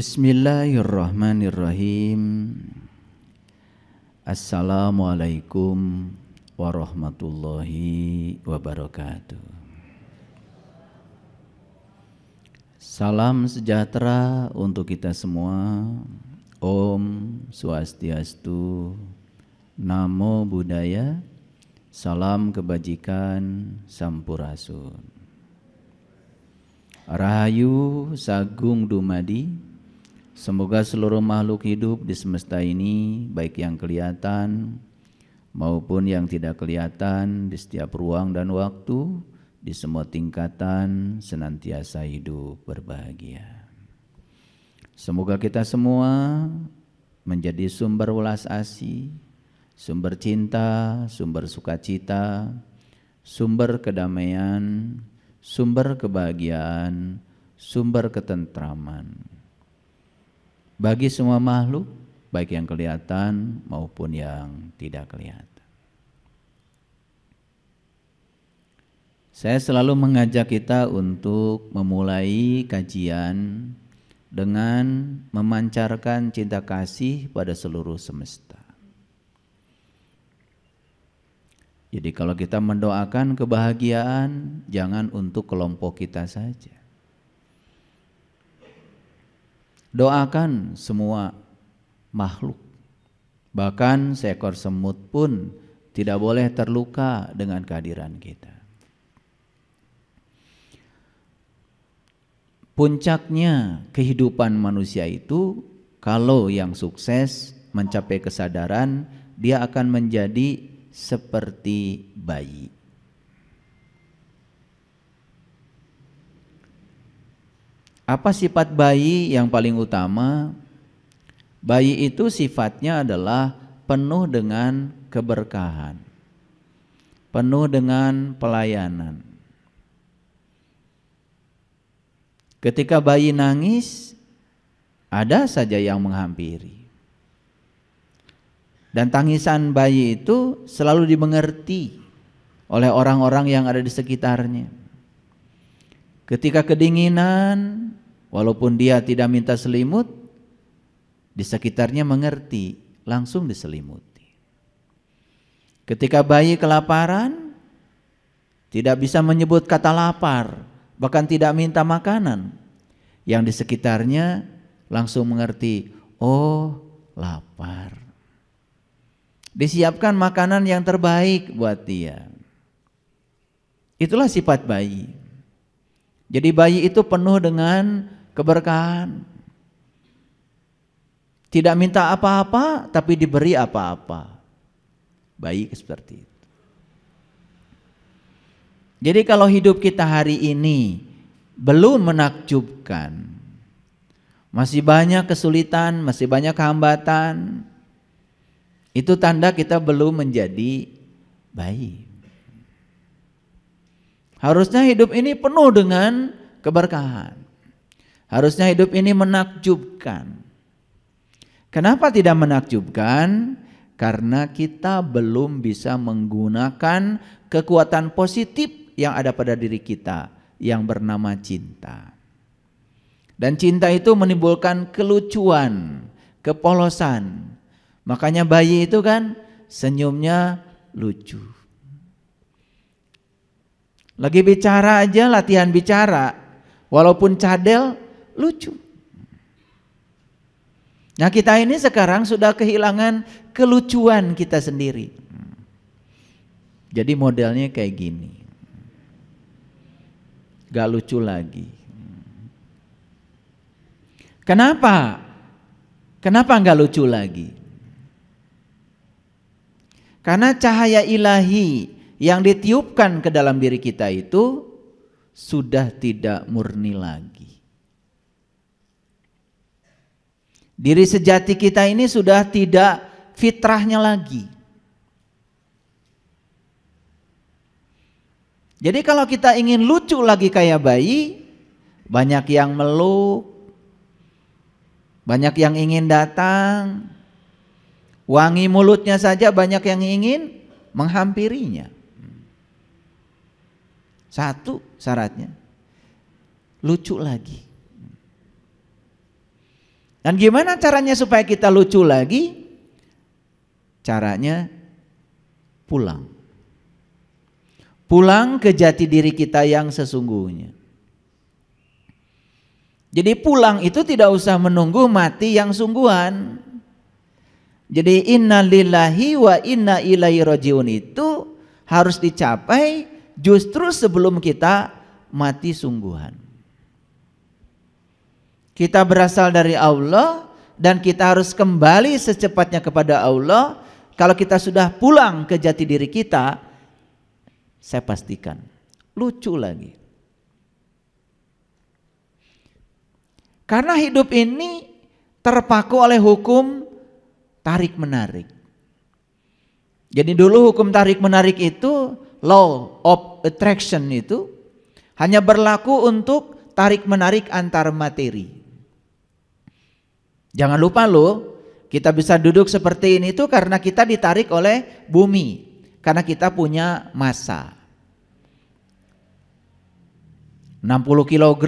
Bismillahirrahmanirrahim. Assalamualaikum warahmatullahi wabarakatuh. Salam sejahtera untuk kita semua. Om Swastiastu. Namo Buddhaya. Salam kebajikan Sampurasun. Rahayu Sagung Dumadi Semoga seluruh makhluk hidup di semesta ini, baik yang kelihatan maupun yang tidak kelihatan, di setiap ruang dan waktu, di semua tingkatan, senantiasa hidup berbahagia. Semoga kita semua menjadi sumber welas asih, sumber cinta, sumber sukacita, sumber kedamaian, sumber kebahagiaan, sumber ketentraman bagi semua makhluk, baik yang kelihatan maupun yang tidak kelihatan. Saya selalu mengajak kita untuk memulai kajian dengan memancarkan cinta kasih pada seluruh semesta. Jadi kalau kita mendoakan kebahagiaan, jangan untuk kelompok kita saja. Doakan semua makhluk. Bahkan seekor semut pun tidak boleh terluka dengan kehadiran kita. Puncaknya kehidupan manusia itu kalau yang sukses mencapai kesadaran dia akan menjadi seperti bayi. Apa sifat bayi yang paling utama? Bayi itu sifatnya adalah penuh dengan keberkahan, penuh dengan pelayanan. Ketika bayi nangis, ada saja yang menghampiri. Dan tangisan bayi itu selalu dimengerti oleh orang-orang yang ada di sekitarnya. Ketika kedinginan, Walaupun dia tidak minta selimut, di sekitarnya mengerti, langsung diselimuti. Ketika bayi kelaparan, tidak bisa menyebut kata lapar, bahkan tidak minta makanan. Yang di sekitarnya langsung mengerti, oh lapar. Disiapkan makanan yang terbaik buat dia. Itulah sifat bayi. Jadi bayi itu penuh dengan keberkahan. Tidak minta apa-apa tapi diberi apa-apa. Baik seperti itu. Jadi kalau hidup kita hari ini belum menakjubkan, masih banyak kesulitan, masih banyak hambatan, itu tanda kita belum menjadi baik. Harusnya hidup ini penuh dengan keberkahan. Harusnya hidup ini menakjubkan. Kenapa tidak menakjubkan? Karena kita belum bisa menggunakan kekuatan positif yang ada pada diri kita yang bernama cinta. Dan cinta itu menimbulkan kelucuan, kepolosan. Makanya bayi itu kan senyumnya lucu. Lagi bicara aja latihan bicara. Walaupun cadel lucu. Nah kita ini sekarang sudah kehilangan kelucuan kita sendiri. Jadi modelnya kayak gini. Gak lucu lagi. Kenapa? Kenapa gak lucu lagi? Karena cahaya ilahi yang ditiupkan ke dalam diri kita itu sudah tidak murni lagi. Diri sejati kita ini sudah tidak fitrahnya lagi. Jadi kalau kita ingin lucu lagi kayak bayi, banyak yang meluk, banyak yang ingin datang, wangi mulutnya saja banyak yang ingin menghampirinya. Satu syaratnya, lucu lagi. Dan gimana caranya supaya kita lucu lagi? Caranya pulang. Pulang ke jati diri kita yang sesungguhnya. Jadi pulang itu tidak usah menunggu mati yang sungguhan. Jadi inna lillahi wa inna ilaihi rojiun itu harus dicapai justru sebelum kita mati sungguhan. Kita berasal dari Allah dan kita harus kembali secepatnya kepada Allah. Kalau kita sudah pulang ke jati diri kita, saya pastikan lucu lagi. Karena hidup ini terpaku oleh hukum tarik menarik. Jadi dulu hukum tarik menarik itu law of attraction itu hanya berlaku untuk tarik menarik antar materi. Jangan lupa loh, kita bisa duduk seperti ini itu karena kita ditarik oleh bumi, karena kita punya massa. 60 kg,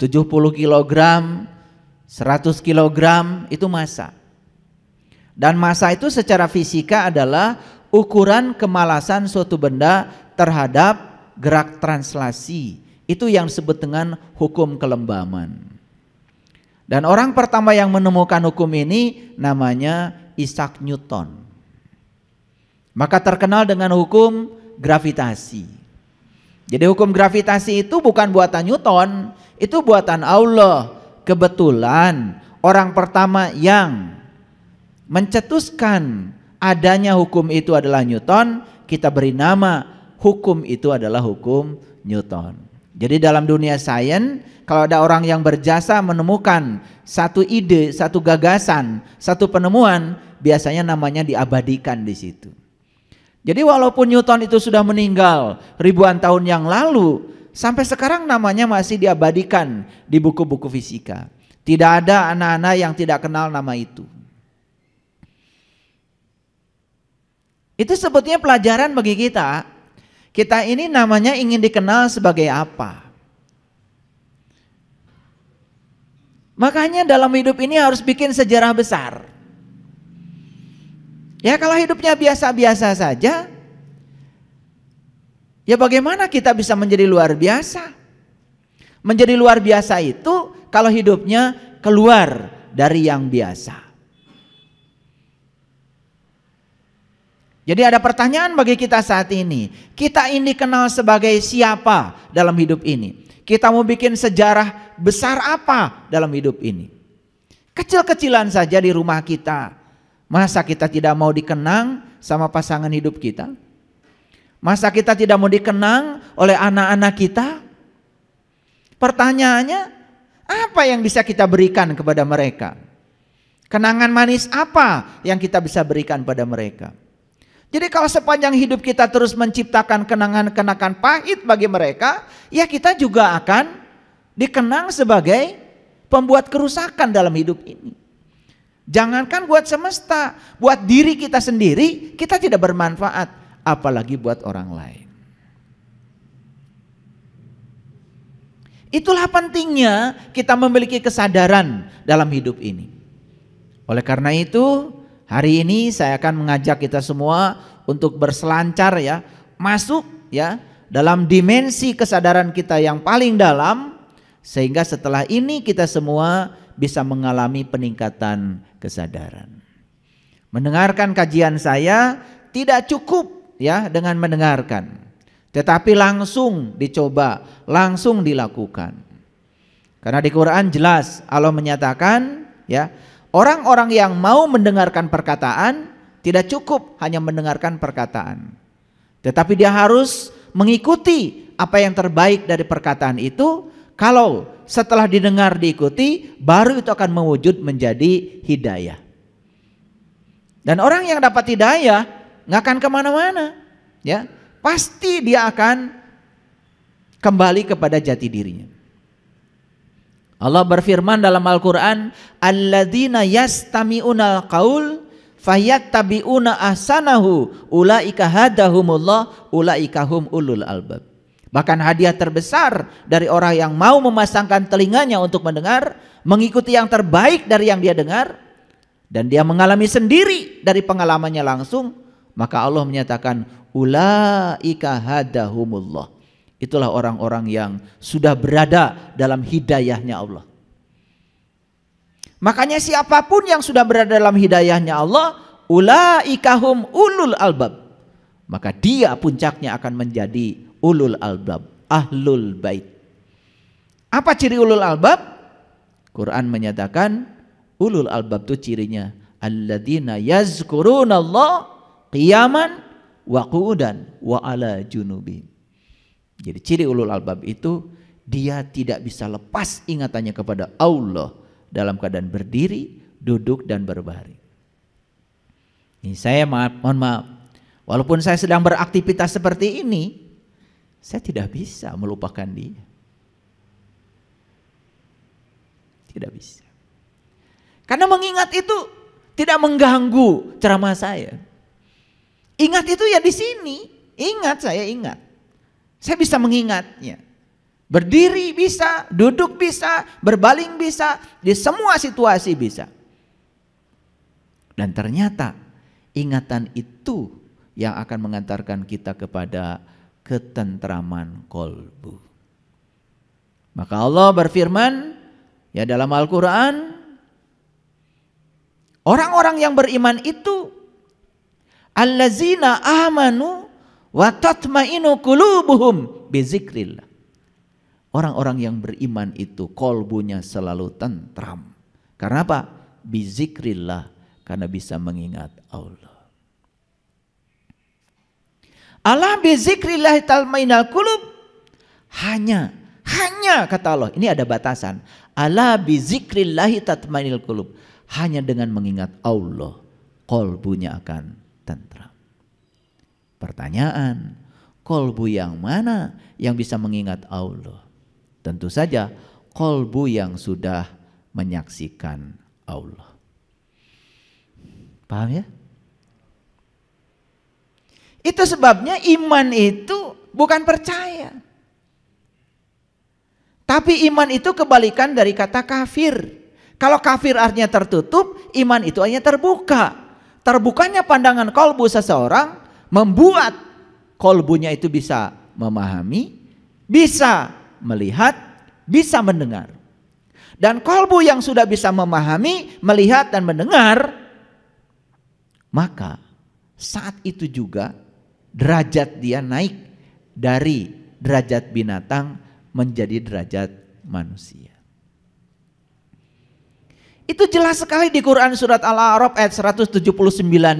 70 kg, 100 kg itu massa. Dan massa itu secara fisika adalah ukuran kemalasan suatu benda terhadap gerak translasi. Itu yang disebut dengan hukum kelembaman. Dan orang pertama yang menemukan hukum ini namanya Isaac Newton. Maka terkenal dengan hukum gravitasi. Jadi hukum gravitasi itu bukan buatan Newton, itu buatan Allah. Kebetulan orang pertama yang mencetuskan adanya hukum itu adalah Newton, kita beri nama hukum itu adalah hukum Newton. Jadi dalam dunia sains, kalau ada orang yang berjasa menemukan satu ide, satu gagasan, satu penemuan, biasanya namanya diabadikan di situ. Jadi walaupun Newton itu sudah meninggal ribuan tahun yang lalu, sampai sekarang namanya masih diabadikan di buku-buku fisika. Tidak ada anak-anak yang tidak kenal nama itu. Itu sebetulnya pelajaran bagi kita kita ini namanya ingin dikenal sebagai apa? Makanya dalam hidup ini harus bikin sejarah besar. Ya kalau hidupnya biasa-biasa saja, ya bagaimana kita bisa menjadi luar biasa? Menjadi luar biasa itu kalau hidupnya keluar dari yang biasa. Jadi ada pertanyaan bagi kita saat ini. Kita ini kenal sebagai siapa dalam hidup ini? Kita mau bikin sejarah besar apa dalam hidup ini? Kecil-kecilan saja di rumah kita. Masa kita tidak mau dikenang sama pasangan hidup kita? Masa kita tidak mau dikenang oleh anak-anak kita? Pertanyaannya, apa yang bisa kita berikan kepada mereka? Kenangan manis apa yang kita bisa berikan pada mereka? Jadi kalau sepanjang hidup kita terus menciptakan kenangan-kenangan pahit bagi mereka, ya kita juga akan dikenang sebagai pembuat kerusakan dalam hidup ini. Jangankan buat semesta, buat diri kita sendiri kita tidak bermanfaat, apalagi buat orang lain. Itulah pentingnya kita memiliki kesadaran dalam hidup ini. Oleh karena itu, Hari ini saya akan mengajak kita semua untuk berselancar ya, masuk ya dalam dimensi kesadaran kita yang paling dalam sehingga setelah ini kita semua bisa mengalami peningkatan kesadaran. Mendengarkan kajian saya tidak cukup ya dengan mendengarkan, tetapi langsung dicoba, langsung dilakukan. Karena di Quran jelas Allah menyatakan ya Orang-orang yang mau mendengarkan perkataan tidak cukup hanya mendengarkan perkataan. Tetapi dia harus mengikuti apa yang terbaik dari perkataan itu. Kalau setelah didengar diikuti, baru itu akan mewujud menjadi hidayah. Dan orang yang dapat hidayah nggak akan kemana-mana, ya pasti dia akan kembali kepada jati dirinya. Allah berfirman dalam Al-Qur'an, "Alladzina yastami'unal qaul fayattabi'una ahsanahu ulaika hadahumullah ulaika hum ulul albab." Bahkan hadiah terbesar dari orang yang mau memasangkan telinganya untuk mendengar, mengikuti yang terbaik dari yang dia dengar, dan dia mengalami sendiri dari pengalamannya langsung, maka Allah menyatakan ulaika hadahumullah. Itulah orang-orang yang sudah berada dalam hidayahnya Allah. Makanya siapapun yang sudah berada dalam hidayahnya Allah, ulaikahum ulul albab. Maka dia puncaknya akan menjadi ulul albab, ahlul bait. Apa ciri ulul albab? Quran menyatakan ulul albab itu cirinya alladzina yazkurunallaha qiyaman wa qu'udan wa ala junubin. Jadi ciri ulul albab itu dia tidak bisa lepas ingatannya kepada Allah dalam keadaan berdiri, duduk dan berbaring. Ini saya maaf, mohon maaf. Walaupun saya sedang beraktivitas seperti ini, saya tidak bisa melupakan dia. Tidak bisa. Karena mengingat itu tidak mengganggu ceramah saya. Ingat itu ya di sini. Ingat saya ingat. Saya bisa mengingatnya. Berdiri bisa, duduk bisa, berbaling bisa, di semua situasi bisa. Dan ternyata ingatan itu yang akan mengantarkan kita kepada ketentraman kolbu. Maka Allah berfirman ya dalam Al-Quran, orang-orang yang beriman itu, Allazina amanu wa tatma'inu qulubuhum bizikrillah. Orang-orang yang beriman itu kolbunya selalu tentram. Karena apa? Bizikrillah. Karena bisa mengingat Allah. Allah bizikrillah talmainal kulub. Hanya, hanya kata Allah. Ini ada batasan. Allah bizikrillah talmainal kulub. Hanya dengan mengingat Allah. Kolbunya akan tentram. Pertanyaan, kolbu yang mana yang bisa mengingat Allah? Tentu saja kolbu yang sudah menyaksikan Allah. Paham ya? Itu sebabnya iman itu bukan percaya. Tapi iman itu kebalikan dari kata kafir. Kalau kafir artinya tertutup, iman itu hanya terbuka. Terbukanya pandangan kolbu seseorang membuat kolbunya itu bisa memahami, bisa melihat, bisa mendengar. Dan kolbu yang sudah bisa memahami, melihat dan mendengar, maka saat itu juga derajat dia naik dari derajat binatang menjadi derajat manusia. Itu jelas sekali di Quran surat Al-A'raf ayat 179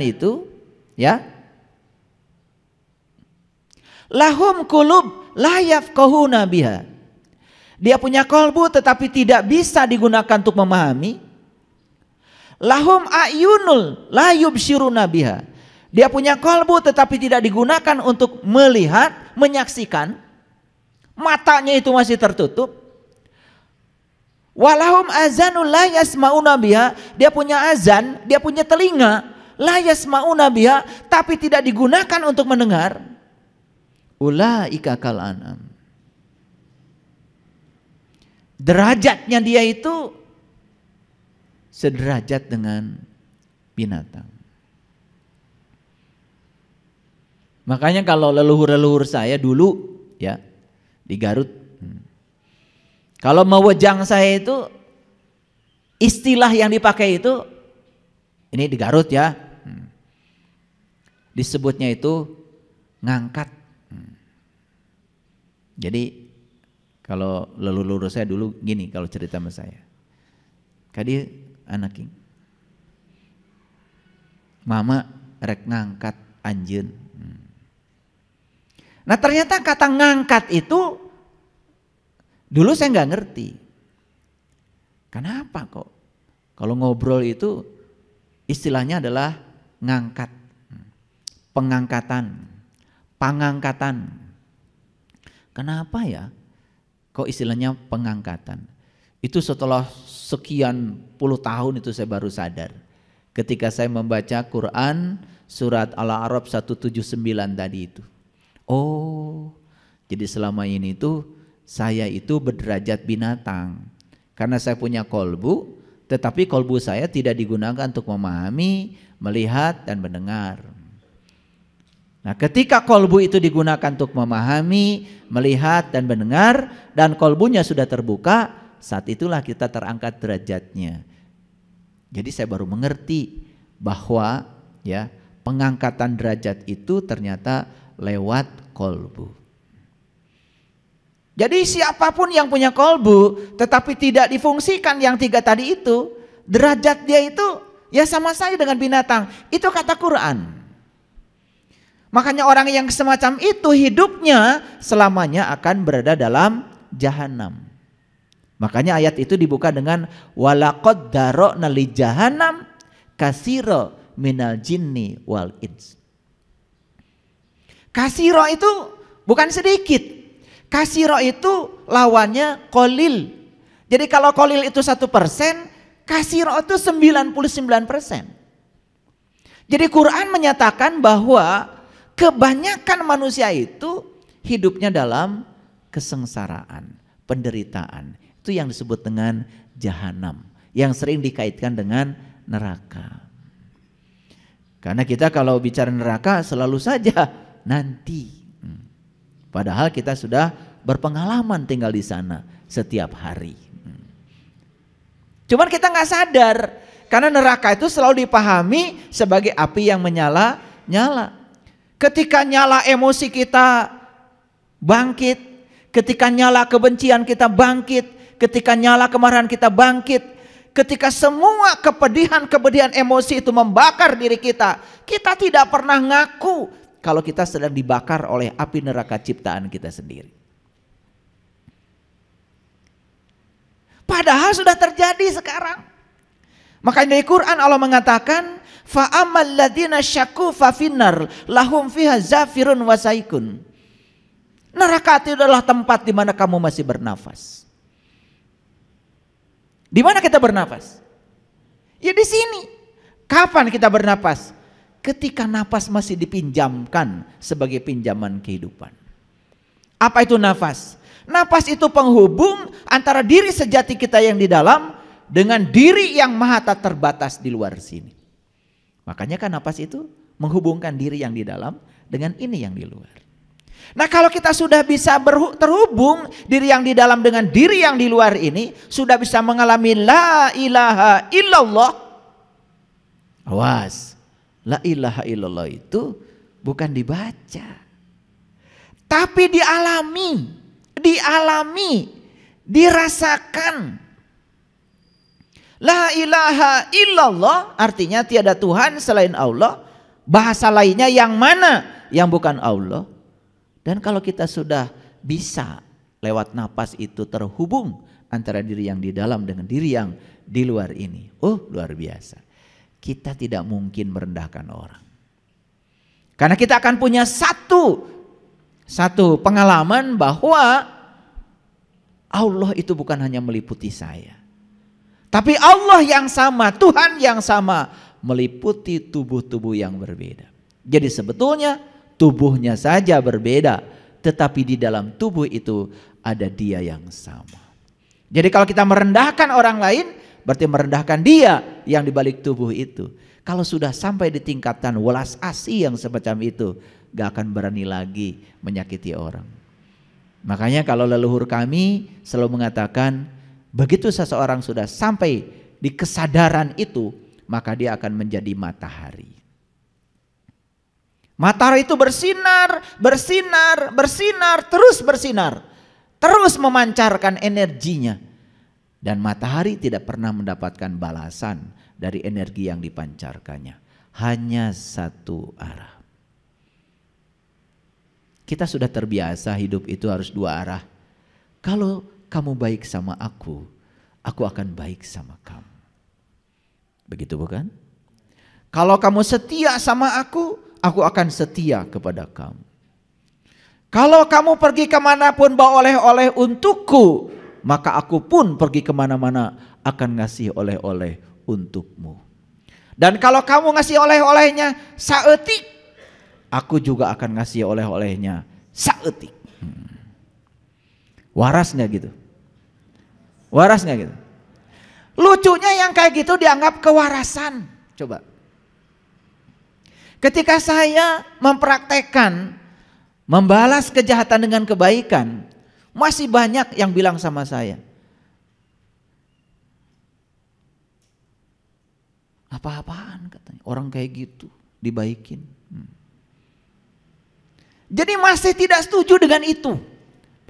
itu, ya. Lahum kulub layaf kohuna biha. Dia punya kolbu tetapi tidak bisa digunakan untuk memahami. Lahum ayunul layub syiruna biha. Dia punya kolbu tetapi tidak digunakan untuk melihat, menyaksikan. Matanya itu masih tertutup. Walahum azanul layas mauna biha. Dia punya azan, dia punya telinga. layas mauna biha, tapi tidak digunakan untuk mendengar. Ulaika kal anam. Derajatnya dia itu sederajat dengan binatang. Makanya kalau leluhur-leluhur saya dulu ya di Garut kalau mewejang saya itu istilah yang dipakai itu ini di Garut ya disebutnya itu ngangkat jadi kalau leluhur saya dulu gini kalau cerita sama saya. Kadi king. Mama rek ngangkat anjen. Hmm. Nah ternyata kata ngangkat itu dulu saya nggak ngerti. Kenapa kok? Kalau ngobrol itu istilahnya adalah ngangkat, hmm. pengangkatan, pangangkatan. Kenapa ya? Kok istilahnya pengangkatan? Itu setelah sekian puluh tahun itu saya baru sadar. Ketika saya membaca Quran surat Al-Arab 179 tadi itu. Oh, jadi selama ini itu saya itu berderajat binatang. Karena saya punya kolbu, tetapi kolbu saya tidak digunakan untuk memahami, melihat, dan mendengar. Nah ketika kolbu itu digunakan untuk memahami, melihat dan mendengar dan kolbunya sudah terbuka, saat itulah kita terangkat derajatnya. Jadi saya baru mengerti bahwa ya pengangkatan derajat itu ternyata lewat kolbu. Jadi siapapun yang punya kolbu tetapi tidak difungsikan yang tiga tadi itu, derajat dia itu ya sama saja dengan binatang. Itu kata Quran. Makanya orang yang semacam itu hidupnya selamanya akan berada dalam jahanam. Makanya ayat itu dibuka dengan walakod daro nali jahanam kasiro minal jinni wal ins. Kasiro itu bukan sedikit. Kasiro itu lawannya kolil. Jadi kalau kolil itu satu persen, kasiro itu 99 persen. Jadi Quran menyatakan bahwa kebanyakan manusia itu hidupnya dalam kesengsaraan, penderitaan. Itu yang disebut dengan jahanam, yang sering dikaitkan dengan neraka. Karena kita kalau bicara neraka selalu saja nanti. Hmm. Padahal kita sudah berpengalaman tinggal di sana setiap hari. Hmm. Cuman kita nggak sadar karena neraka itu selalu dipahami sebagai api yang menyala-nyala. Ketika nyala emosi kita bangkit, ketika nyala kebencian kita bangkit, ketika nyala kemarahan kita bangkit, ketika semua kepedihan-kepedihan emosi itu membakar diri kita, kita tidak pernah ngaku kalau kita sedang dibakar oleh api neraka ciptaan kita sendiri. Padahal sudah terjadi sekarang. Makanya dari Quran Allah mengatakan Fa amal ladina syaku fa finar lahum fiha zafirun wasaikun. Neraka itu adalah tempat di mana kamu masih bernafas. Di mana kita bernafas? Ya di sini. Kapan kita bernafas? Ketika nafas masih dipinjamkan sebagai pinjaman kehidupan. Apa itu nafas? Nafas itu penghubung antara diri sejati kita yang di dalam dengan diri yang maha tak terbatas di luar sini. Makanya kan nafas itu menghubungkan diri yang di dalam dengan ini yang di luar. Nah kalau kita sudah bisa terhubung diri yang di dalam dengan diri yang di luar ini sudah bisa mengalami la ilaha illallah. Awas, la ilaha illallah itu bukan dibaca. Tapi dialami, dialami, dirasakan. La ilaha illallah artinya tiada Tuhan selain Allah. Bahasa lainnya yang mana? Yang bukan Allah. Dan kalau kita sudah bisa lewat napas itu terhubung antara diri yang di dalam dengan diri yang di luar ini. Oh luar biasa. Kita tidak mungkin merendahkan orang. Karena kita akan punya satu satu pengalaman bahwa Allah itu bukan hanya meliputi saya tapi Allah yang sama, Tuhan yang sama meliputi tubuh-tubuh yang berbeda. Jadi sebetulnya tubuhnya saja berbeda, tetapi di dalam tubuh itu ada dia yang sama. Jadi kalau kita merendahkan orang lain, berarti merendahkan dia yang di balik tubuh itu. Kalau sudah sampai di tingkatan welas asih yang semacam itu, gak akan berani lagi menyakiti orang. Makanya kalau leluhur kami selalu mengatakan, Begitu seseorang sudah sampai di kesadaran itu, maka dia akan menjadi matahari. Matahari itu bersinar, bersinar, bersinar, terus bersinar. Terus memancarkan energinya. Dan matahari tidak pernah mendapatkan balasan dari energi yang dipancarkannya. Hanya satu arah. Kita sudah terbiasa hidup itu harus dua arah. Kalau kamu baik sama aku, aku akan baik sama kamu. Begitu bukan? Kalau kamu setia sama aku, aku akan setia kepada kamu. Kalau kamu pergi kemanapun bawa oleh-oleh untukku, maka aku pun pergi kemana-mana akan ngasih oleh-oleh untukmu. Dan kalau kamu ngasih oleh-olehnya saetik, aku juga akan ngasih oleh-olehnya saetik. Hmm. Waras gitu? Waras gak gitu? Lucunya yang kayak gitu dianggap kewarasan. Coba. Ketika saya mempraktekkan membalas kejahatan dengan kebaikan, masih banyak yang bilang sama saya. Apa-apaan katanya, orang kayak gitu dibaikin. Hmm. Jadi masih tidak setuju dengan itu.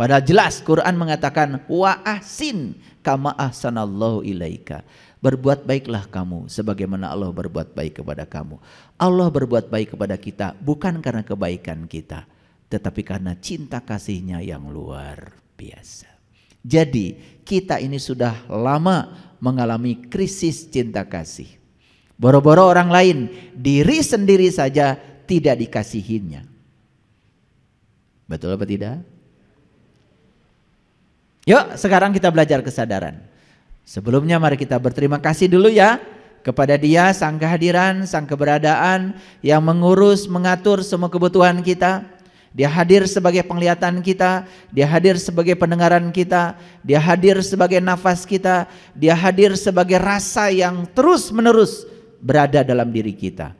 Padahal jelas Quran mengatakan wa asin kama ahsanallahu ilaika. Berbuat baiklah kamu sebagaimana Allah berbuat baik kepada kamu. Allah berbuat baik kepada kita bukan karena kebaikan kita, tetapi karena cinta kasihnya yang luar biasa. Jadi kita ini sudah lama mengalami krisis cinta kasih. Boro-boro orang lain, diri sendiri saja tidak dikasihinya. Betul apa tidak? Yuk sekarang kita belajar kesadaran. Sebelumnya mari kita berterima kasih dulu ya kepada dia sang kehadiran, sang keberadaan yang mengurus, mengatur semua kebutuhan kita. Dia hadir sebagai penglihatan kita, dia hadir sebagai pendengaran kita, dia hadir sebagai nafas kita, dia hadir sebagai rasa yang terus-menerus berada dalam diri kita.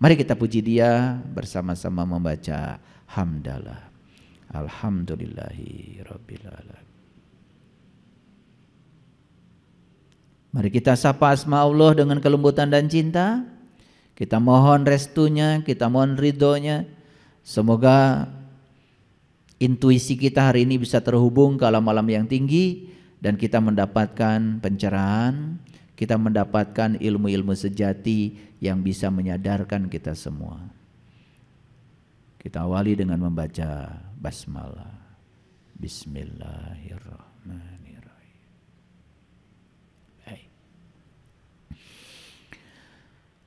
Mari kita puji dia bersama-sama membaca hamdallah, Alhamdulillahi rabbil alamin. Mari kita sapa asma Allah dengan kelembutan dan cinta. Kita mohon restunya, kita mohon ridhonya. Semoga intuisi kita hari ini bisa terhubung ke alam-alam yang tinggi dan kita mendapatkan pencerahan, kita mendapatkan ilmu-ilmu sejati yang bisa menyadarkan kita semua. Kita awali dengan membaca basmalah. Bismillahirrahmanirrahim.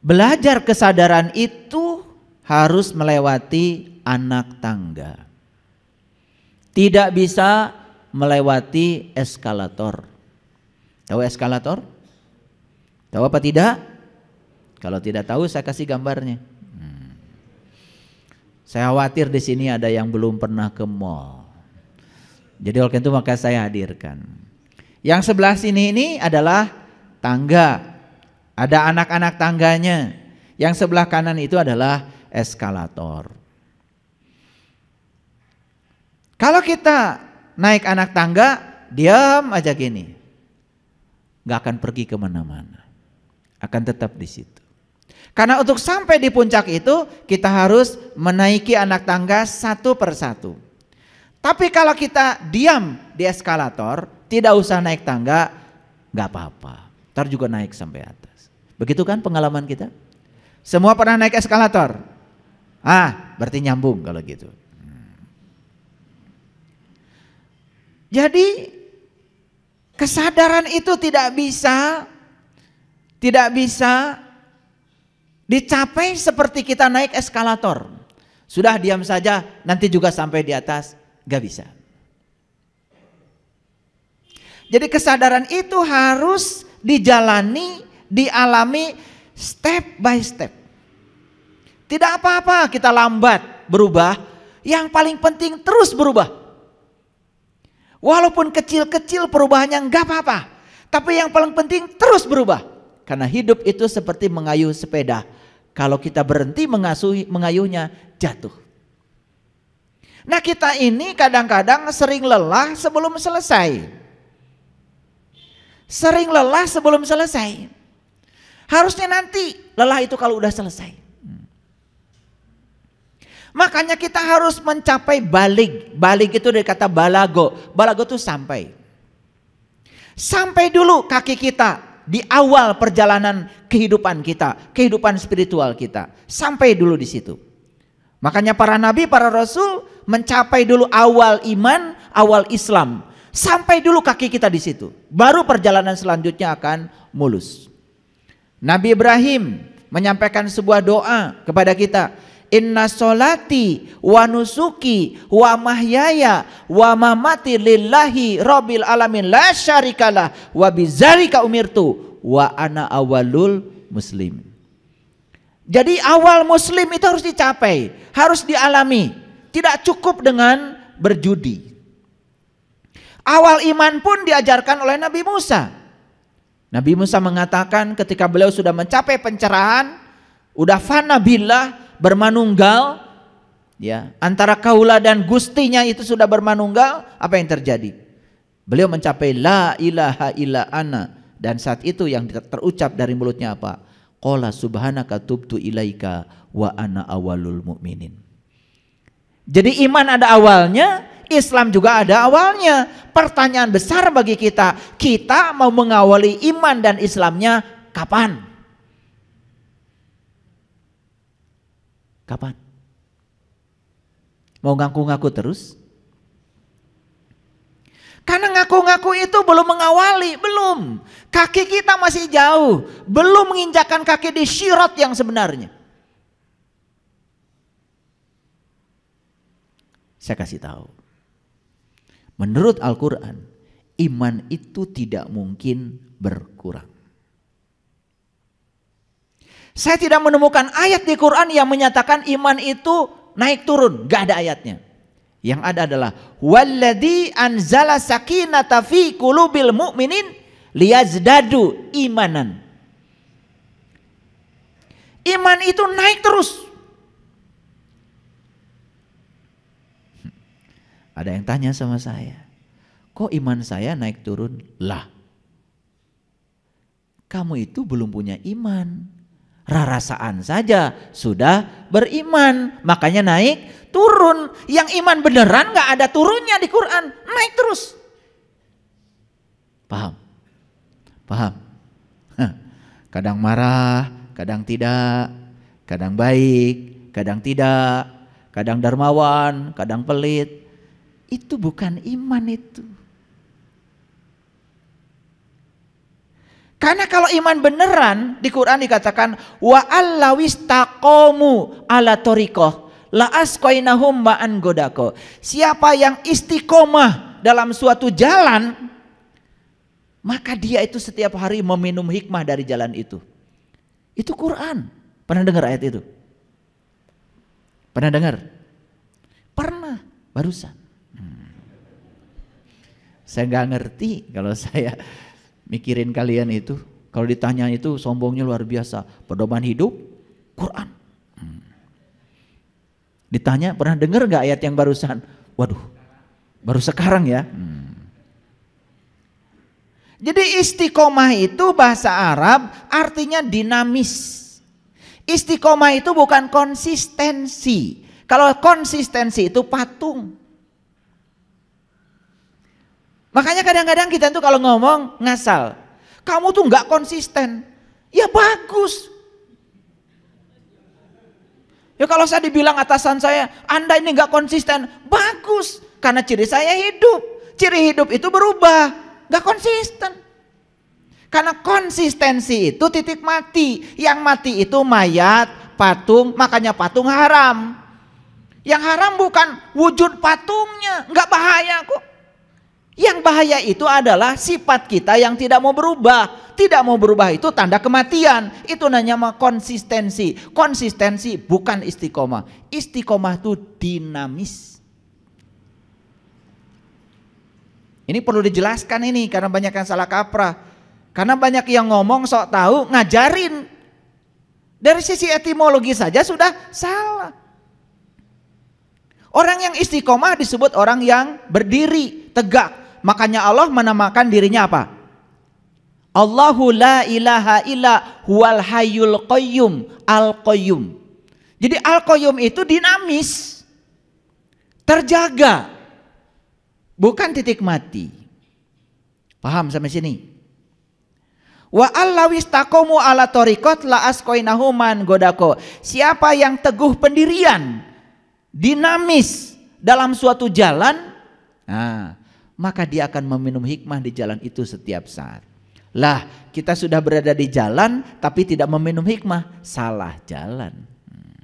Belajar kesadaran itu harus melewati anak tangga. Tidak bisa melewati eskalator. Tahu eskalator? Tahu apa tidak? Kalau tidak tahu saya kasih gambarnya. Hmm. Saya khawatir di sini ada yang belum pernah ke mall. Jadi oleh itu maka saya hadirkan. Yang sebelah sini ini adalah tangga ada anak-anak tangganya. Yang sebelah kanan itu adalah eskalator. Kalau kita naik anak tangga, diam aja gini. Gak akan pergi kemana-mana. Akan tetap di situ. Karena untuk sampai di puncak itu, kita harus menaiki anak tangga satu per satu. Tapi kalau kita diam di eskalator, tidak usah naik tangga, gak apa-apa. Ntar juga naik sampai atas. Begitu kan pengalaman kita? Semua pernah naik eskalator. Ah, berarti nyambung kalau gitu. Hmm. Jadi kesadaran itu tidak bisa tidak bisa dicapai seperti kita naik eskalator. Sudah diam saja, nanti juga sampai di atas, gak bisa. Jadi kesadaran itu harus dijalani dialami step by step. Tidak apa-apa kita lambat berubah, yang paling penting terus berubah. Walaupun kecil-kecil perubahannya enggak apa-apa, tapi yang paling penting terus berubah. Karena hidup itu seperti mengayuh sepeda. Kalau kita berhenti mengasuhi, mengayuhnya jatuh. Nah kita ini kadang-kadang sering lelah sebelum selesai. Sering lelah sebelum selesai. Harusnya nanti lelah itu kalau udah selesai. Makanya kita harus mencapai balik. Balik itu dari kata balago. Balago itu sampai. Sampai dulu kaki kita di awal perjalanan kehidupan kita, kehidupan spiritual kita. Sampai dulu di situ. Makanya para nabi, para rasul mencapai dulu awal iman, awal Islam. Sampai dulu kaki kita di situ. Baru perjalanan selanjutnya akan mulus. Nabi Ibrahim menyampaikan sebuah doa kepada kita. Inna solati wa nusuki wa mahyaya wa mamati lillahi rabbil alamin la syarikalah wa bizarika umirtu wa ana awalul muslim. Jadi awal muslim itu harus dicapai, harus dialami. Tidak cukup dengan berjudi. Awal iman pun diajarkan oleh Nabi Musa. Nabi Musa mengatakan ketika beliau sudah mencapai pencerahan, udah fana billah bermanunggal ya, antara kaula dan gustinya itu sudah bermanunggal, apa yang terjadi? Beliau mencapai la ilaha illa ana dan saat itu yang terucap dari mulutnya apa? Qala subhanaka tubtu ilaika wa ana awalul mu'minin. Jadi iman ada awalnya, Islam juga ada awalnya. Pertanyaan besar bagi kita, kita mau mengawali iman dan Islamnya kapan? Kapan? Mau ngaku-ngaku terus? Karena ngaku-ngaku itu belum mengawali, belum. Kaki kita masih jauh, belum menginjakan kaki di syirat yang sebenarnya. Saya kasih tahu. Menurut Al-Quran, iman itu tidak mungkin berkurang. Saya tidak menemukan ayat di Quran yang menyatakan iman itu naik turun, gak ada ayatnya. Yang ada adalah waladhi anzala sakinata fi kulubil mu'minin liyazdadu imanan. Iman itu naik terus. Ada yang tanya sama saya, kok iman saya naik turun? Lah, kamu itu belum punya iman. Rarasaan saja sudah beriman, makanya naik turun. Yang iman beneran gak ada turunnya di Quran, naik terus. Paham? Paham? Kadang marah, kadang tidak, kadang baik, kadang tidak, kadang dermawan, kadang pelit, itu bukan iman itu. Karena kalau iman beneran di Quran dikatakan wa allawis taqomu ala toriqoh la askoinahum ma'an godako. Siapa yang istiqomah dalam suatu jalan maka dia itu setiap hari meminum hikmah dari jalan itu. Itu Quran. Pernah dengar ayat itu? Pernah dengar? Pernah, barusan. Saya nggak ngerti kalau saya mikirin kalian itu. Kalau ditanya itu sombongnya luar biasa. Pedoman hidup, Quran. Hmm. Ditanya pernah dengar nggak ayat yang barusan? Waduh, baru sekarang ya. Hmm. Jadi istiqomah itu bahasa Arab artinya dinamis. Istiqomah itu bukan konsistensi. Kalau konsistensi itu patung. Makanya kadang-kadang kita itu kalau ngomong ngasal. Kamu tuh nggak konsisten. Ya bagus. Ya kalau saya dibilang atasan saya, Anda ini nggak konsisten. Bagus. Karena ciri saya hidup. Ciri hidup itu berubah. Nggak konsisten. Karena konsistensi itu titik mati. Yang mati itu mayat, patung, makanya patung haram. Yang haram bukan wujud patungnya, nggak bahaya kok. Yang bahaya itu adalah sifat kita yang tidak mau berubah. Tidak mau berubah itu tanda kematian. Itu namanya konsistensi. Konsistensi bukan istiqomah. Istiqomah itu dinamis. Ini perlu dijelaskan ini karena banyak yang salah kaprah. Karena banyak yang ngomong sok tahu ngajarin. Dari sisi etimologi saja sudah salah. Orang yang istiqomah disebut orang yang berdiri, tegak, Makanya Allah menamakan dirinya apa? Allahu la ilaha illa huwal hayyul qayyum al qayyum. Jadi al qayyum itu dinamis. Terjaga. Bukan titik mati. Paham sampai sini? Wa allawis takomu ala torikot la askoinahuman godako. Siapa yang teguh pendirian, dinamis dalam suatu jalan, nah, maka dia akan meminum hikmah di jalan itu setiap saat. Lah, kita sudah berada di jalan tapi tidak meminum hikmah, salah jalan. Hmm.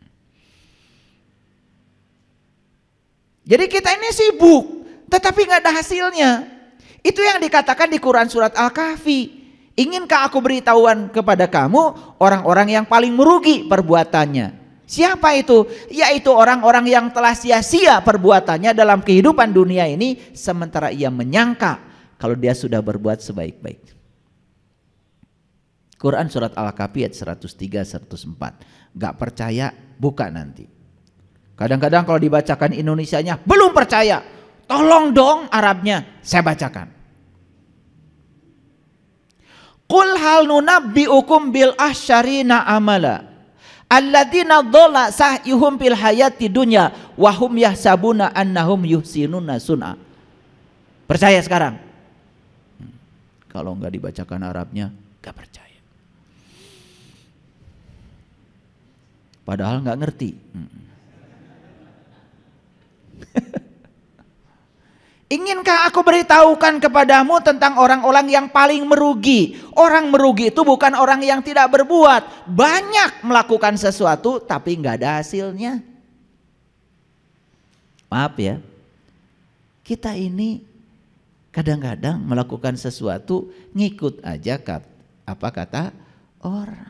Jadi kita ini sibuk, tetapi nggak ada hasilnya. Itu yang dikatakan di Quran surat Al-Kahfi. Inginkah aku beritahuan kepada kamu orang-orang yang paling merugi perbuatannya? Siapa itu? Yaitu orang-orang yang telah sia-sia perbuatannya dalam kehidupan dunia ini sementara ia menyangka kalau dia sudah berbuat sebaik-baik. Quran surat Al-Kahfi ayat 103 104. Gak percaya buka nanti. Kadang-kadang kalau dibacakan Indonesianya belum percaya. Tolong dong Arabnya saya bacakan. Qul hal nunabbiukum bil ahsyarina amala Alladzina dhola sahyuhum fil hayati dunya wahum yahsabuna annahum yuhsinuna sun'a. Percaya sekarang? Hmm. Kalau nggak dibacakan Arabnya, nggak percaya. Padahal nggak ngerti. Hmm. Inginkah aku beritahukan kepadamu tentang orang-orang yang paling merugi? Orang merugi itu bukan orang yang tidak berbuat. Banyak melakukan sesuatu tapi nggak ada hasilnya. Maaf ya, kita ini kadang-kadang melakukan sesuatu ngikut aja kat, apa kata orang.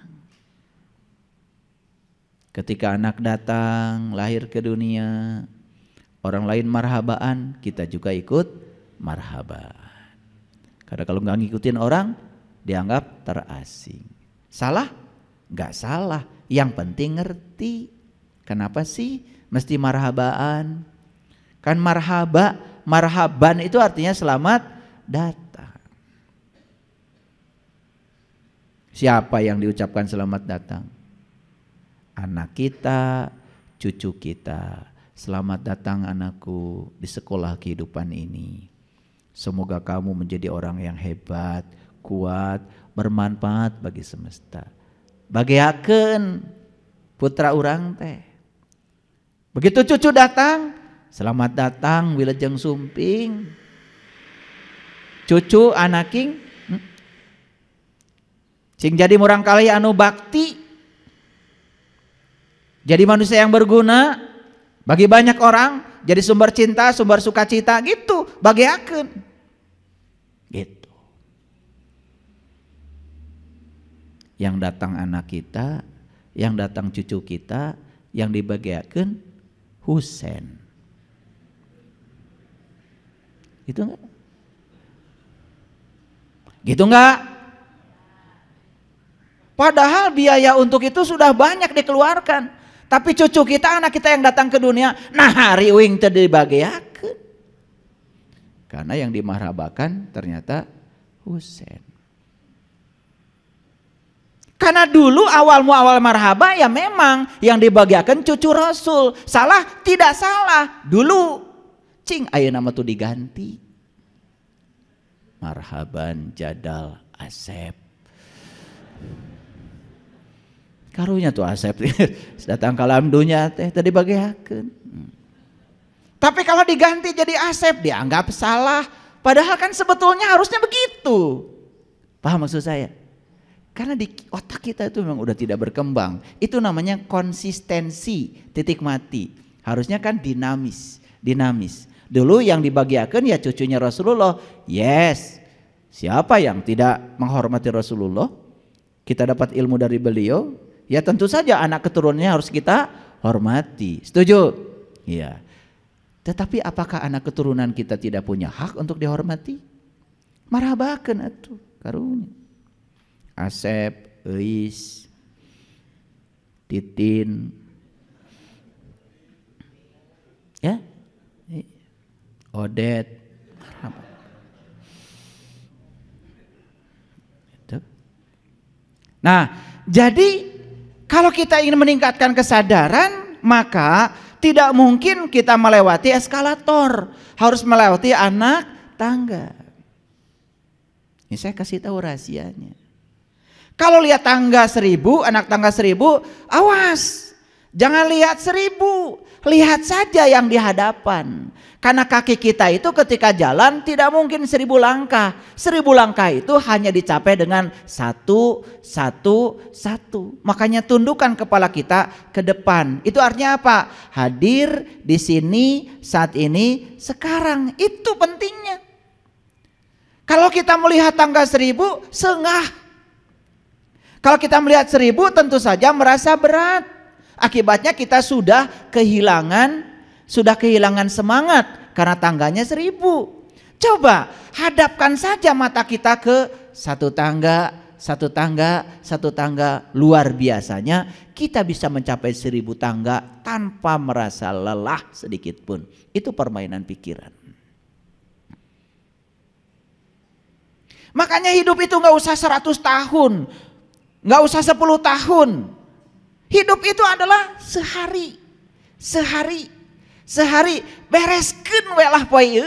Ketika anak datang, lahir ke dunia, Orang lain marhabaan, kita juga ikut marhaban. Karena kalau nggak ngikutin orang, dianggap terasing. Salah? Nggak salah. Yang penting ngerti. Kenapa sih mesti marhabaan? Kan marhaba, marhaban itu artinya selamat datang. Siapa yang diucapkan selamat datang? Anak kita, cucu kita, Selamat datang anakku di sekolah kehidupan ini. Semoga kamu menjadi orang yang hebat, kuat, bermanfaat bagi semesta. Bagi Bagiaken putra orang teh. Begitu cucu datang, selamat datang Wilajeng Sumping. Cucu anaking sing hmm? jadi murang kali anu bakti. Jadi manusia yang berguna, bagi banyak orang jadi sumber cinta, sumber sukacita gitu, bagi aku. Gitu. Yang datang anak kita, yang datang cucu kita, yang dibagiakan Husen. Gitu enggak? Gitu enggak? Padahal biaya untuk itu sudah banyak dikeluarkan. Tapi cucu kita, anak kita yang datang ke dunia, nah hari wing terdibagiakan. Karena yang dimarabakan ternyata Husain. Karena dulu awal muawal marhaba ya memang yang dibagiakan cucu Rasul. Salah tidak salah. Dulu cing ayo nama tuh diganti. Marhaban jadal asep karunya tuh Asep datang ke alam dunia teh tadi bagiakan hmm. tapi kalau diganti jadi Asep dianggap salah padahal kan sebetulnya harusnya begitu paham maksud saya karena di otak kita itu memang udah tidak berkembang itu namanya konsistensi titik mati harusnya kan dinamis dinamis dulu yang dibagiakan ya cucunya Rasulullah yes siapa yang tidak menghormati Rasulullah kita dapat ilmu dari beliau Ya tentu saja anak keturunannya harus kita hormati. Setuju? Iya. Tetapi apakah anak keturunan kita tidak punya hak untuk dihormati? Marhabakeun itu karunya. Asep, Eis, Titin. Ya? Odet. marhaba. Nah, jadi kalau kita ingin meningkatkan kesadaran, maka tidak mungkin kita melewati eskalator, harus melewati anak tangga. Ini saya kasih tahu rahasianya. Kalau lihat tangga seribu, anak tangga seribu, awas Jangan lihat seribu, lihat saja yang di hadapan. Karena kaki kita itu ketika jalan tidak mungkin seribu langkah. Seribu langkah itu hanya dicapai dengan satu, satu, satu. Makanya tundukkan kepala kita ke depan. Itu artinya apa? Hadir di sini, saat ini, sekarang. Itu pentingnya. Kalau kita melihat tangga seribu, sengah. Kalau kita melihat seribu tentu saja merasa berat. Akibatnya kita sudah kehilangan sudah kehilangan semangat karena tangganya seribu. Coba hadapkan saja mata kita ke satu tangga, satu tangga, satu tangga luar biasanya kita bisa mencapai seribu tangga tanpa merasa lelah sedikit pun. Itu permainan pikiran. Makanya hidup itu nggak usah seratus tahun, nggak usah sepuluh tahun, Hidup itu adalah sehari. Sehari. Sehari bereskan welah poe.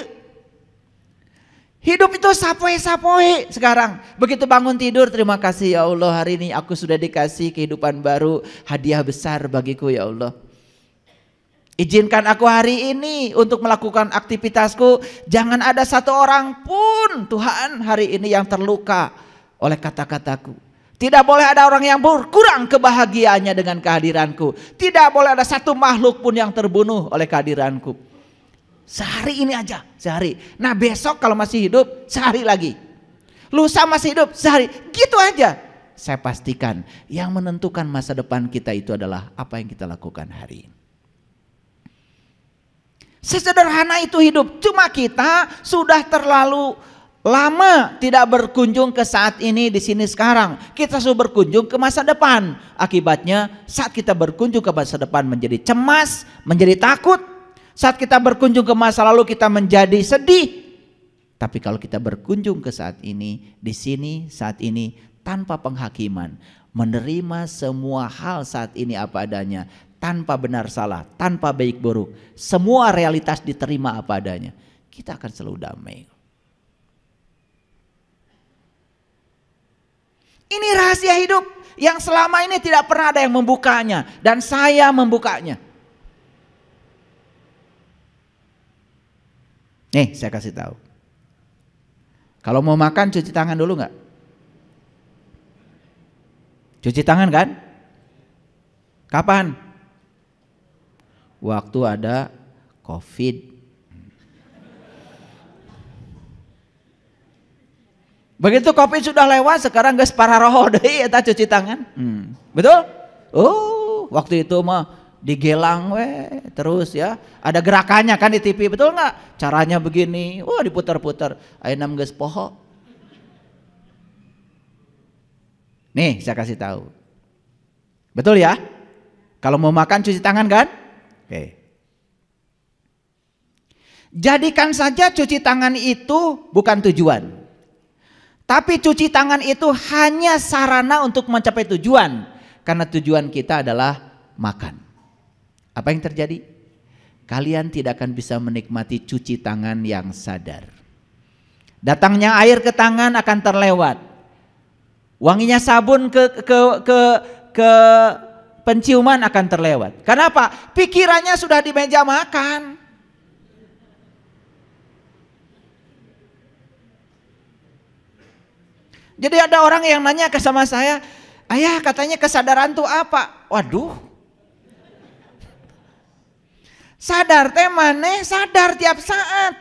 Hidup itu sapoe-sapoe sekarang. Begitu bangun tidur, terima kasih ya Allah hari ini aku sudah dikasih kehidupan baru, hadiah besar bagiku ya Allah. Izinkan aku hari ini untuk melakukan aktivitasku. Jangan ada satu orang pun Tuhan hari ini yang terluka oleh kata-kataku. Tidak boleh ada orang yang berkurang kebahagiaannya dengan kehadiranku. Tidak boleh ada satu makhluk pun yang terbunuh oleh kehadiranku. Sehari ini aja, sehari. Nah besok kalau masih hidup, sehari lagi. Lusa masih hidup, sehari. Gitu aja. Saya pastikan yang menentukan masa depan kita itu adalah apa yang kita lakukan hari ini. Sesederhana itu hidup. Cuma kita sudah terlalu lama tidak berkunjung ke saat ini di sini sekarang. Kita sudah berkunjung ke masa depan. Akibatnya saat kita berkunjung ke masa depan menjadi cemas, menjadi takut. Saat kita berkunjung ke masa lalu kita menjadi sedih. Tapi kalau kita berkunjung ke saat ini, di sini saat ini tanpa penghakiman, menerima semua hal saat ini apa adanya, tanpa benar salah, tanpa baik buruk, semua realitas diterima apa adanya, kita akan selalu damai. Ini rahasia hidup yang selama ini tidak pernah ada yang membukanya dan saya membukanya. Nih, saya kasih tahu. Kalau mau makan cuci tangan dulu nggak? Cuci tangan kan? Kapan? Waktu ada COVID. Begitu kopi sudah lewat, sekarang gas para roh deh, eta iya, cuci tangan. Hmm. Betul? Oh, waktu itu mah digelang we terus ya ada gerakannya kan di TV betul nggak caranya begini wah oh, diputar-putar enam gas poho nih saya kasih tahu betul ya kalau mau makan cuci tangan kan oke jadikan saja cuci tangan itu bukan tujuan tapi cuci tangan itu hanya sarana untuk mencapai tujuan. Karena tujuan kita adalah makan. Apa yang terjadi? Kalian tidak akan bisa menikmati cuci tangan yang sadar. Datangnya air ke tangan akan terlewat. Wanginya sabun ke ke ke ke penciuman akan terlewat. Kenapa? Pikirannya sudah di meja makan. Jadi ada orang yang nanya ke sama saya, ayah katanya kesadaran tuh apa? Waduh. Sadar teh maneh sadar tiap saat.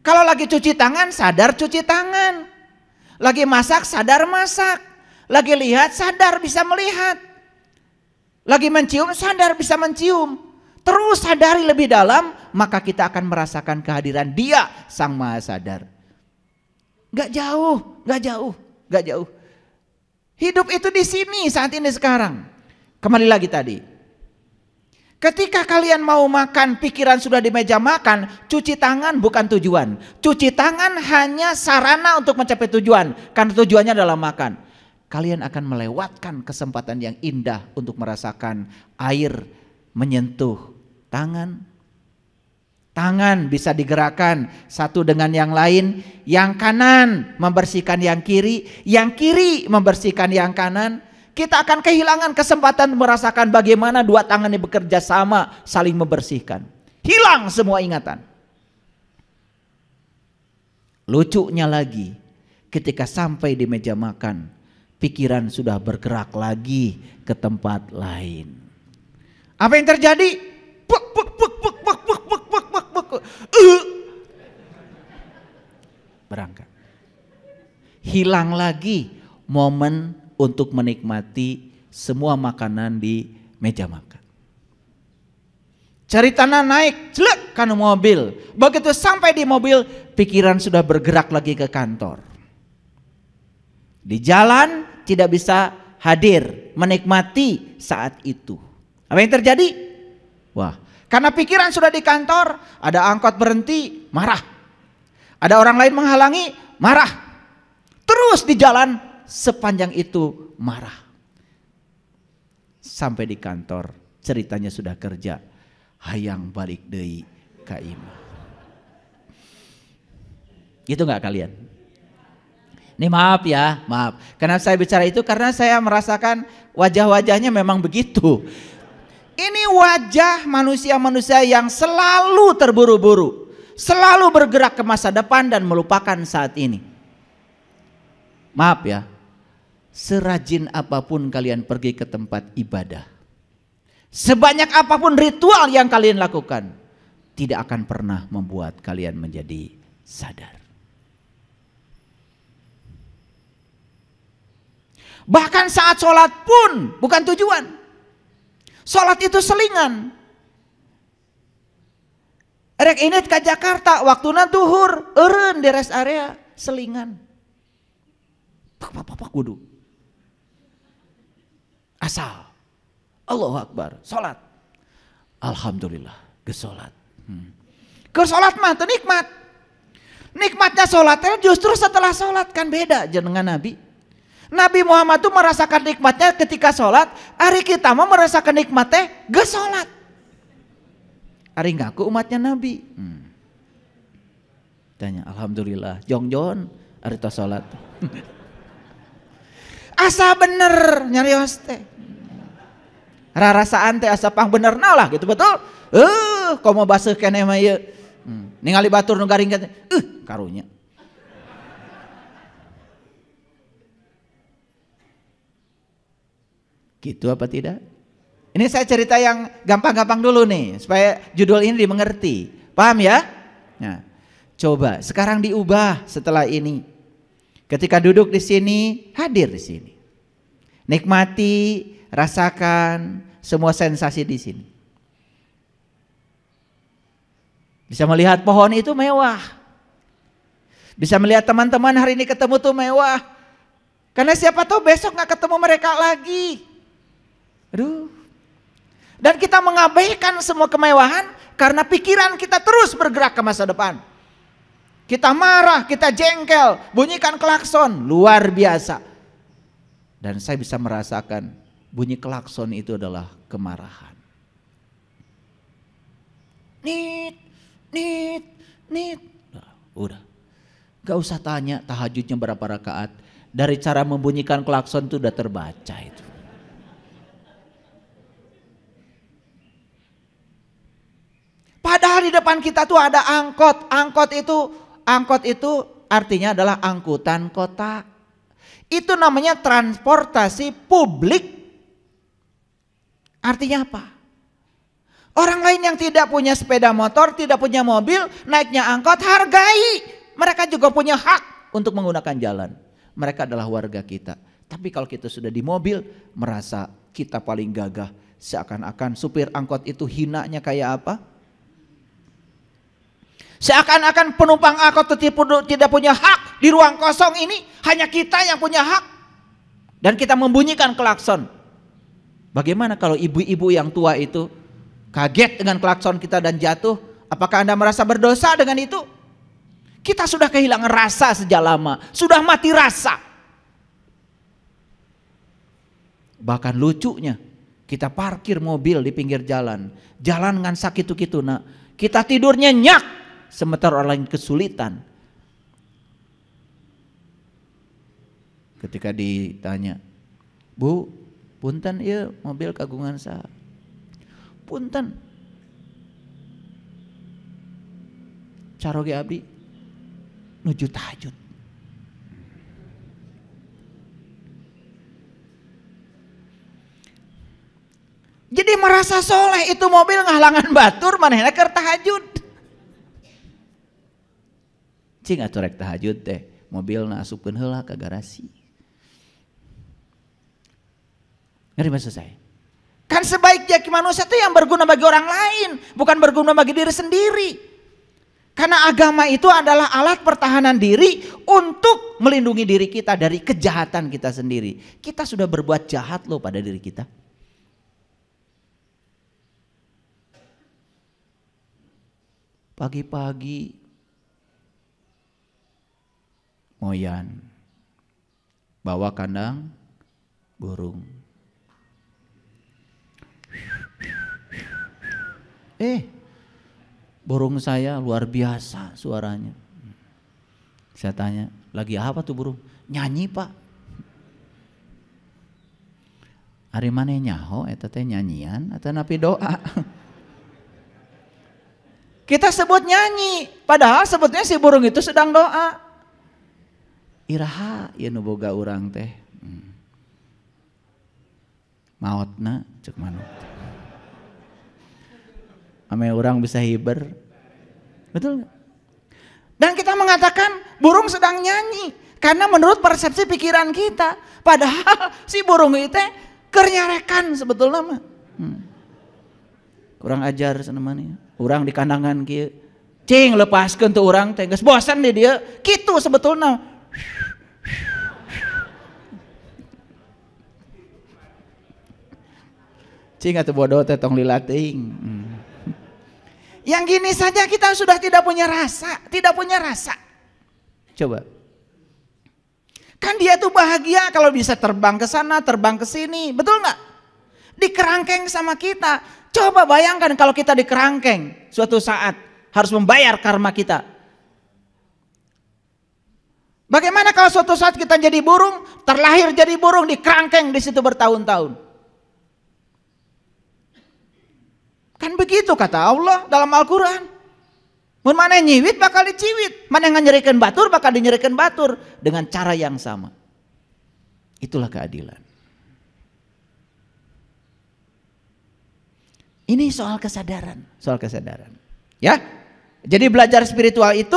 Kalau lagi cuci tangan sadar cuci tangan. Lagi masak sadar masak. Lagi lihat sadar bisa melihat. Lagi mencium sadar bisa mencium. Terus sadari lebih dalam maka kita akan merasakan kehadiran dia sang maha sadar. Gak jauh, gak jauh gak jauh. Hidup itu di sini saat ini sekarang. Kembali lagi tadi. Ketika kalian mau makan, pikiran sudah di meja makan, cuci tangan bukan tujuan. Cuci tangan hanya sarana untuk mencapai tujuan, karena tujuannya adalah makan. Kalian akan melewatkan kesempatan yang indah untuk merasakan air menyentuh tangan, Tangan bisa digerakkan satu dengan yang lain. Yang kanan membersihkan yang kiri, yang kiri membersihkan yang kanan. Kita akan kehilangan kesempatan merasakan bagaimana dua tangan ini bekerja sama, saling membersihkan. Hilang semua ingatan. Lucunya lagi, ketika sampai di meja makan, pikiran sudah bergerak lagi ke tempat lain. Apa yang terjadi? Puk, puk, puk, puk, puk, puk, puk uh, berangkat. Hilang lagi momen untuk menikmati semua makanan di meja makan. Cari tanah naik, celek kan mobil. Begitu sampai di mobil, pikiran sudah bergerak lagi ke kantor. Di jalan tidak bisa hadir, menikmati saat itu. Apa yang terjadi? Wah, karena pikiran sudah di kantor, ada angkot berhenti, marah. Ada orang lain menghalangi, marah. Terus di jalan sepanjang itu marah. Sampai di kantor, ceritanya sudah kerja. Hayang balik deh kaim. Itu Gitu nggak kalian? Ini maaf ya, maaf. Karena saya bicara itu karena saya merasakan wajah-wajahnya memang begitu. Ini wajah manusia-manusia yang selalu terburu-buru, selalu bergerak ke masa depan dan melupakan saat ini. Maaf ya, serajin apapun kalian pergi ke tempat ibadah, sebanyak apapun ritual yang kalian lakukan, tidak akan pernah membuat kalian menjadi sadar. Bahkan saat sholat pun bukan tujuan. Sholat itu selingan. Rek ini ke Jakarta, waktunya tuhur, eren di rest area, selingan. Pak, pak, pak, Asal. Allahu Akbar, sholat. Alhamdulillah, gesolat. Hmm. mantu mah, itu nikmat. Nikmatnya sholatnya justru setelah sholat, kan beda jenengan Nabi Nabi Muhammad tuh merasakan nikmatnya ketika sholat. Hari kita mau merasakan nikmatnya ke sholat. Hari ngaku umatnya Nabi. Hmm. Tanya, Alhamdulillah, jong-jong, hari itu sholat. asa bener nyari hoste. Rarasaan teh asa pang bener nah lah gitu betul. Eh, uh, mau basuh kene mah ieu. Hmm. Ningali batur nu garing uh, karunya. Gitu apa tidak? Ini saya cerita yang gampang-gampang dulu nih supaya judul ini dimengerti. Paham ya? Nah, coba sekarang diubah setelah ini. Ketika duduk di sini, hadir di sini. Nikmati, rasakan semua sensasi di sini. Bisa melihat pohon itu mewah. Bisa melihat teman-teman hari ini ketemu tuh mewah. Karena siapa tahu besok nggak ketemu mereka lagi. Aduh. Dan kita mengabaikan semua kemewahan karena pikiran kita terus bergerak ke masa depan. Kita marah, kita jengkel, bunyikan klakson, luar biasa. Dan saya bisa merasakan bunyi klakson itu adalah kemarahan. Nit, nit, nit. Nah, udah. Gak usah tanya tahajudnya berapa rakaat. Dari cara membunyikan klakson itu udah terbaca itu. Padahal di depan kita tuh ada angkot. Angkot itu angkot itu artinya adalah angkutan kota. Itu namanya transportasi publik. Artinya apa? Orang lain yang tidak punya sepeda motor, tidak punya mobil, naiknya angkot, hargai. Mereka juga punya hak untuk menggunakan jalan. Mereka adalah warga kita. Tapi kalau kita sudah di mobil, merasa kita paling gagah. Seakan-akan supir angkot itu hinanya kayak apa? Seakan-akan penumpang angkot tertipu, tidak punya hak di ruang kosong ini hanya kita yang punya hak dan kita membunyikan klakson. Bagaimana kalau ibu-ibu yang tua itu kaget dengan klakson kita dan jatuh? Apakah Anda merasa berdosa dengan itu? Kita sudah kehilangan rasa sejak lama, sudah mati rasa. Bahkan lucunya, kita parkir mobil di pinggir jalan, jalan nggak sakit itu nak. Kita tidurnya nyak sementara orang lain kesulitan. Ketika ditanya, Bu, punten ya mobil kagungan saya. Punten. caroge abdi nuju tahajud. Jadi merasa soleh itu mobil ngalangan batur mana keur tahajud cing atau rek tahajud teh mobil na asupkan hela ke garasi Ngeri maksud saya kan sebaik-baik manusia itu yang berguna bagi orang lain bukan berguna bagi diri sendiri karena agama itu adalah alat pertahanan diri untuk melindungi diri kita dari kejahatan kita sendiri. Kita sudah berbuat jahat loh pada diri kita. Pagi-pagi moyan bawa kandang burung. Eh, burung saya luar biasa suaranya. Saya tanya, lagi apa tuh burung? Nyanyi pak. Hari mana nyaho, teteh teh nyanyian, atau napi doa. Kita sebut nyanyi, padahal sebetulnya si burung itu sedang doa. Iraha ya nu boga orang teh. Hmm. maut na cek manuk. Ame orang bisa hiber. Betul gak? Dan kita mengatakan burung sedang nyanyi karena menurut persepsi pikiran kita. Padahal si burung itu kernyarekan sebetulnya mah. Hmm. Kurang ajar senemani. Orang di kandangan kia. Cing lepaskan tuh orang teh. bosan deh dia. Gitu sebetulnya. Cing atau bodoh tetong lilating. Hmm. Yang gini saja kita sudah tidak punya rasa, tidak punya rasa. Coba. Kan dia tuh bahagia kalau bisa terbang ke sana, terbang ke sini, betul nggak? Dikerangkeng sama kita. Coba bayangkan kalau kita dikerangkeng suatu saat harus membayar karma kita. Bagaimana kalau suatu saat kita jadi burung, terlahir jadi burung, dikerangkeng di situ bertahun-tahun? Kan begitu kata Allah dalam Al-Quran. Mun mana nyiwit bakal diciwit, mana yang nyerikan batur bakal dinyerikan batur dengan cara yang sama. Itulah keadilan. Ini soal kesadaran, soal kesadaran. Ya. Jadi belajar spiritual itu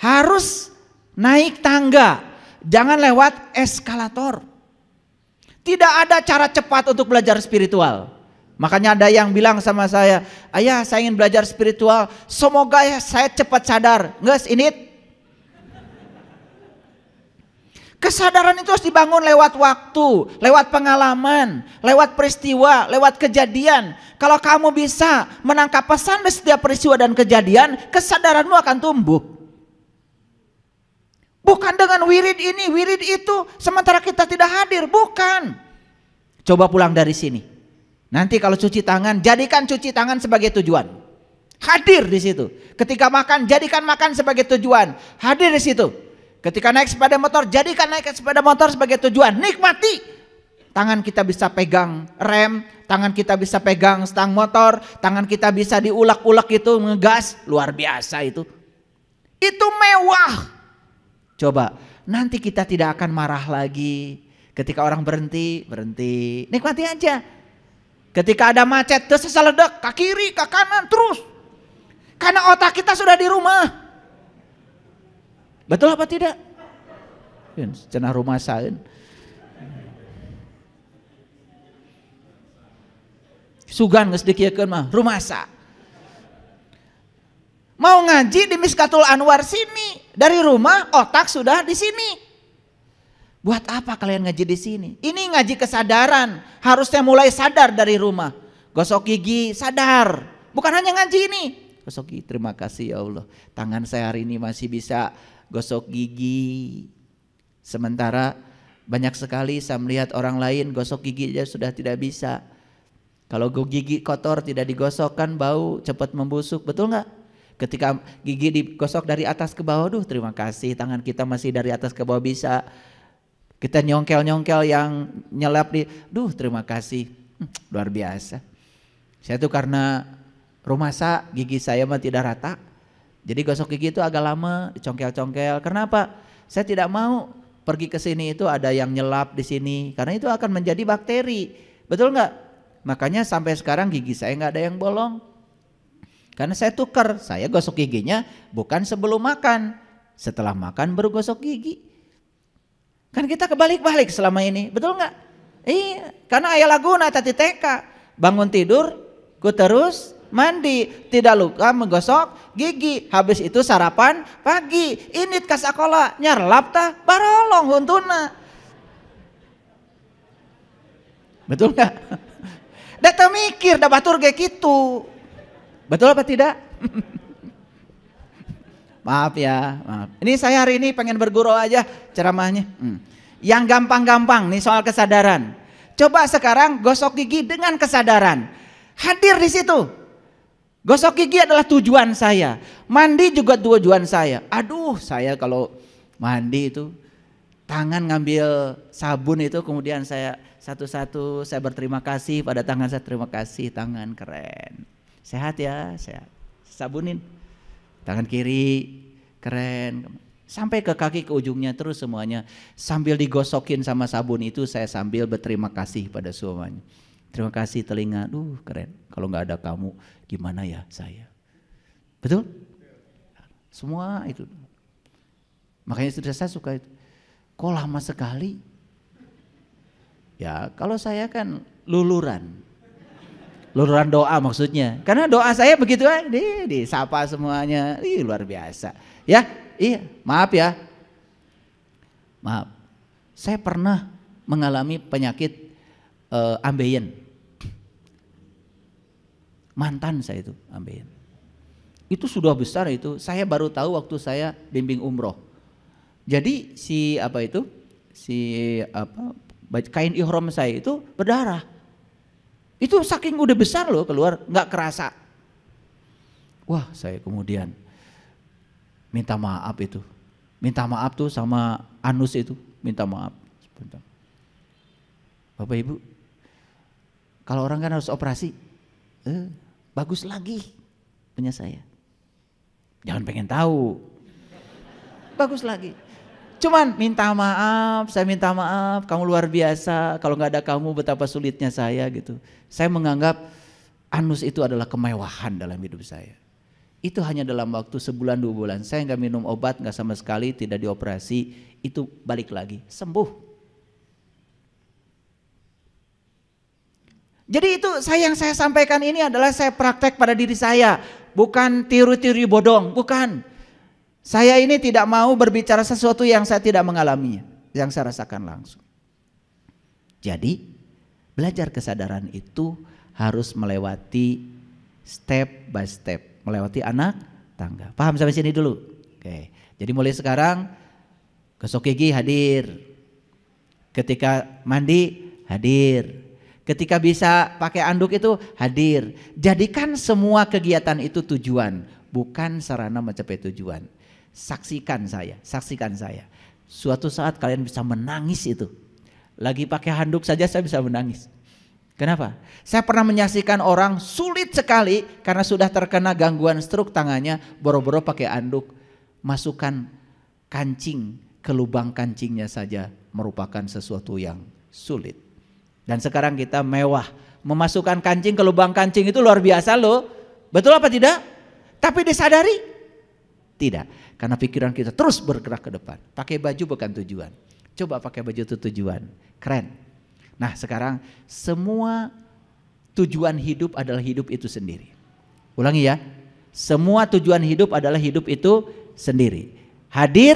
harus naik tangga, jangan lewat eskalator. Tidak ada cara cepat untuk belajar spiritual. Makanya ada yang bilang sama saya, ayah saya ingin belajar spiritual, semoga ya saya cepat sadar. Nges, ini Kesadaran itu harus dibangun lewat waktu, lewat pengalaman, lewat peristiwa, lewat kejadian. Kalau kamu bisa menangkap pesan di setiap peristiwa dan kejadian, kesadaranmu akan tumbuh. Bukan dengan wirid ini, wirid itu, sementara kita tidak hadir, bukan. Coba pulang dari sini. Nanti kalau cuci tangan, jadikan cuci tangan sebagai tujuan. Hadir di situ. Ketika makan, jadikan makan sebagai tujuan. Hadir di situ. Ketika naik sepeda motor, jadikan naik sepeda motor sebagai tujuan. Nikmati. Tangan kita bisa pegang rem, tangan kita bisa pegang stang motor, tangan kita bisa diulak-ulak itu ngegas, luar biasa itu. Itu mewah. Coba, nanti kita tidak akan marah lagi. Ketika orang berhenti, berhenti. Nikmati aja Ketika ada macet, terus seledek, ke kiri, ke kanan, terus. Karena otak kita sudah di rumah. Betul apa tidak? Cenah rumah sain. Sugan sedikit dikieukeun rumah rumasa. Mau ngaji di Miskatul Anwar sini, dari rumah otak sudah di sini. Buat apa kalian ngaji di sini? Ini ngaji kesadaran. Harusnya mulai sadar dari rumah. Gosok gigi, sadar. Bukan hanya ngaji ini. Gosok gigi, terima kasih ya Allah. Tangan saya hari ini masih bisa gosok gigi. Sementara banyak sekali saya melihat orang lain gosok gigi aja sudah tidak bisa. Kalau gigi kotor tidak digosokkan bau cepat membusuk, betul nggak? Ketika gigi digosok dari atas ke bawah, duh terima kasih tangan kita masih dari atas ke bawah bisa kita nyongkel-nyongkel yang nyelap di, duh terima kasih, hmm, luar biasa. Saya tuh karena rumah sa gigi saya mah tidak rata, jadi gosok gigi itu agak lama, dicongkel-congkel. Kenapa? Saya tidak mau pergi ke sini itu ada yang nyelap di sini, karena itu akan menjadi bakteri. Betul nggak? Makanya sampai sekarang gigi saya nggak ada yang bolong. Karena saya tukar, saya gosok giginya bukan sebelum makan, setelah makan baru gosok gigi. Kan kita kebalik-balik selama ini, betul nggak? Iya, karena ayah lagu tadi TK. Bangun tidur, ku terus mandi, tidak luka menggosok gigi. Habis itu sarapan pagi, init kasakolanya sakola, nyerlap ta, barolong huntuna. Betul nggak? Data mikir, dapat batur kayak gitu Betul apa tidak? Maaf ya, maaf. Ini saya hari ini pengen bergurau aja ceramahnya. Hmm. Yang gampang-gampang nih soal kesadaran. Coba sekarang gosok gigi dengan kesadaran. Hadir di situ. Gosok gigi adalah tujuan saya. Mandi juga tujuan saya. Aduh, saya kalau mandi itu tangan ngambil sabun itu kemudian saya satu-satu saya berterima kasih pada tangan saya terima kasih tangan keren. Sehat ya, sehat. Sabunin tangan kiri keren sampai ke kaki ke ujungnya terus semuanya sambil digosokin sama sabun itu saya sambil berterima kasih pada suaminya terima kasih telinga duh keren kalau nggak ada kamu gimana ya saya betul semua itu makanya sudah saya suka itu kok lama sekali ya kalau saya kan luluran Luluran doa maksudnya. Karena doa saya begitu di disapa semuanya. Ih, luar biasa. Ya, iya, maaf ya. Maaf. Saya pernah mengalami penyakit uh, ambeien. Mantan saya itu ambeien. Itu sudah besar itu. Saya baru tahu waktu saya bimbing umroh. Jadi si apa itu? Si apa? Kain ihram saya itu berdarah itu saking udah besar loh keluar, nggak kerasa. Wah saya kemudian minta maaf itu. Minta maaf tuh sama anus itu, minta maaf. Sebentar. Bapak Ibu, kalau orang kan harus operasi, eh, bagus lagi punya saya. Jangan pengen tahu. Bagus lagi. Cuman minta maaf, saya minta maaf, kamu luar biasa. Kalau nggak ada kamu betapa sulitnya saya gitu. Saya menganggap anus itu adalah kemewahan dalam hidup saya. Itu hanya dalam waktu sebulan dua bulan. Saya nggak minum obat, nggak sama sekali, tidak dioperasi. Itu balik lagi, sembuh. Jadi itu saya yang saya sampaikan ini adalah saya praktek pada diri saya. Bukan tiru-tiru bodong, bukan. Saya ini tidak mau berbicara sesuatu yang saya tidak mengalami, yang saya rasakan langsung. Jadi, belajar kesadaran itu harus melewati step by step, melewati anak tangga. Paham sampai sini dulu? Oke. Jadi mulai sekarang gosok gigi hadir. Ketika mandi hadir. Ketika bisa pakai anduk itu hadir. Jadikan semua kegiatan itu tujuan, bukan sarana mencapai tujuan saksikan saya, saksikan saya. Suatu saat kalian bisa menangis itu. Lagi pakai handuk saja saya bisa menangis. Kenapa? Saya pernah menyaksikan orang sulit sekali karena sudah terkena gangguan stroke tangannya, boro-boro pakai handuk masukkan kancing ke lubang kancingnya saja merupakan sesuatu yang sulit. Dan sekarang kita mewah, memasukkan kancing ke lubang kancing itu luar biasa loh. Betul apa tidak? Tapi disadari? Tidak. Karena pikiran kita terus bergerak ke depan. Pakai baju bukan tujuan. Coba pakai baju itu tujuan. Keren. Nah sekarang semua tujuan hidup adalah hidup itu sendiri. Ulangi ya. Semua tujuan hidup adalah hidup itu sendiri. Hadir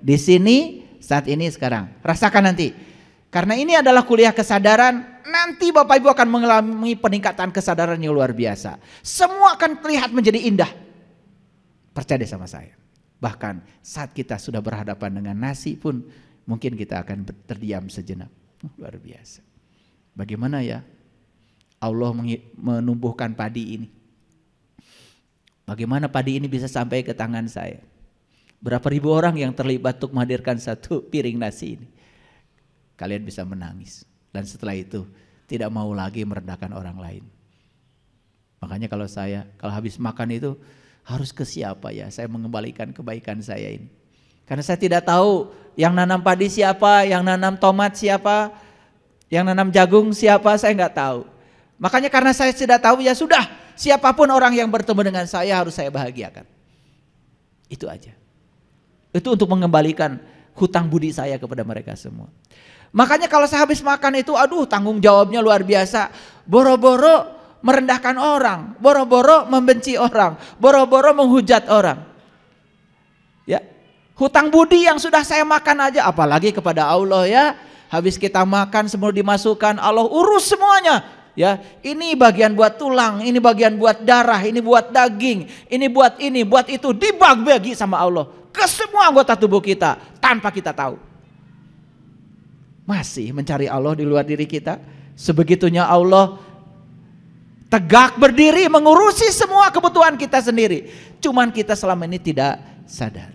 di sini saat ini sekarang. Rasakan nanti. Karena ini adalah kuliah kesadaran, nanti Bapak Ibu akan mengalami peningkatan kesadaran yang luar biasa. Semua akan terlihat menjadi indah. Percaya deh sama saya. Bahkan saat kita sudah berhadapan dengan nasi pun mungkin kita akan terdiam sejenak. Oh, luar biasa. Bagaimana ya Allah menumbuhkan padi ini? Bagaimana padi ini bisa sampai ke tangan saya? Berapa ribu orang yang terlibat untuk menghadirkan satu piring nasi ini? Kalian bisa menangis. Dan setelah itu tidak mau lagi merendahkan orang lain. Makanya kalau saya, kalau habis makan itu harus ke siapa ya saya mengembalikan kebaikan saya ini. Karena saya tidak tahu yang nanam padi siapa, yang nanam tomat siapa, yang nanam jagung siapa, saya nggak tahu. Makanya karena saya tidak tahu ya sudah, siapapun orang yang bertemu dengan saya harus saya bahagiakan. Itu aja. Itu untuk mengembalikan hutang budi saya kepada mereka semua. Makanya kalau saya habis makan itu aduh tanggung jawabnya luar biasa. Boro-boro merendahkan orang, boro-boro membenci orang, boro-boro menghujat orang. Ya. Hutang budi yang sudah saya makan aja apalagi kepada Allah ya. Habis kita makan semua dimasukkan, Allah urus semuanya. Ya, ini bagian buat tulang, ini bagian buat darah, ini buat daging, ini buat ini, buat itu dibagi-bagi sama Allah ke semua anggota tubuh kita tanpa kita tahu. Masih mencari Allah di luar diri kita. Sebegitunya Allah Tegak berdiri mengurusi semua kebutuhan kita sendiri. Cuman kita selama ini tidak sadar.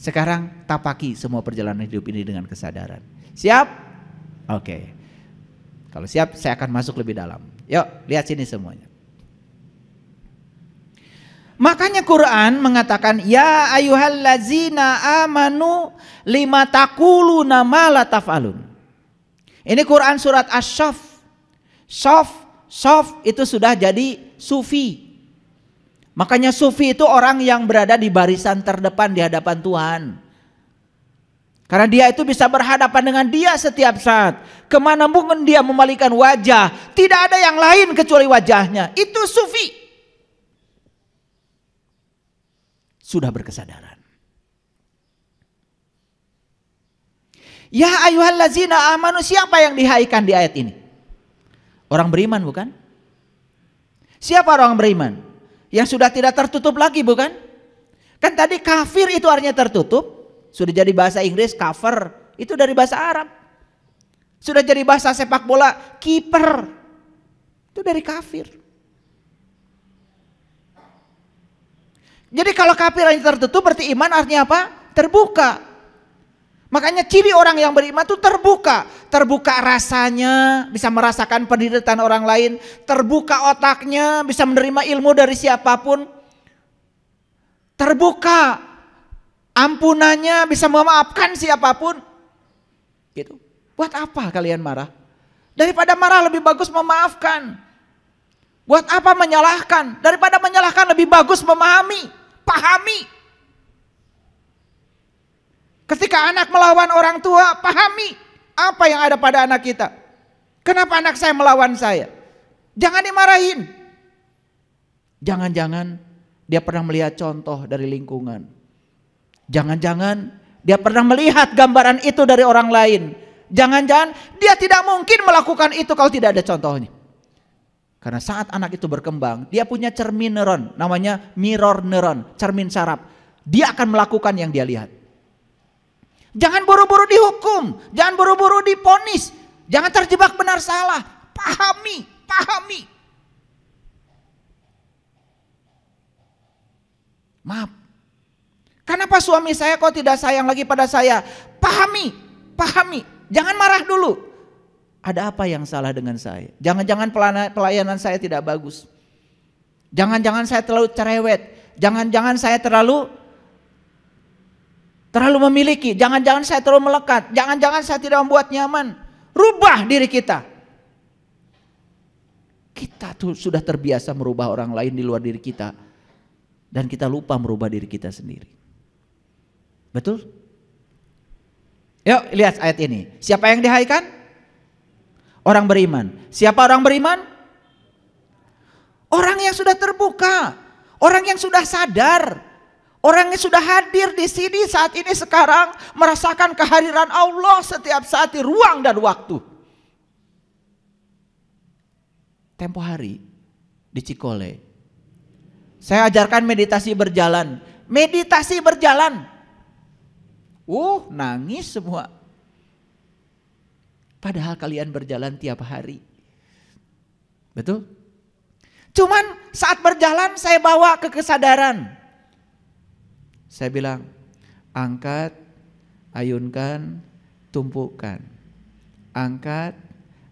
Sekarang tapaki semua perjalanan hidup ini dengan kesadaran. Siap? Oke. Okay. Kalau siap saya akan masuk lebih dalam. Yuk, lihat sini semuanya. Makanya Quran mengatakan ya ayyuhallazina amanu lima takuluna mala la tafalun. Ini Quran surat Asy-Syaff. Syaf soft itu sudah jadi sufi. Makanya sufi itu orang yang berada di barisan terdepan di hadapan Tuhan. Karena dia itu bisa berhadapan dengan dia setiap saat. Kemana mungkin dia memalikan wajah. Tidak ada yang lain kecuali wajahnya. Itu sufi. Sudah berkesadaran. Ya ayuhan Lazina amanu siapa yang dihaikan di ayat ini? Orang beriman bukan? Siapa orang beriman? Yang sudah tidak tertutup lagi bukan? Kan tadi kafir itu artinya tertutup. Sudah jadi bahasa Inggris cover. Itu dari bahasa Arab. Sudah jadi bahasa sepak bola kiper. Itu dari kafir. Jadi kalau kafir yang tertutup berarti iman artinya apa? Terbuka. Makanya ciri orang yang beriman itu terbuka. Terbuka rasanya, bisa merasakan penderitaan orang lain. Terbuka otaknya, bisa menerima ilmu dari siapapun. Terbuka ampunannya, bisa memaafkan siapapun. Gitu. Buat apa kalian marah? Daripada marah lebih bagus memaafkan. Buat apa menyalahkan? Daripada menyalahkan lebih bagus memahami, pahami. Ketika anak melawan orang tua, pahami apa yang ada pada anak kita. Kenapa anak saya melawan saya? Jangan dimarahin. Jangan-jangan dia pernah melihat contoh dari lingkungan. Jangan-jangan dia pernah melihat gambaran itu dari orang lain. Jangan-jangan dia tidak mungkin melakukan itu kalau tidak ada contohnya. Karena saat anak itu berkembang, dia punya cermin neuron, namanya mirror neuron, cermin saraf. Dia akan melakukan yang dia lihat. Jangan buru-buru dihukum, jangan buru-buru diponis, jangan terjebak benar salah. Pahami, pahami. Maaf. Kenapa suami saya kok tidak sayang lagi pada saya? Pahami, pahami. Jangan marah dulu. Ada apa yang salah dengan saya? Jangan-jangan pelayanan saya tidak bagus. Jangan-jangan saya terlalu cerewet. Jangan-jangan saya terlalu Terlalu memiliki, jangan-jangan saya terlalu melekat, jangan-jangan saya tidak membuat nyaman. Rubah diri kita. Kita tuh sudah terbiasa merubah orang lain di luar diri kita. Dan kita lupa merubah diri kita sendiri. Betul? Yuk lihat ayat ini. Siapa yang dihaikan? Orang beriman. Siapa orang beriman? Orang yang sudah terbuka. Orang yang sudah sadar Orang yang sudah hadir di sini saat ini sekarang merasakan kehadiran Allah setiap saat di ruang dan waktu. Tempo hari di Cikole. Saya ajarkan meditasi berjalan. Meditasi berjalan. Uh, nangis semua. Padahal kalian berjalan tiap hari. Betul? Cuman saat berjalan saya bawa ke kesadaran. Saya bilang, angkat, ayunkan, tumpukan. Angkat,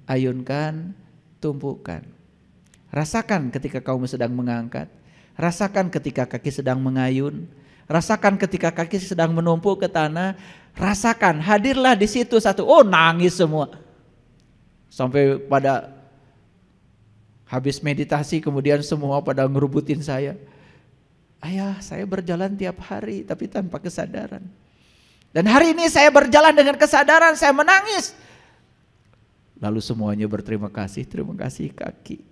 ayunkan, tumpukan. Rasakan ketika kaum sedang mengangkat, rasakan ketika kaki sedang mengayun, rasakan ketika kaki sedang menumpuk ke tanah, rasakan, hadirlah di situ satu, oh nangis semua. Sampai pada habis meditasi kemudian semua pada ngerubutin saya. Ayah, saya berjalan tiap hari tapi tanpa kesadaran. Dan hari ini saya berjalan dengan kesadaran, saya menangis. Lalu semuanya berterima kasih, terima kasih kaki.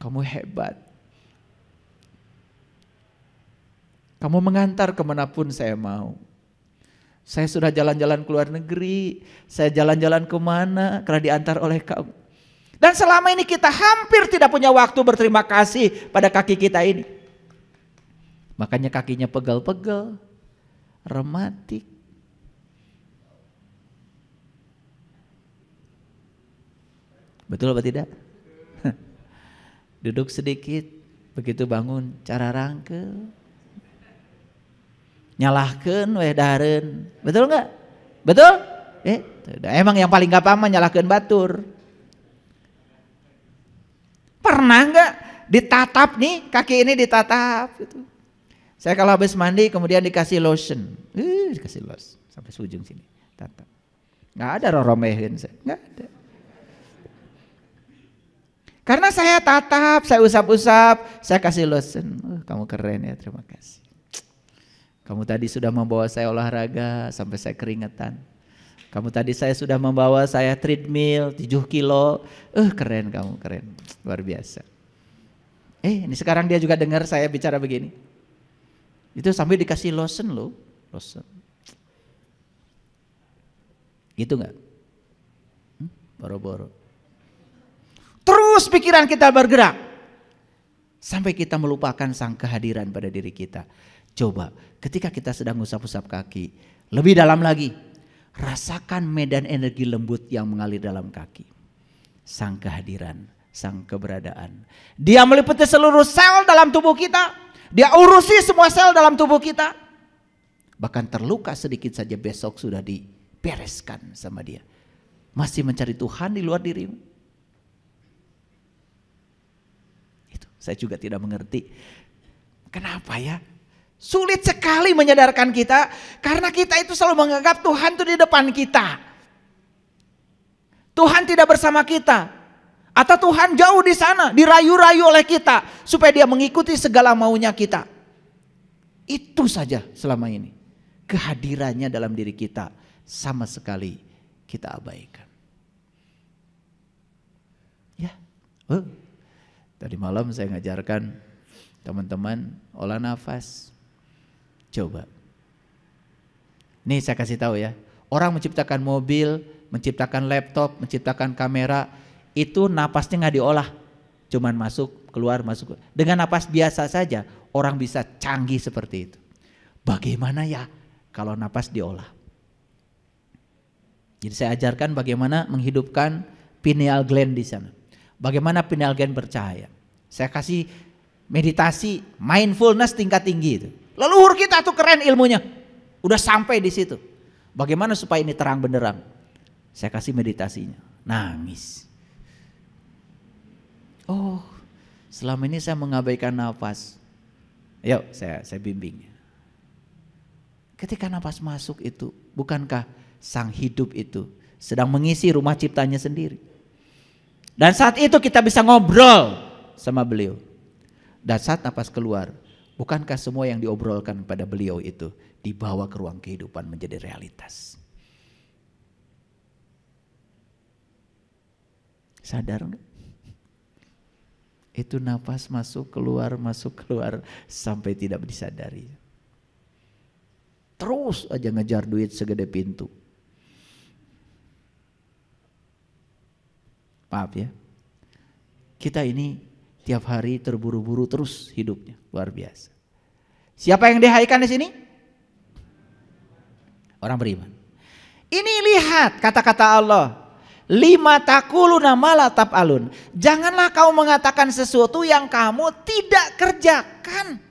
Kamu hebat. Kamu mengantar kemanapun saya mau. Saya sudah jalan-jalan ke luar negeri, saya jalan-jalan kemana karena diantar oleh kamu. Dan selama ini kita hampir tidak punya waktu berterima kasih pada kaki kita ini. Makanya kakinya pegal-pegal, rematik. Betul apa tidak? Duduk sedikit, begitu bangun cara rangkel. Nyalahkan weh daren. Betul nggak? Betul? Eh, emang yang paling gak paham nyalahkan batur. Pernah nggak ditatap nih, kaki ini ditatap gitu. Saya kalau habis mandi kemudian dikasih lotion. Uh, dikasih lotion sampai sujung sini. Tata. Nggak ada romehin saya. Nggak ada. Karena saya tatap, saya usap-usap, saya kasih lotion. Uh, kamu keren ya, terima kasih. Kamu tadi sudah membawa saya olahraga sampai saya keringetan. Kamu tadi saya sudah membawa saya treadmill 7 kilo. Eh uh, keren kamu, keren. Luar biasa. Eh ini sekarang dia juga dengar saya bicara begini. Itu sampai dikasih lotion loh, lotion. Gitu nggak? Hmm? Boro-boro. Terus pikiran kita bergerak sampai kita melupakan sang kehadiran pada diri kita. Coba ketika kita sedang usap-usap kaki, lebih dalam lagi, rasakan medan energi lembut yang mengalir dalam kaki. Sang kehadiran, sang keberadaan. Dia meliputi seluruh sel dalam tubuh kita, dia urusi semua sel dalam tubuh kita. Bahkan terluka sedikit saja besok sudah dibereskan sama dia. Masih mencari Tuhan di luar dirimu. Itu saya juga tidak mengerti. Kenapa ya? Sulit sekali menyadarkan kita karena kita itu selalu menganggap Tuhan itu di depan kita. Tuhan tidak bersama kita. Atau Tuhan jauh di sana, dirayu-rayu oleh kita supaya dia mengikuti segala maunya kita. Itu saja selama ini. Kehadirannya dalam diri kita sama sekali kita abaikan. Ya. Oh. Tadi malam saya ngajarkan teman-teman olah nafas. Coba. Nih saya kasih tahu ya. Orang menciptakan mobil, menciptakan laptop, menciptakan kamera, itu napasnya nggak diolah, cuman masuk keluar masuk. Dengan napas biasa saja orang bisa canggih seperti itu. Bagaimana ya kalau napas diolah? Jadi saya ajarkan bagaimana menghidupkan pineal gland di sana. Bagaimana pineal gland bercahaya. Saya kasih meditasi mindfulness tingkat tinggi itu. Leluhur kita tuh keren ilmunya. Udah sampai di situ. Bagaimana supaya ini terang benderang? Saya kasih meditasinya. Nangis. Oh, selama ini saya mengabaikan nafas. Yuk, saya saya bimbing. Ketika nafas masuk itu, bukankah sang hidup itu sedang mengisi rumah ciptanya sendiri? Dan saat itu kita bisa ngobrol sama beliau. Dan saat nafas keluar, bukankah semua yang diobrolkan pada beliau itu dibawa ke ruang kehidupan menjadi realitas? Sadar nggak? itu nafas masuk keluar masuk keluar sampai tidak disadari. Terus aja ngejar duit segede pintu. Maaf ya. Kita ini tiap hari terburu-buru terus hidupnya, luar biasa. Siapa yang dihaikan di sini? Orang beriman. Ini lihat kata-kata Allah. Lima takuluna mala alun. Janganlah kau mengatakan sesuatu yang kamu tidak kerjakan.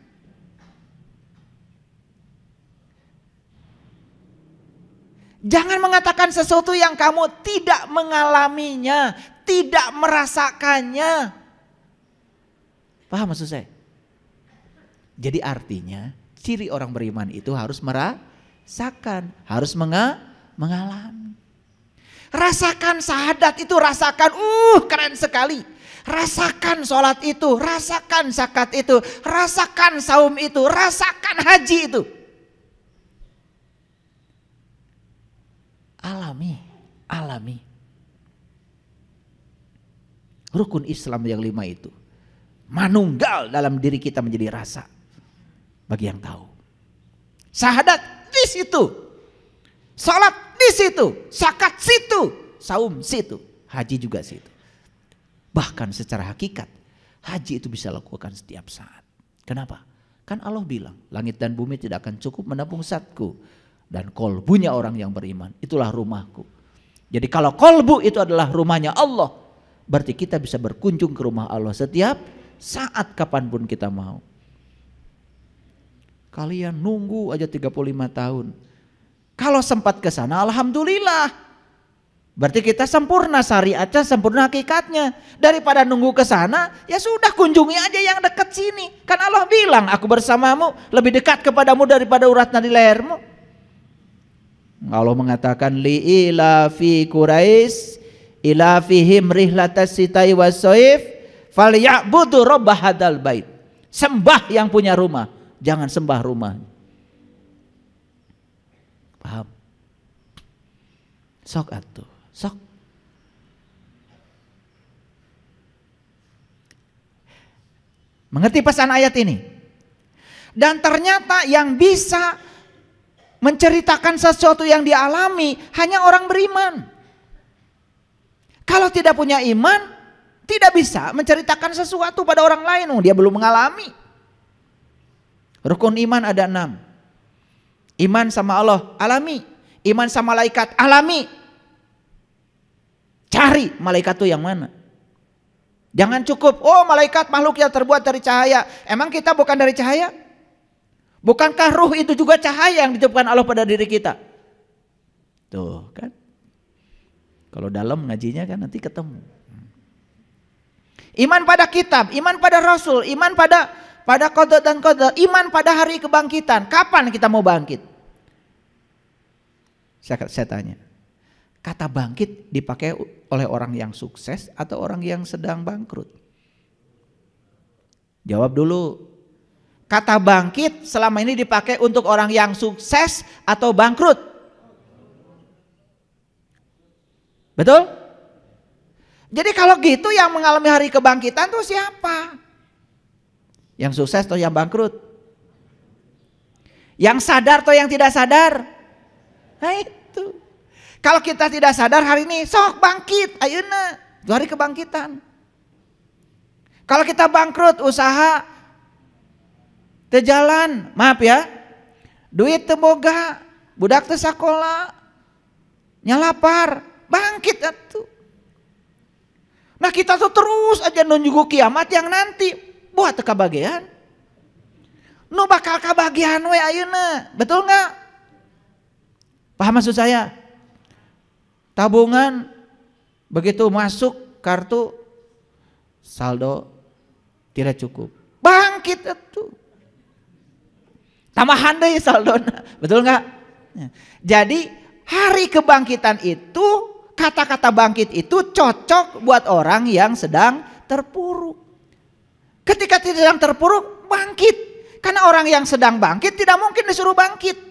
Jangan mengatakan sesuatu yang kamu tidak mengalaminya, tidak merasakannya. Paham maksud saya? Jadi artinya ciri orang beriman itu harus merasakan, harus menga mengalami. Rasakan sahadat itu, rasakan, uh keren sekali. Rasakan sholat itu, rasakan zakat itu, rasakan saum itu, rasakan haji itu. Alami, alami. Rukun Islam yang lima itu. Manunggal dalam diri kita menjadi rasa. Bagi yang tahu. Sahadat di situ. Sholat di situ, zakat situ, saum situ, haji juga situ. Bahkan secara hakikat, haji itu bisa lakukan setiap saat. Kenapa? Kan Allah bilang, langit dan bumi tidak akan cukup menampung satku. Dan kolbunya orang yang beriman, itulah rumahku. Jadi kalau kolbu itu adalah rumahnya Allah, berarti kita bisa berkunjung ke rumah Allah setiap saat kapanpun kita mau. Kalian nunggu aja 35 tahun, kalau sempat ke sana alhamdulillah. Berarti kita sempurna syariatnya, sempurna hakikatnya. Daripada nunggu ke sana, ya sudah kunjungi aja yang dekat sini. Kan Allah bilang, aku bersamamu lebih dekat kepadamu daripada uratnya di lehermu. Allah mengatakan li fi Quraisy ila fihim rihlatas sitai wasoif falyabudu rabb hadal bait. Sembah yang punya rumah, jangan sembah rumahnya. Paham? Sok atuh, sok. Mengerti pesan ayat ini? Dan ternyata yang bisa menceritakan sesuatu yang dialami hanya orang beriman. Kalau tidak punya iman, tidak bisa menceritakan sesuatu pada orang lain. Oh, dia belum mengalami. Rukun iman ada enam. Iman sama Allah alami. Iman sama malaikat alami. Cari malaikat itu yang mana. Jangan cukup, oh malaikat makhluk yang terbuat dari cahaya. Emang kita bukan dari cahaya? Bukankah ruh itu juga cahaya yang dititipkan Allah pada diri kita? Tuh kan. Kalau dalam ngajinya kan nanti ketemu. Iman pada kitab, iman pada rasul, iman pada pada kodok dan kodok, iman pada hari kebangkitan. Kapan kita mau bangkit? Saya, saya tanya, kata bangkit dipakai oleh orang yang sukses atau orang yang sedang bangkrut? Jawab dulu. Kata bangkit selama ini dipakai untuk orang yang sukses atau bangkrut? Betul? Jadi kalau gitu yang mengalami hari kebangkitan tuh siapa? Yang sukses atau yang bangkrut? Yang sadar atau yang tidak sadar? Nah itu. Kalau kita tidak sadar hari ini, sok bangkit, ayeuna itu hari kebangkitan. Kalau kita bangkrut usaha terjalan maaf ya, duit teboga, budak tersakola, nyalapar, bangkit itu. Nah kita tuh terus aja nunjuku kiamat yang nanti buat kebahagiaan. Nu bakal kebahagiaan we na betul nggak? Paham maksud saya? Tabungan begitu masuk kartu saldo tidak cukup. Bangkit itu. Tambahan deh saldo, Betul nggak? Ya. Jadi hari kebangkitan itu kata-kata bangkit itu cocok buat orang yang sedang terpuruk. Ketika tidak sedang terpuruk, bangkit. Karena orang yang sedang bangkit tidak mungkin disuruh bangkit.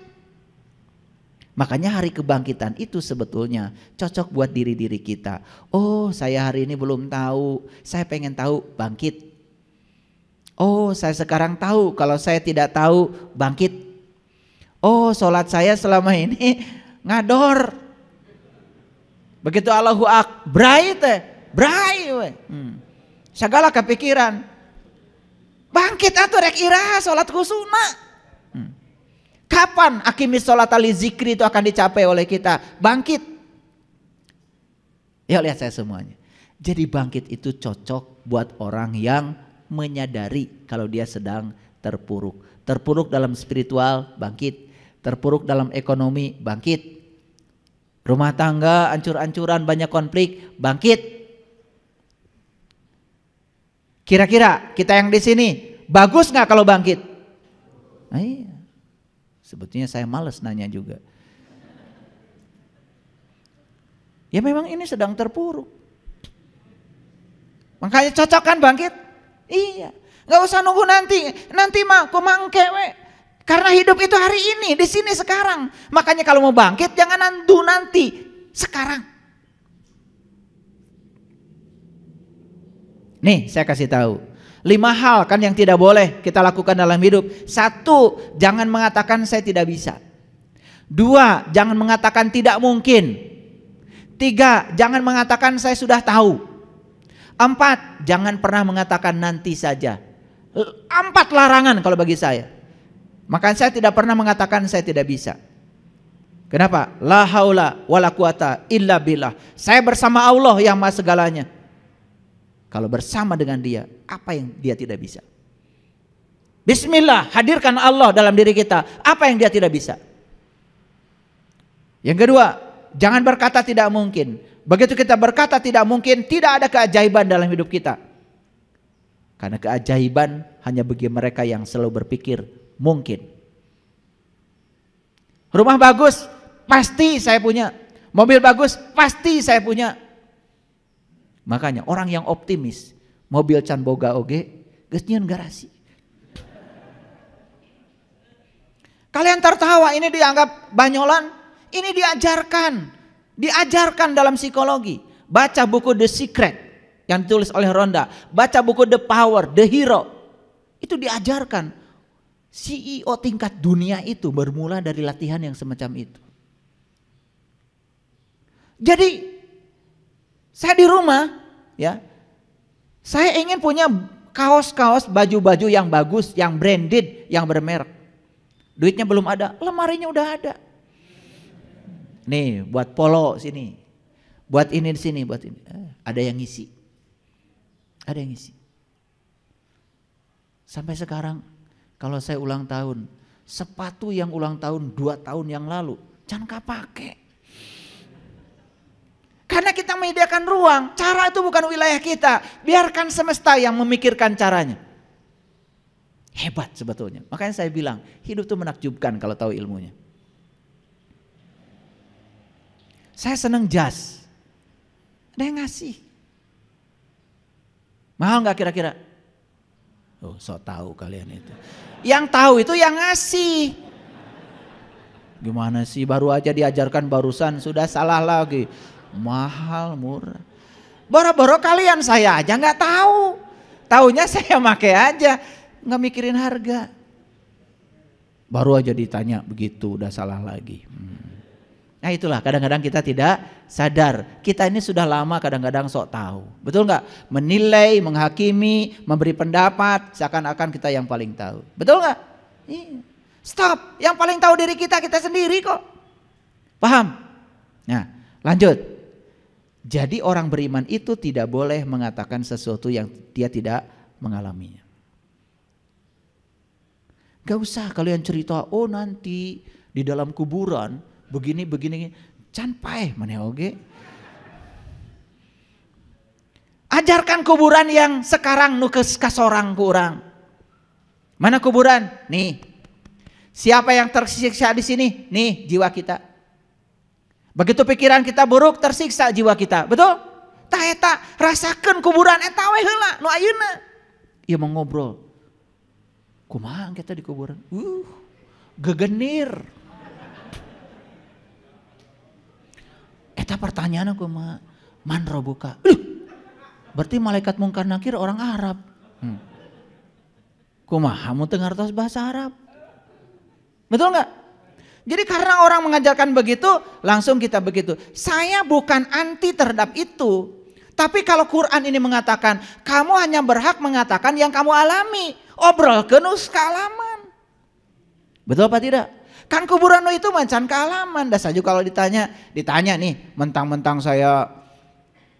Makanya hari kebangkitan itu sebetulnya cocok buat diri-diri kita. Oh saya hari ini belum tahu, saya pengen tahu bangkit. Oh saya sekarang tahu kalau saya tidak tahu bangkit. Oh sholat saya selama ini ngador. Begitu Allahu Ak, bright teh, brai weh. Hmm. Segala kepikiran. Bangkit atuh rek ira sholat kusuna. Kapan akimi sholat ali zikri itu akan dicapai oleh kita? Bangkit. Ya lihat saya semuanya. Jadi bangkit itu cocok buat orang yang menyadari kalau dia sedang terpuruk. Terpuruk dalam spiritual, bangkit. Terpuruk dalam ekonomi, bangkit. Rumah tangga, ancur-ancuran, banyak konflik, bangkit. Kira-kira kita yang di sini, bagus nggak kalau bangkit? Nah, iya. Sebetulnya saya males nanya juga. Ya memang ini sedang terpuruk. Makanya cocok kan bangkit? Iya. Gak usah nunggu nanti. Nanti mah mangke we. Karena hidup itu hari ini, di sini sekarang. Makanya kalau mau bangkit jangan nandu nanti. Sekarang. Nih saya kasih tahu. Lima hal kan yang tidak boleh kita lakukan dalam hidup. Satu, jangan mengatakan saya tidak bisa. Dua, jangan mengatakan tidak mungkin. Tiga, jangan mengatakan saya sudah tahu. Empat, jangan pernah mengatakan nanti saja. Empat larangan kalau bagi saya. Maka saya tidak pernah mengatakan saya tidak bisa. Kenapa? La haula wala quwata illa billah. Saya bersama Allah yang maha segalanya. Kalau bersama dengan dia, apa yang dia tidak bisa? Bismillah, hadirkan Allah dalam diri kita. Apa yang dia tidak bisa? Yang kedua, jangan berkata tidak mungkin. Begitu kita berkata tidak mungkin, tidak ada keajaiban dalam hidup kita. Karena keajaiban hanya bagi mereka yang selalu berpikir mungkin. Rumah bagus, pasti saya punya. Mobil bagus, pasti saya punya. Makanya orang yang optimis, mobil can boga oge, gesnyian garasi. Kalian tertawa ini dianggap banyolan, ini diajarkan. Diajarkan dalam psikologi. Baca buku The Secret yang ditulis oleh Ronda. Baca buku The Power, The Hero. Itu diajarkan. CEO tingkat dunia itu bermula dari latihan yang semacam itu. Jadi saya di rumah ya. Saya ingin punya kaos-kaos baju-baju yang bagus, yang branded, yang bermerek. Duitnya belum ada, lemarinya udah ada. Nih, buat polo sini. Buat ini di sini, buat ini. Eh, ada yang ngisi. Ada yang ngisi. Sampai sekarang kalau saya ulang tahun, sepatu yang ulang tahun dua tahun yang lalu, jangan pakai. Karena kita menyediakan ruang, cara itu bukan wilayah kita. Biarkan semesta yang memikirkan caranya. Hebat sebetulnya. Makanya saya bilang, hidup itu menakjubkan kalau tahu ilmunya. Saya senang jas Ada yang ngasih. Mahal nggak kira-kira? Oh, so tahu kalian itu. Yang tahu itu yang ngasih. Gimana sih baru aja diajarkan barusan sudah salah lagi mahal murah. Boro-boro kalian saya aja nggak tahu. Taunya saya pakai aja, nggak mikirin harga. Baru aja ditanya begitu udah salah lagi. Hmm. Nah itulah kadang-kadang kita tidak sadar. Kita ini sudah lama kadang-kadang sok tahu. Betul nggak? Menilai, menghakimi, memberi pendapat seakan-akan kita yang paling tahu. Betul nggak? Iya. Stop. Yang paling tahu diri kita kita sendiri kok. Paham? Nah lanjut. Jadi orang beriman itu tidak boleh mengatakan sesuatu yang dia tidak mengalaminya. Gak usah kalian cerita, oh nanti di dalam kuburan begini begini canpai mana oke? Ajarkan kuburan yang sekarang nukes kas orang kurang. Mana kuburan? Nih. Siapa yang tersiksa di sini? Nih jiwa kita. Begitu pikiran kita buruk, tersiksa jiwa kita. Betul? Tak eta eh, rasakan kuburan eta weh eh, heula nu mengobrol. Ia mau ngobrol. Kumaha kita di kuburan? Uh, gegenir. Eta eh, pertanyaan aku mah man robuka. Uh, berarti malaikat mungkar nakir orang Arab. Hmm. kamu dengar tos bahasa Arab? Betul nggak? Jadi karena orang mengajarkan begitu, langsung kita begitu. Saya bukan anti terhadap itu. Tapi kalau Quran ini mengatakan, kamu hanya berhak mengatakan yang kamu alami. Obrol kenus kealaman. Betul apa tidak? Kan kuburan itu macan kealaman. Dasa juga kalau ditanya, ditanya nih, mentang-mentang saya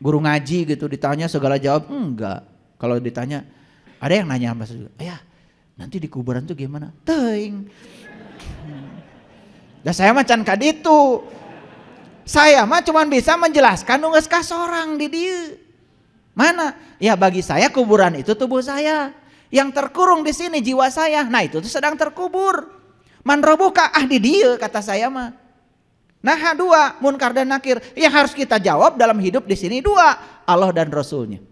guru ngaji gitu, ditanya segala jawab, enggak. Kalau ditanya, ada yang nanya sama saya, ya nanti di kuburan tuh gimana? Teing. Ya saya macan itu, Saya mah cuman bisa menjelaskan nunggu orang di dia. Mana? Ya bagi saya kuburan itu tubuh saya. Yang terkurung di sini jiwa saya. Nah itu tuh sedang terkubur. Man ah di dia kata saya mah. Nah dua munkar dan nakir yang harus kita jawab dalam hidup di sini dua Allah dan Rasulnya.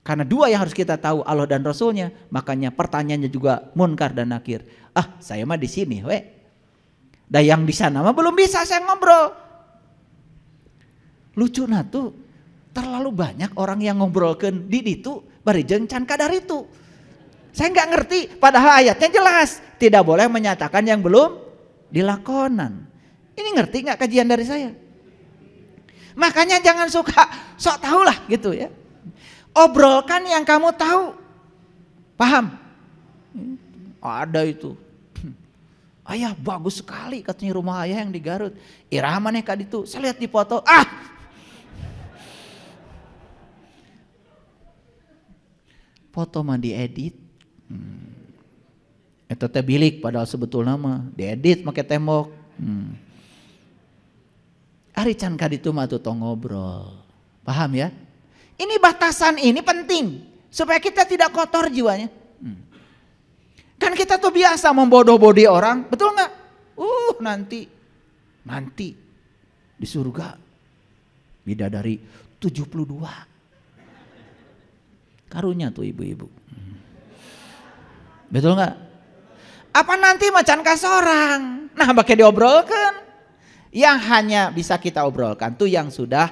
Karena dua yang harus kita tahu Allah dan Rasulnya makanya pertanyaannya juga munkar dan nakir. Ah saya mah di sini, weh. Dah yang di sana mah belum bisa saya ngobrol. Lucu nah tuh terlalu banyak orang yang ngobrolkan di itu bari jeng can kadar itu. Saya nggak ngerti padahal ayatnya jelas tidak boleh menyatakan yang belum dilakonan. Ini ngerti nggak kajian dari saya? Makanya jangan suka sok tahu lah gitu ya. Obrolkan yang kamu tahu. Paham? Ada itu Ayah bagus sekali katanya rumah ayah yang di Garut. Irama nih kak itu. Saya lihat di foto, ah! Foto mah diedit. Hmm. Itu teh bilik padahal sebetulnya mah diedit pakai tembok. Hmm. Ari can kaditu mah tuh ngobrol. Paham ya? Ini batasan ini penting supaya kita tidak kotor jiwanya. Hmm. Kan kita tuh biasa membodoh-bodohi orang, betul nggak? Uh, nanti, nanti di surga bidadari 72. Karunya tuh ibu-ibu. Betul nggak? Apa nanti macan kasorang? Nah, pakai diobrolkan. Yang hanya bisa kita obrolkan tuh yang sudah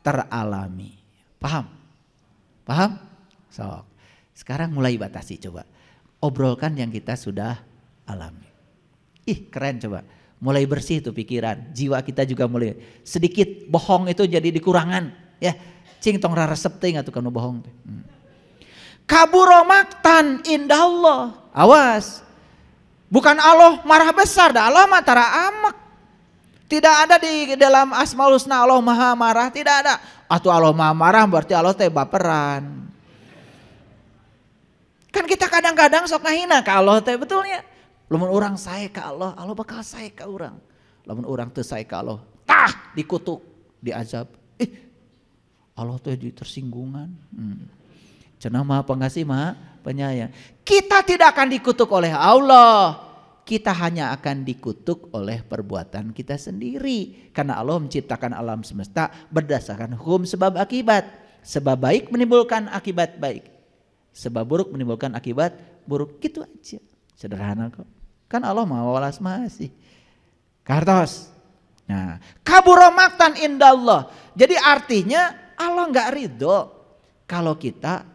teralami. Paham? Paham? So, Sekarang mulai batasi coba obrolkan yang kita sudah alami. Ih keren coba. Mulai bersih itu pikiran, jiwa kita juga mulai sedikit bohong itu jadi dikurangan ya. Cing tong resep nggak tuh kanu bohong Hmm. Kaburomaktan indah Allah. Awas. Bukan Allah marah besar, dah Allah matara amak. Tidak ada di dalam asmaul husna Allah maha marah, tidak ada. Atau Allah maha marah berarti Allah teh baperan. Kan kita kadang-kadang sok ngahina ke Allah teh betulnya. Lamun orang saya ke Allah, Allah bakal saya ke orang. Lamun orang tuh saya ke Allah, tah dikutuk, diazab. Ih, eh, Allah tuh tersinggungan. Hmm. Cenah maha pengasih maha penyayang. Kita tidak akan dikutuk oleh Allah. Kita hanya akan dikutuk oleh perbuatan kita sendiri. Karena Allah menciptakan alam semesta berdasarkan hukum sebab akibat. Sebab baik menimbulkan akibat baik Sebab buruk menimbulkan akibat buruk. Gitu aja. Sederhana kok. Kan Allah mau walas masih. Kartos. Nah, kaburomaktan indallah. Jadi artinya Allah nggak ridho kalau kita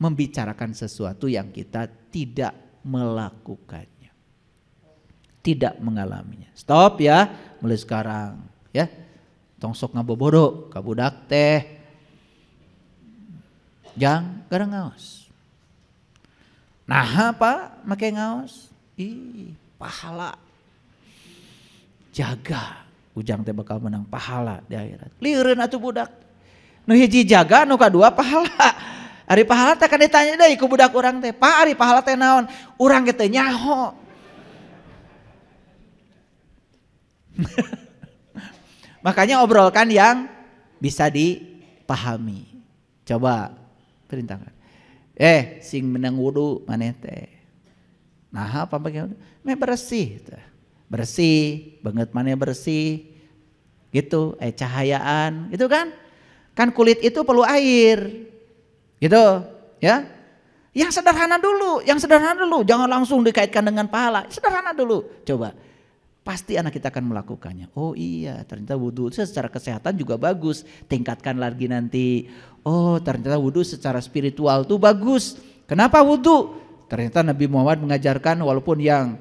membicarakan sesuatu yang kita tidak melakukannya. Tidak mengalaminya. Stop ya, mulai sekarang ya. Tongsok ngabobodo, kabudak teh. Jang kadang ngaos. Nah apa make ngaos? Ih pahala. Jaga. Ujang teh bakal menang pahala di akhirat. Liurin atuh budak. Nu hiji jaga, nu kadua pahala. Ari pahala teh kan ditanya deh ku budak orang teh. Pak ari pahala teh naon? Urang kita nyaho. Makanya obrolkan yang bisa dipahami. Coba perintahkan eh sing menang wudhu mana teh nah apa bagaimana me bersih teh bersih banget mana bersih gitu eh cahayaan gitu kan kan kulit itu perlu air gitu ya yang sederhana dulu yang sederhana dulu jangan langsung dikaitkan dengan pahala sederhana dulu coba pasti anak kita akan melakukannya. Oh iya, ternyata wudhu secara kesehatan juga bagus. Tingkatkan lagi nanti. Oh ternyata wudhu secara spiritual tuh bagus. Kenapa wudhu? Ternyata Nabi Muhammad mengajarkan walaupun yang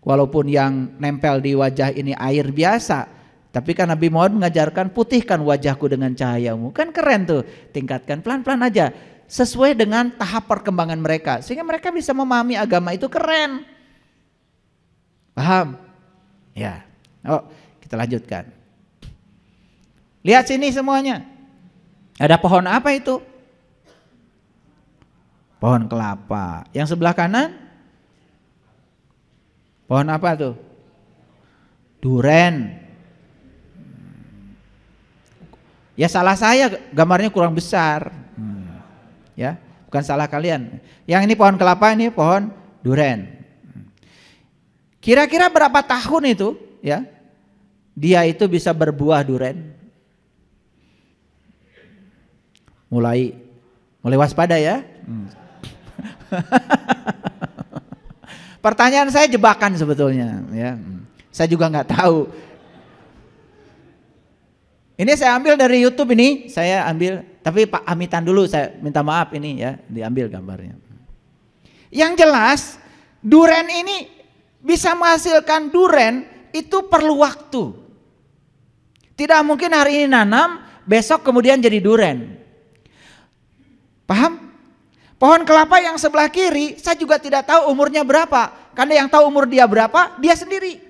walaupun yang nempel di wajah ini air biasa. Tapi kan Nabi Muhammad mengajarkan putihkan wajahku dengan cahayamu. Kan keren tuh. Tingkatkan pelan-pelan aja. Sesuai dengan tahap perkembangan mereka. Sehingga mereka bisa memahami agama itu keren. Paham? Ya. Oh, kita lanjutkan. Lihat sini semuanya. Ada pohon apa itu? Pohon kelapa. Yang sebelah kanan? Pohon apa tuh? Duren. Ya salah saya gambarnya kurang besar. Hmm. Ya, bukan salah kalian. Yang ini pohon kelapa, ini pohon duren. Kira-kira berapa tahun itu ya dia itu bisa berbuah duren? Mulai mulai waspada ya. Hmm. Pertanyaan saya jebakan sebetulnya ya. Saya juga nggak tahu. Ini saya ambil dari YouTube ini, saya ambil tapi Pak Amitan dulu saya minta maaf ini ya, diambil gambarnya. Yang jelas duren ini bisa menghasilkan duren itu perlu waktu. Tidak mungkin hari ini nanam, besok kemudian jadi duren. Paham? Pohon kelapa yang sebelah kiri, saya juga tidak tahu umurnya berapa. Karena yang tahu umur dia berapa, dia sendiri.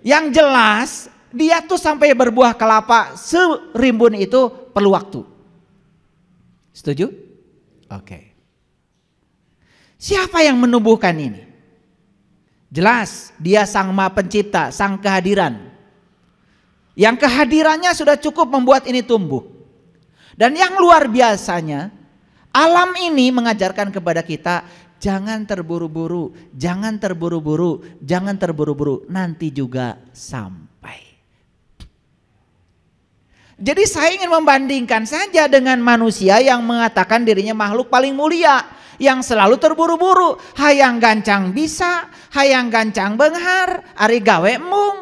Yang jelas, dia tuh sampai berbuah kelapa serimbun itu perlu waktu. Setuju? Oke. Okay. Siapa yang menumbuhkan ini? Jelas dia sang ma pencipta, sang kehadiran. Yang kehadirannya sudah cukup membuat ini tumbuh. Dan yang luar biasanya, alam ini mengajarkan kepada kita jangan terburu-buru, jangan terburu-buru, jangan terburu-buru, nanti juga sampai. Jadi saya ingin membandingkan saja dengan manusia yang mengatakan dirinya makhluk paling mulia yang selalu terburu-buru. Hayang gancang bisa, hayang gancang benghar, ari gawe mung.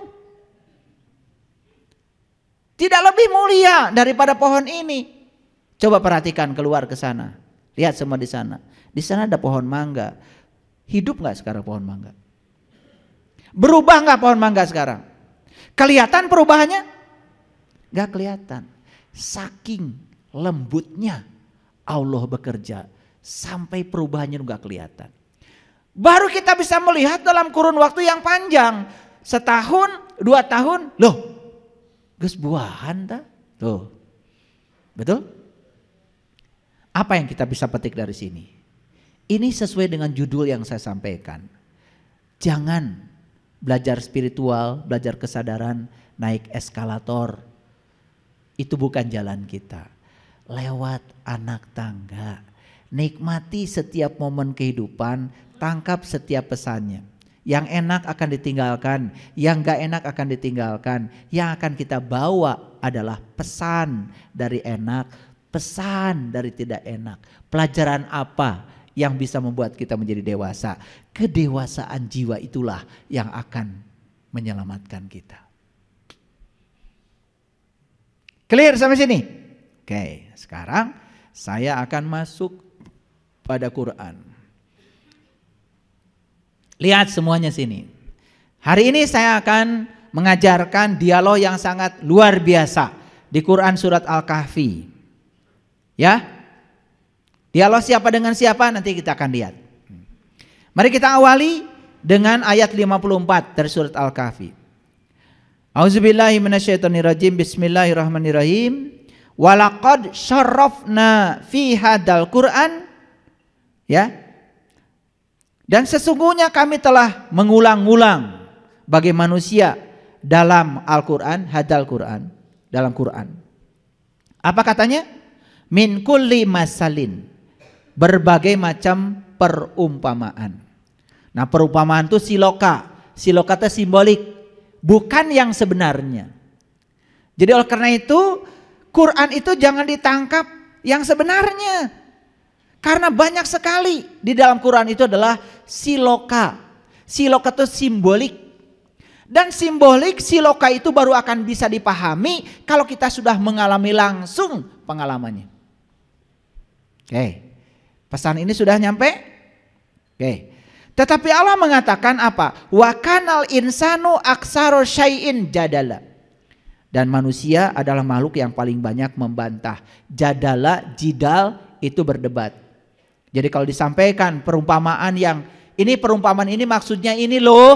Tidak lebih mulia daripada pohon ini. Coba perhatikan keluar ke sana. Lihat semua di sana. Di sana ada pohon mangga. Hidup nggak sekarang pohon mangga? Berubah nggak pohon mangga sekarang? Kelihatan perubahannya? Gak kelihatan. Saking lembutnya Allah bekerja sampai perubahannya nggak kelihatan. Baru kita bisa melihat dalam kurun waktu yang panjang. Setahun, dua tahun, loh Gus buahan ta? Tuh. Betul? Apa yang kita bisa petik dari sini? Ini sesuai dengan judul yang saya sampaikan. Jangan belajar spiritual, belajar kesadaran, naik eskalator. Itu bukan jalan kita. Lewat anak tangga Nikmati setiap momen kehidupan, tangkap setiap pesannya. Yang enak akan ditinggalkan, yang gak enak akan ditinggalkan. Yang akan kita bawa adalah pesan dari enak, pesan dari tidak enak. Pelajaran apa yang bisa membuat kita menjadi dewasa? Kedewasaan jiwa itulah yang akan menyelamatkan kita. Clear sampai sini? Oke, sekarang saya akan masuk pada Quran. Lihat semuanya sini. Hari ini saya akan mengajarkan dialog yang sangat luar biasa di Quran surat Al-Kahfi. Ya. Dialog siapa dengan siapa nanti kita akan lihat. Mari kita awali dengan ayat 54 dari surat Al-Kahfi. A'udzubillahi minasyaitonirrajim. Bismillahirrahmanirrahim. Walaqad syarrafna fi hadal Qur'an Ya. Dan sesungguhnya kami telah mengulang-ulang bagi manusia dalam Al-Qur'an, hadal Qur'an, dalam Qur'an. Apa katanya? Min kulli masalin. Berbagai macam perumpamaan. Nah, perumpamaan itu siloka. Siloka itu simbolik, bukan yang sebenarnya. Jadi oleh karena itu, Quran itu jangan ditangkap yang sebenarnya karena banyak sekali di dalam Quran itu adalah siloka. Siloka itu simbolik. Dan simbolik siloka itu baru akan bisa dipahami kalau kita sudah mengalami langsung pengalamannya. Oke, pesan ini sudah nyampe? Oke. Tetapi Allah mengatakan apa? Wa kanal insanu aksaro syai'in jadala. Dan manusia adalah makhluk yang paling banyak membantah. Jadala, jidal itu berdebat. Jadi kalau disampaikan perumpamaan yang ini perumpamaan ini maksudnya ini loh,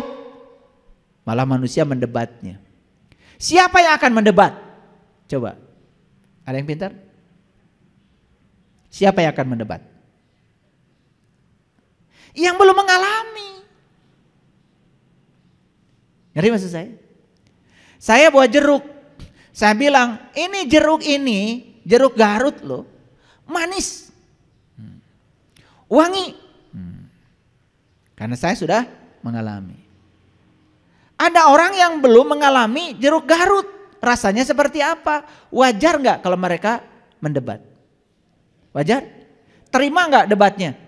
malah manusia mendebatnya. Siapa yang akan mendebat? Coba. Ada yang pintar? Siapa yang akan mendebat? Yang belum mengalami. Ngerti maksud saya? Saya buat jeruk. Saya bilang, ini jeruk ini, jeruk garut loh. Manis wangi. Hmm. Karena saya sudah mengalami. Ada orang yang belum mengalami jeruk garut. Rasanya seperti apa? Wajar nggak kalau mereka mendebat? Wajar? Terima nggak debatnya?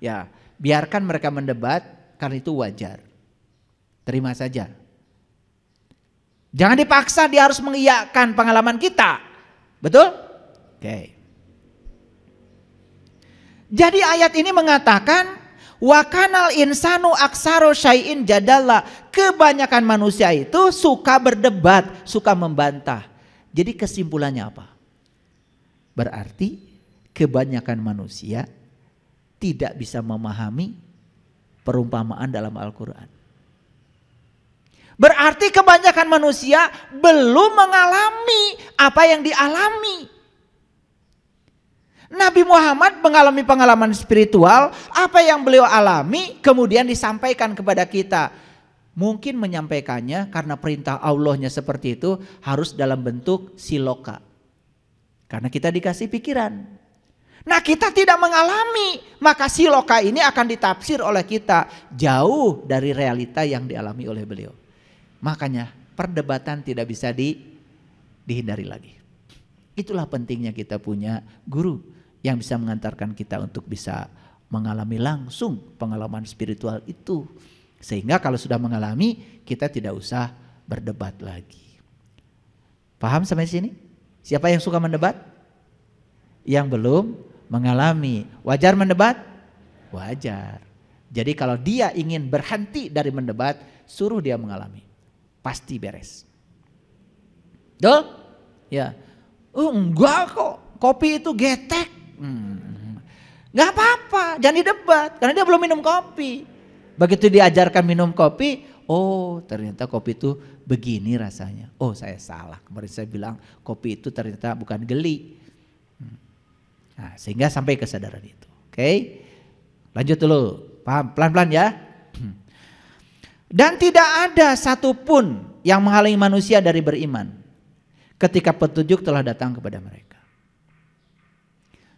Ya, biarkan mereka mendebat karena itu wajar. Terima saja. Jangan dipaksa dia harus mengiyakan pengalaman kita. Betul? Oke. Okay. Jadi ayat ini mengatakan wakanal insanu aksaro syai'in jadalla. Kebanyakan manusia itu suka berdebat, suka membantah. Jadi kesimpulannya apa? Berarti kebanyakan manusia tidak bisa memahami perumpamaan dalam Al-Quran. Berarti kebanyakan manusia belum mengalami apa yang dialami Nabi Muhammad mengalami pengalaman spiritual, apa yang beliau alami kemudian disampaikan kepada kita. Mungkin menyampaikannya karena perintah Allahnya seperti itu harus dalam bentuk siloka. Karena kita dikasih pikiran. Nah kita tidak mengalami, maka siloka ini akan ditafsir oleh kita jauh dari realita yang dialami oleh beliau. Makanya perdebatan tidak bisa di, dihindari lagi. Itulah pentingnya kita punya guru yang bisa mengantarkan kita untuk bisa mengalami langsung pengalaman spiritual itu. Sehingga kalau sudah mengalami, kita tidak usah berdebat lagi. Paham sampai sini? Siapa yang suka mendebat? Yang belum mengalami. Wajar mendebat? Wajar. Jadi kalau dia ingin berhenti dari mendebat, suruh dia mengalami. Pasti beres. Dol? Ya. Oh, enggak kok, kopi itu getek. Hmm. Gak apa-apa, jangan didebat karena dia belum minum kopi. Begitu diajarkan minum kopi, oh ternyata kopi itu begini rasanya. Oh saya salah, kemarin saya bilang kopi itu ternyata bukan geli. Hmm. Nah, sehingga sampai kesadaran itu. Oke, okay? lanjut dulu, paham pelan-pelan ya. Dan tidak ada satupun yang menghalangi manusia dari beriman ketika petunjuk telah datang kepada mereka.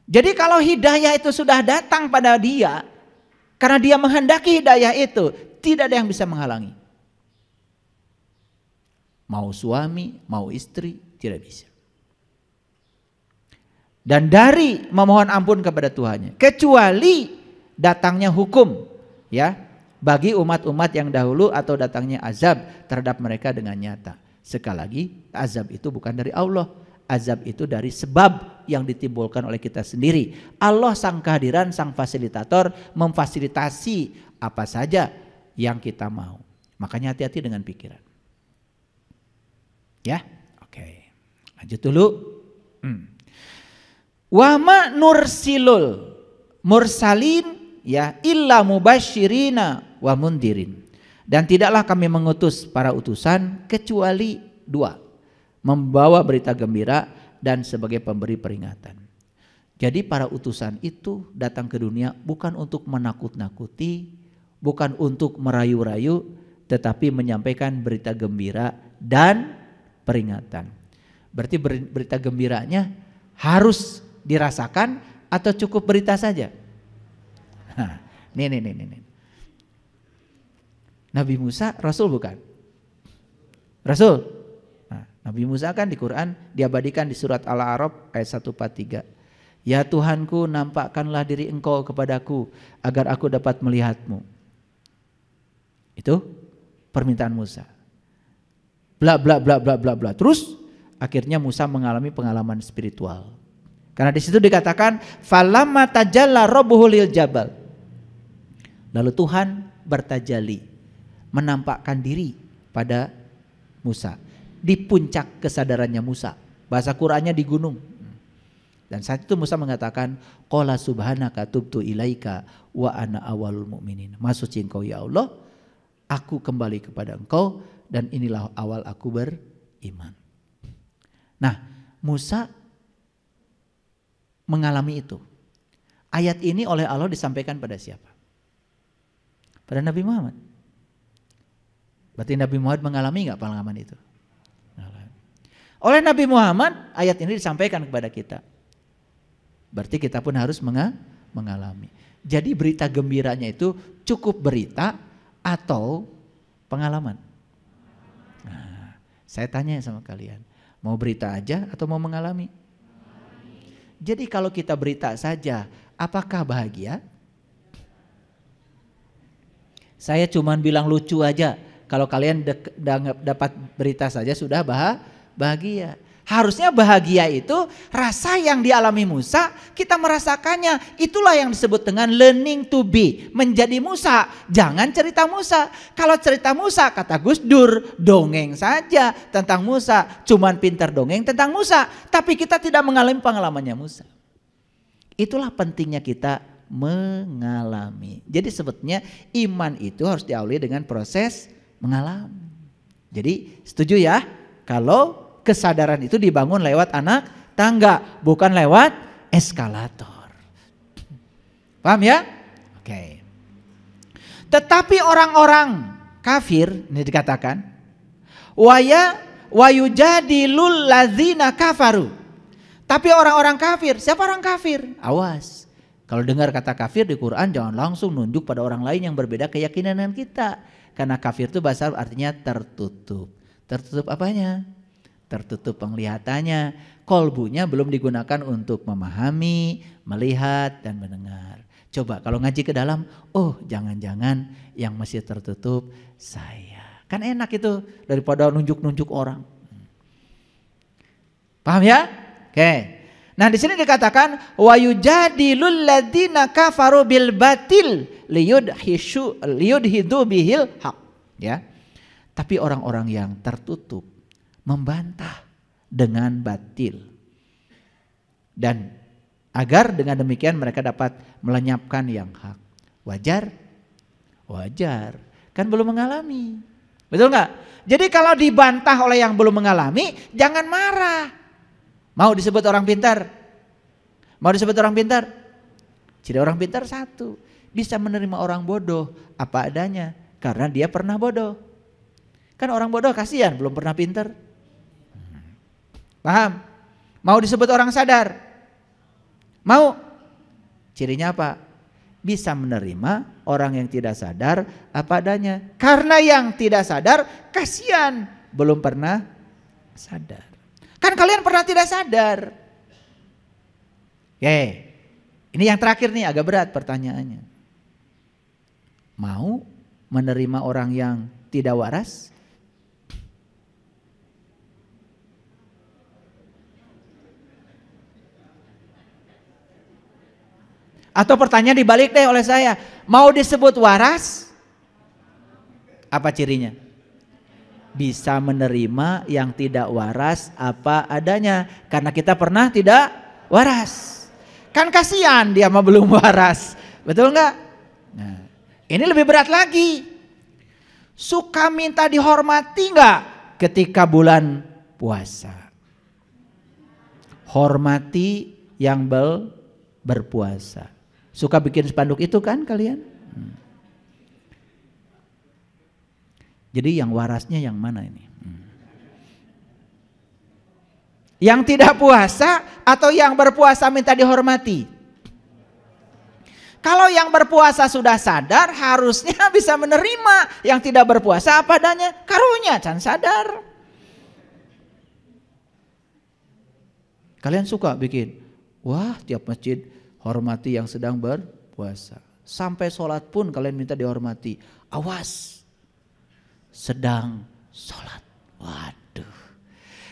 Jadi kalau hidayah itu sudah datang pada dia, karena dia menghendaki hidayah itu, tidak ada yang bisa menghalangi. Mau suami, mau istri, tidak bisa. Dan dari memohon ampun kepada Tuhannya, kecuali datangnya hukum, ya, bagi umat-umat yang dahulu atau datangnya azab terhadap mereka dengan nyata. Sekali lagi, azab itu bukan dari Allah, azab itu dari sebab yang ditimbulkan oleh kita sendiri. Allah sang kehadiran, sang fasilitator memfasilitasi apa saja yang kita mau. Makanya hati-hati dengan pikiran. Ya, oke. Okay. Lanjut dulu. Hmm. Wama nursilul mursalin ya illa mubashirina wa mundirin. Dan tidaklah kami mengutus para utusan kecuali dua membawa berita gembira dan sebagai pemberi peringatan. Jadi para utusan itu datang ke dunia bukan untuk menakut-nakuti, bukan untuk merayu-rayu, tetapi menyampaikan berita gembira dan peringatan. Berarti berita gembiranya harus dirasakan atau cukup berita saja? Nah, nih, nih, nih, nih. Nabi Musa rasul bukan? Rasul? Nabi Musa kan di Quran diabadikan di surat Al-A'raf ayat 143. Ya Tuhanku nampakkanlah diri engkau kepadaku agar aku dapat melihatmu. Itu permintaan Musa. Bla bla bla bla bla bla. Terus akhirnya Musa mengalami pengalaman spiritual. Karena di situ dikatakan falamma tajalla jabal. Lalu Tuhan bertajali menampakkan diri pada Musa di puncak kesadarannya Musa. Bahasa Qurannya di gunung. Dan saat itu Musa mengatakan, Qala subhanaka tubtu ilaika wa ana awalul mu'minin. Masuci engkau ya Allah, aku kembali kepada engkau dan inilah awal aku beriman. Nah, Musa mengalami itu. Ayat ini oleh Allah disampaikan pada siapa? Pada Nabi Muhammad. Berarti Nabi Muhammad mengalami nggak pengalaman itu? Oleh Nabi Muhammad ayat ini disampaikan kepada kita. Berarti kita pun harus mengalami. Jadi berita gembiranya itu cukup berita atau pengalaman. Nah, saya tanya sama kalian, mau berita aja atau mau mengalami? Jadi kalau kita berita saja, apakah bahagia? Saya cuma bilang lucu aja. Kalau kalian dapat berita saja sudah bahagia bahagia. Harusnya bahagia itu rasa yang dialami Musa, kita merasakannya. Itulah yang disebut dengan learning to be, menjadi Musa. Jangan cerita Musa. Kalau cerita Musa kata Gus Dur, dongeng saja tentang Musa, cuman pinter dongeng tentang Musa, tapi kita tidak mengalami pengalamannya Musa. Itulah pentingnya kita mengalami. Jadi sebetulnya iman itu harus diawali dengan proses mengalami. Jadi setuju ya kalau kesadaran itu dibangun lewat anak tangga, bukan lewat eskalator. Paham ya? Oke. Tetapi orang-orang kafir ini dikatakan waya lul ladzina kafaru. Tapi orang-orang kafir, siapa orang kafir? Awas. Kalau dengar kata kafir di Quran jangan langsung nunjuk pada orang lain yang berbeda keyakinan dengan kita. Karena kafir itu bahasa artinya tertutup. Tertutup apanya? tertutup penglihatannya, kolbunya belum digunakan untuk memahami, melihat, dan mendengar. Coba kalau ngaji ke dalam, oh jangan-jangan yang masih tertutup saya. Kan enak itu daripada nunjuk-nunjuk orang. Paham ya? Oke. Nah, di sini dikatakan wa yujadilul ladzina kafaru bil batil liud hidu bihil hak. ya. Tapi orang-orang yang tertutup membantah dengan batil. Dan agar dengan demikian mereka dapat melenyapkan yang hak. Wajar? Wajar. Kan belum mengalami. Betul nggak? Jadi kalau dibantah oleh yang belum mengalami, jangan marah. Mau disebut orang pintar? Mau disebut orang pintar? Ciri orang pintar satu, bisa menerima orang bodoh apa adanya karena dia pernah bodoh. Kan orang bodoh kasihan belum pernah pintar. Paham? Mau disebut orang sadar? Mau? Cirinya apa? Bisa menerima orang yang tidak sadar apa adanya. Karena yang tidak sadar kasihan belum pernah sadar. Kan kalian pernah tidak sadar. Oke. Ini yang terakhir nih agak berat pertanyaannya. Mau menerima orang yang tidak waras? Atau pertanyaan dibalik deh oleh saya. Mau disebut waras? Apa cirinya? Bisa menerima yang tidak waras apa adanya. Karena kita pernah tidak waras. Kan kasihan dia mah belum waras. Betul nggak? Nah, ini lebih berat lagi. Suka minta dihormati nggak ketika bulan puasa? Hormati yang bel berpuasa. Suka bikin spanduk itu kan kalian? Hmm. Jadi yang warasnya yang mana ini? Hmm. Yang tidak puasa atau yang berpuasa minta dihormati? Kalau yang berpuasa sudah sadar harusnya bisa menerima yang tidak berpuasa apa adanya. Karunya can sadar. Kalian suka bikin, wah tiap masjid Hormati yang sedang berpuasa. Sampai sholat pun kalian minta dihormati. Awas, sedang sholat. Waduh.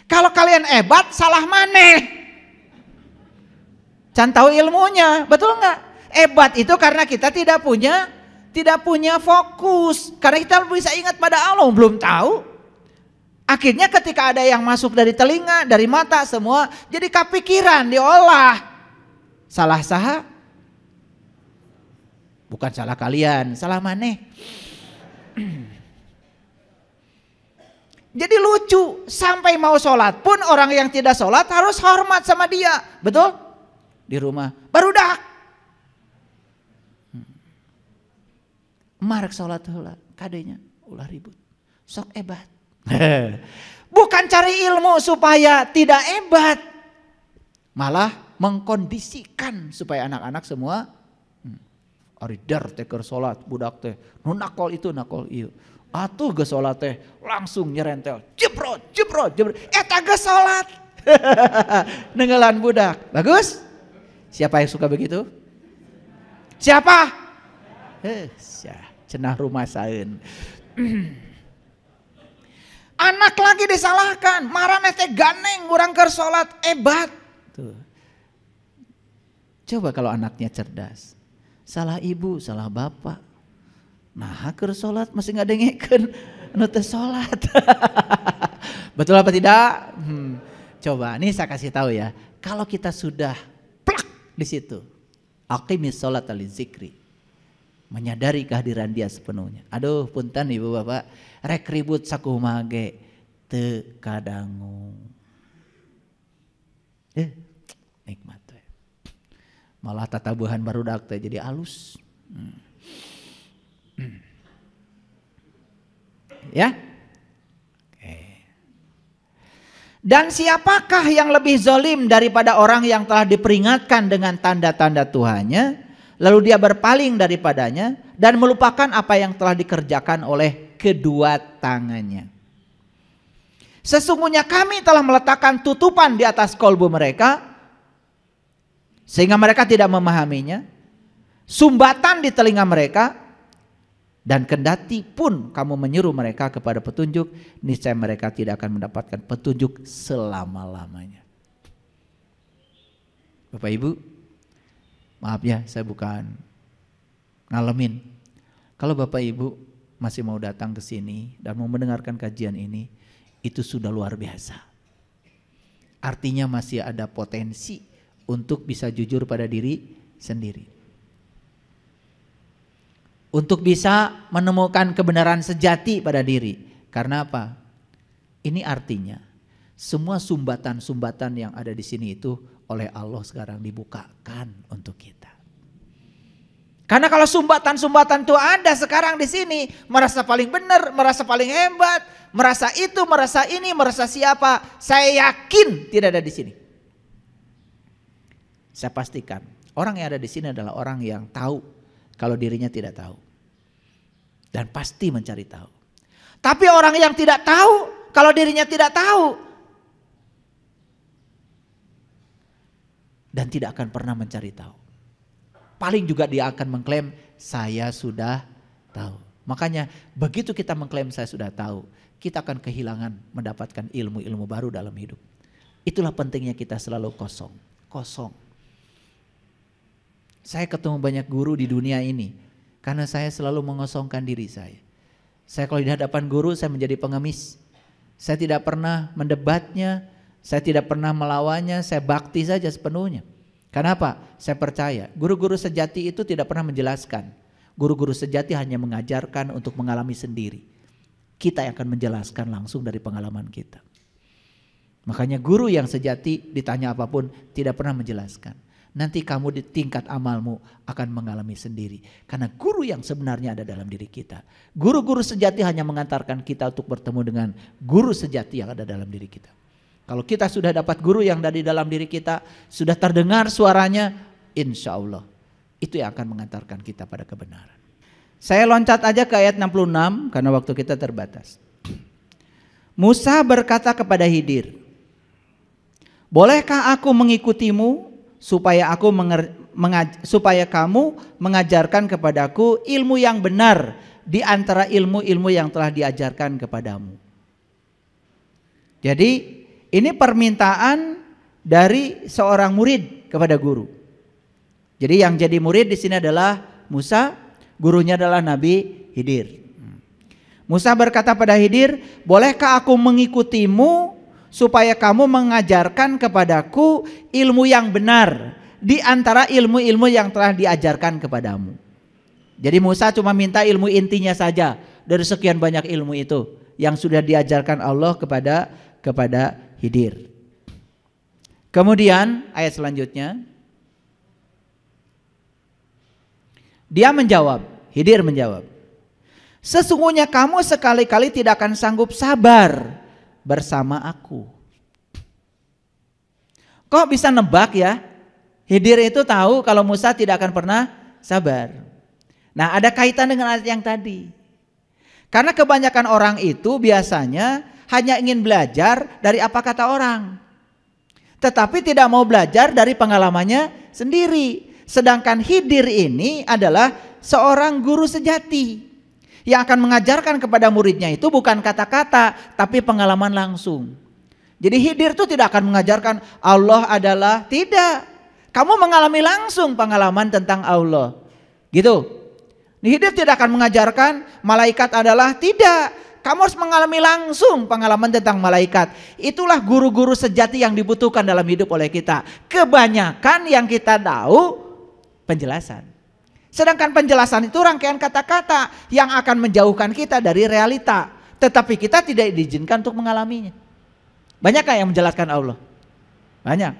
Kalau kalian hebat, salah mana? Can tahu ilmunya, betul nggak? Hebat itu karena kita tidak punya tidak punya fokus. Karena kita bisa ingat pada Allah, belum tahu. Akhirnya ketika ada yang masuk dari telinga, dari mata, semua jadi kepikiran, diolah. Salah saha? Bukan salah kalian, salah mana? Jadi lucu, sampai mau sholat pun orang yang tidak sholat harus hormat sama dia. Betul? Di rumah. Baru dak. Hmm. Marek sholat sholat kadenya ulah ribut. Sok ebat. Bukan cari ilmu supaya tidak ebat. Malah mengkondisikan supaya anak-anak semua hmm, aridar teh budak teh nu itu nakol ieu atuh geus sholat teh langsung nyerentel jebrot jebrot jebrot eta eh, geus sholat nenggelan budak bagus siapa yang suka begitu siapa heh cenah rumah saeun anak lagi disalahkan marah teh ganeng kurang ker salat ebat tuh Coba kalau anaknya cerdas. Salah ibu, salah bapak. Nah haker sholat masih nggak dengekan. Nute sholat. Betul apa tidak? Hmm. Coba, ini saya kasih tahu ya. Kalau kita sudah plak di situ. Aqimis sholat alin zikri. Menyadari kehadiran dia sepenuhnya. Aduh punten ibu bapak. Rek ribut sakumage. kadangu Eh, nikmat malah bahan baru dakte jadi alus ya dan siapakah yang lebih zolim daripada orang yang telah diperingatkan dengan tanda-tanda Tuhannya lalu dia berpaling daripadanya dan melupakan apa yang telah dikerjakan oleh kedua tangannya Sesungguhnya kami telah meletakkan tutupan di atas kolbu mereka sehingga mereka tidak memahaminya, sumbatan di telinga mereka, dan kendati pun kamu menyuruh mereka kepada petunjuk, niscaya mereka tidak akan mendapatkan petunjuk selama-lamanya. Bapak Ibu, maaf ya saya bukan ngalamin. Kalau Bapak Ibu masih mau datang ke sini dan mau mendengarkan kajian ini, itu sudah luar biasa. Artinya masih ada potensi untuk bisa jujur pada diri sendiri. Untuk bisa menemukan kebenaran sejati pada diri. Karena apa? Ini artinya semua sumbatan-sumbatan yang ada di sini itu oleh Allah sekarang dibukakan untuk kita. Karena kalau sumbatan-sumbatan itu ada sekarang di sini, merasa paling benar, merasa paling hebat, merasa itu, merasa ini, merasa siapa, saya yakin tidak ada di sini. Saya pastikan orang yang ada di sini adalah orang yang tahu kalau dirinya tidak tahu. Dan pasti mencari tahu. Tapi orang yang tidak tahu kalau dirinya tidak tahu dan tidak akan pernah mencari tahu. Paling juga dia akan mengklaim saya sudah tahu. Makanya begitu kita mengklaim saya sudah tahu, kita akan kehilangan mendapatkan ilmu-ilmu baru dalam hidup. Itulah pentingnya kita selalu kosong, kosong. Saya ketemu banyak guru di dunia ini karena saya selalu mengosongkan diri saya. Saya kalau di hadapan guru saya menjadi pengemis. Saya tidak pernah mendebatnya, saya tidak pernah melawannya, saya bakti saja sepenuhnya. Kenapa? Saya percaya guru-guru sejati itu tidak pernah menjelaskan. Guru-guru sejati hanya mengajarkan untuk mengalami sendiri. Kita yang akan menjelaskan langsung dari pengalaman kita. Makanya guru yang sejati ditanya apapun tidak pernah menjelaskan nanti kamu di tingkat amalmu akan mengalami sendiri. Karena guru yang sebenarnya ada dalam diri kita. Guru-guru sejati hanya mengantarkan kita untuk bertemu dengan guru sejati yang ada dalam diri kita. Kalau kita sudah dapat guru yang ada di dalam diri kita, sudah terdengar suaranya, insya Allah. Itu yang akan mengantarkan kita pada kebenaran. Saya loncat aja ke ayat 66 karena waktu kita terbatas. Musa berkata kepada Hidir, Bolehkah aku mengikutimu supaya aku menger, mengaj, supaya kamu mengajarkan kepadaku ilmu yang benar di antara ilmu-ilmu yang telah diajarkan kepadamu. Jadi ini permintaan dari seorang murid kepada guru. Jadi yang jadi murid di sini adalah Musa, gurunya adalah Nabi Hidir. Musa berkata pada Hidir, "Bolehkah aku mengikutimu supaya kamu mengajarkan kepadaku ilmu yang benar di antara ilmu-ilmu yang telah diajarkan kepadamu. Jadi Musa cuma minta ilmu intinya saja dari sekian banyak ilmu itu yang sudah diajarkan Allah kepada kepada Hidir. Kemudian ayat selanjutnya Dia menjawab, Hidir menjawab, "Sesungguhnya kamu sekali-kali tidak akan sanggup sabar bersama aku. Kok bisa nebak ya? Hidir itu tahu kalau Musa tidak akan pernah sabar. Nah ada kaitan dengan ayat yang tadi. Karena kebanyakan orang itu biasanya hanya ingin belajar dari apa kata orang. Tetapi tidak mau belajar dari pengalamannya sendiri. Sedangkan Hidir ini adalah seorang guru sejati. Yang akan mengajarkan kepada muridnya itu bukan kata-kata, tapi pengalaman langsung. Jadi Hidir itu tidak akan mengajarkan Allah adalah tidak. Kamu mengalami langsung pengalaman tentang Allah. Gitu. Hidir tidak akan mengajarkan malaikat adalah tidak. Kamu harus mengalami langsung pengalaman tentang malaikat. Itulah guru-guru sejati yang dibutuhkan dalam hidup oleh kita. Kebanyakan yang kita tahu penjelasan. Sedangkan penjelasan itu rangkaian kata-kata yang akan menjauhkan kita dari realita. Tetapi kita tidak diizinkan untuk mengalaminya. Banyakkah yang menjelaskan Allah? Banyak.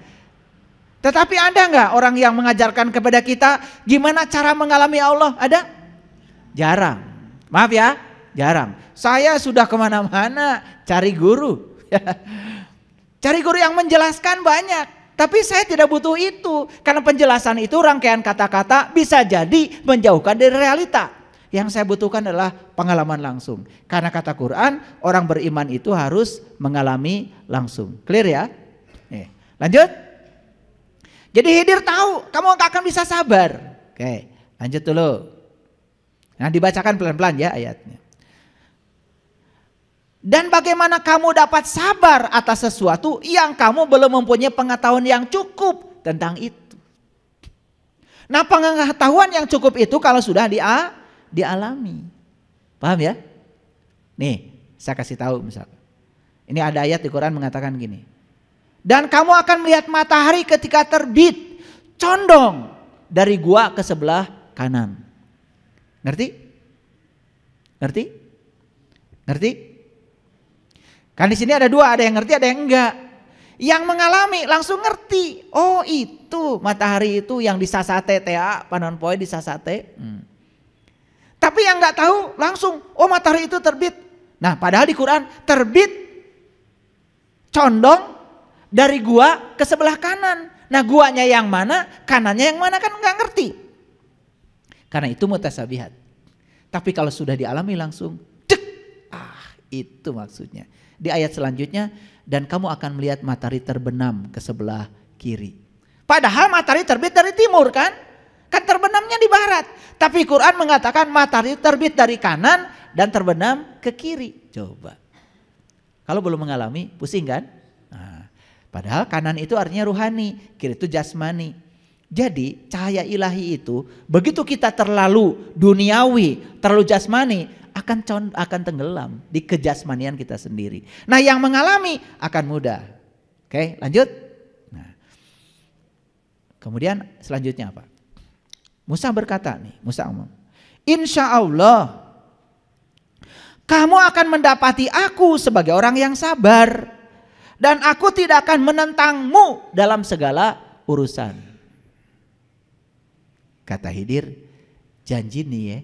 Tetapi ada nggak orang yang mengajarkan kepada kita gimana cara mengalami Allah? Ada? Jarang. Maaf ya, jarang. Saya sudah kemana-mana cari guru. cari guru yang menjelaskan banyak. Tapi saya tidak butuh itu. Karena penjelasan itu rangkaian kata-kata bisa jadi menjauhkan dari realita. Yang saya butuhkan adalah pengalaman langsung. Karena kata Quran, orang beriman itu harus mengalami langsung. Clear ya? Nih, lanjut. Jadi Hidir tahu kamu nggak akan bisa sabar. Oke, lanjut dulu. Nah dibacakan pelan-pelan ya ayatnya. Dan bagaimana kamu dapat sabar atas sesuatu yang kamu belum mempunyai pengetahuan yang cukup tentang itu. Nah pengetahuan yang cukup itu kalau sudah dia dialami. Paham ya? Nih saya kasih tahu misalnya. Ini ada ayat di Quran mengatakan gini. Dan kamu akan melihat matahari ketika terbit. Condong dari gua ke sebelah kanan. Ngerti? Ngerti? Ngerti? Kan di sini ada dua, ada yang ngerti, ada yang enggak. Yang mengalami langsung ngerti. Oh itu matahari itu yang disasate TA, panon poi disasate. Hmm. Tapi yang nggak tahu langsung, oh matahari itu terbit. Nah padahal di Quran terbit condong dari gua ke sebelah kanan. Nah guanya yang mana, kanannya yang mana kan nggak ngerti. Karena itu mutasabihat. Tapi kalau sudah dialami langsung, cek, ah itu maksudnya. Di ayat selanjutnya, dan kamu akan melihat matahari terbenam ke sebelah kiri. Padahal matahari terbit dari timur kan? Kan terbenamnya di barat. Tapi Quran mengatakan matahari terbit dari kanan dan terbenam ke kiri. Coba. Kalau belum mengalami, pusing kan? Nah, padahal kanan itu artinya ruhani, kiri itu jasmani. Jadi cahaya ilahi itu begitu kita terlalu duniawi, terlalu jasmani, akan akan tenggelam di kejasmanian kita sendiri. Nah, yang mengalami akan mudah. Oke, lanjut. Nah. Kemudian selanjutnya apa? Musa berkata nih, Musa ngomong, "Insya Allah kamu akan mendapati aku sebagai orang yang sabar dan aku tidak akan menentangmu dalam segala urusan." Kata Hidir, janji nih ya,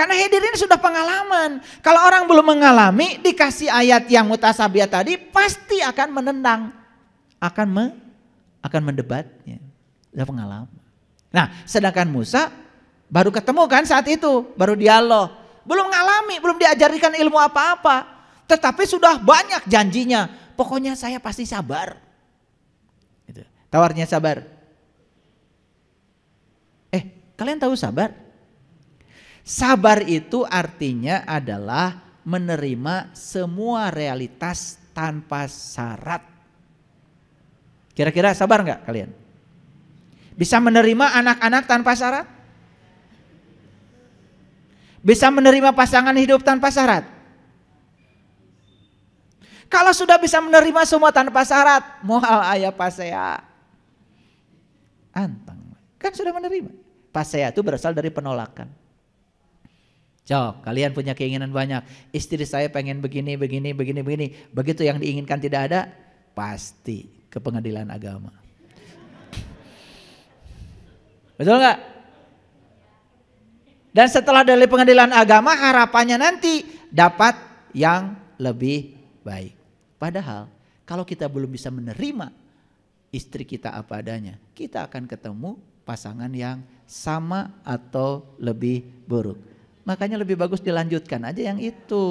Karena hadirin sudah pengalaman. Kalau orang belum mengalami, dikasih ayat yang mutasabiah tadi, pasti akan menendang. Akan me, akan mendebatnya. Sudah pengalaman. Nah, sedangkan Musa baru ketemu kan saat itu, baru dialog. Belum mengalami, belum diajarkan ilmu apa-apa. Tetapi sudah banyak janjinya. Pokoknya saya pasti sabar. Gitu. Tawarnya sabar. Eh, kalian tahu sabar? Sabar itu artinya adalah menerima semua realitas tanpa syarat. Kira-kira sabar nggak kalian? Bisa menerima anak-anak tanpa syarat? Bisa menerima pasangan hidup tanpa syarat? Kalau sudah bisa menerima semua tanpa syarat, mohal ayah pasea. Anteng. Kan sudah menerima. Pasea itu berasal dari penolakan. Cok, kalian punya keinginan banyak. Istri saya pengen begini, begini, begini, begini. Begitu yang diinginkan tidak ada, pasti ke pengadilan agama. Betul nggak? Dan setelah dari pengadilan agama harapannya nanti dapat yang lebih baik. Padahal kalau kita belum bisa menerima istri kita apa adanya, kita akan ketemu pasangan yang sama atau lebih buruk. Makanya lebih bagus dilanjutkan aja yang itu.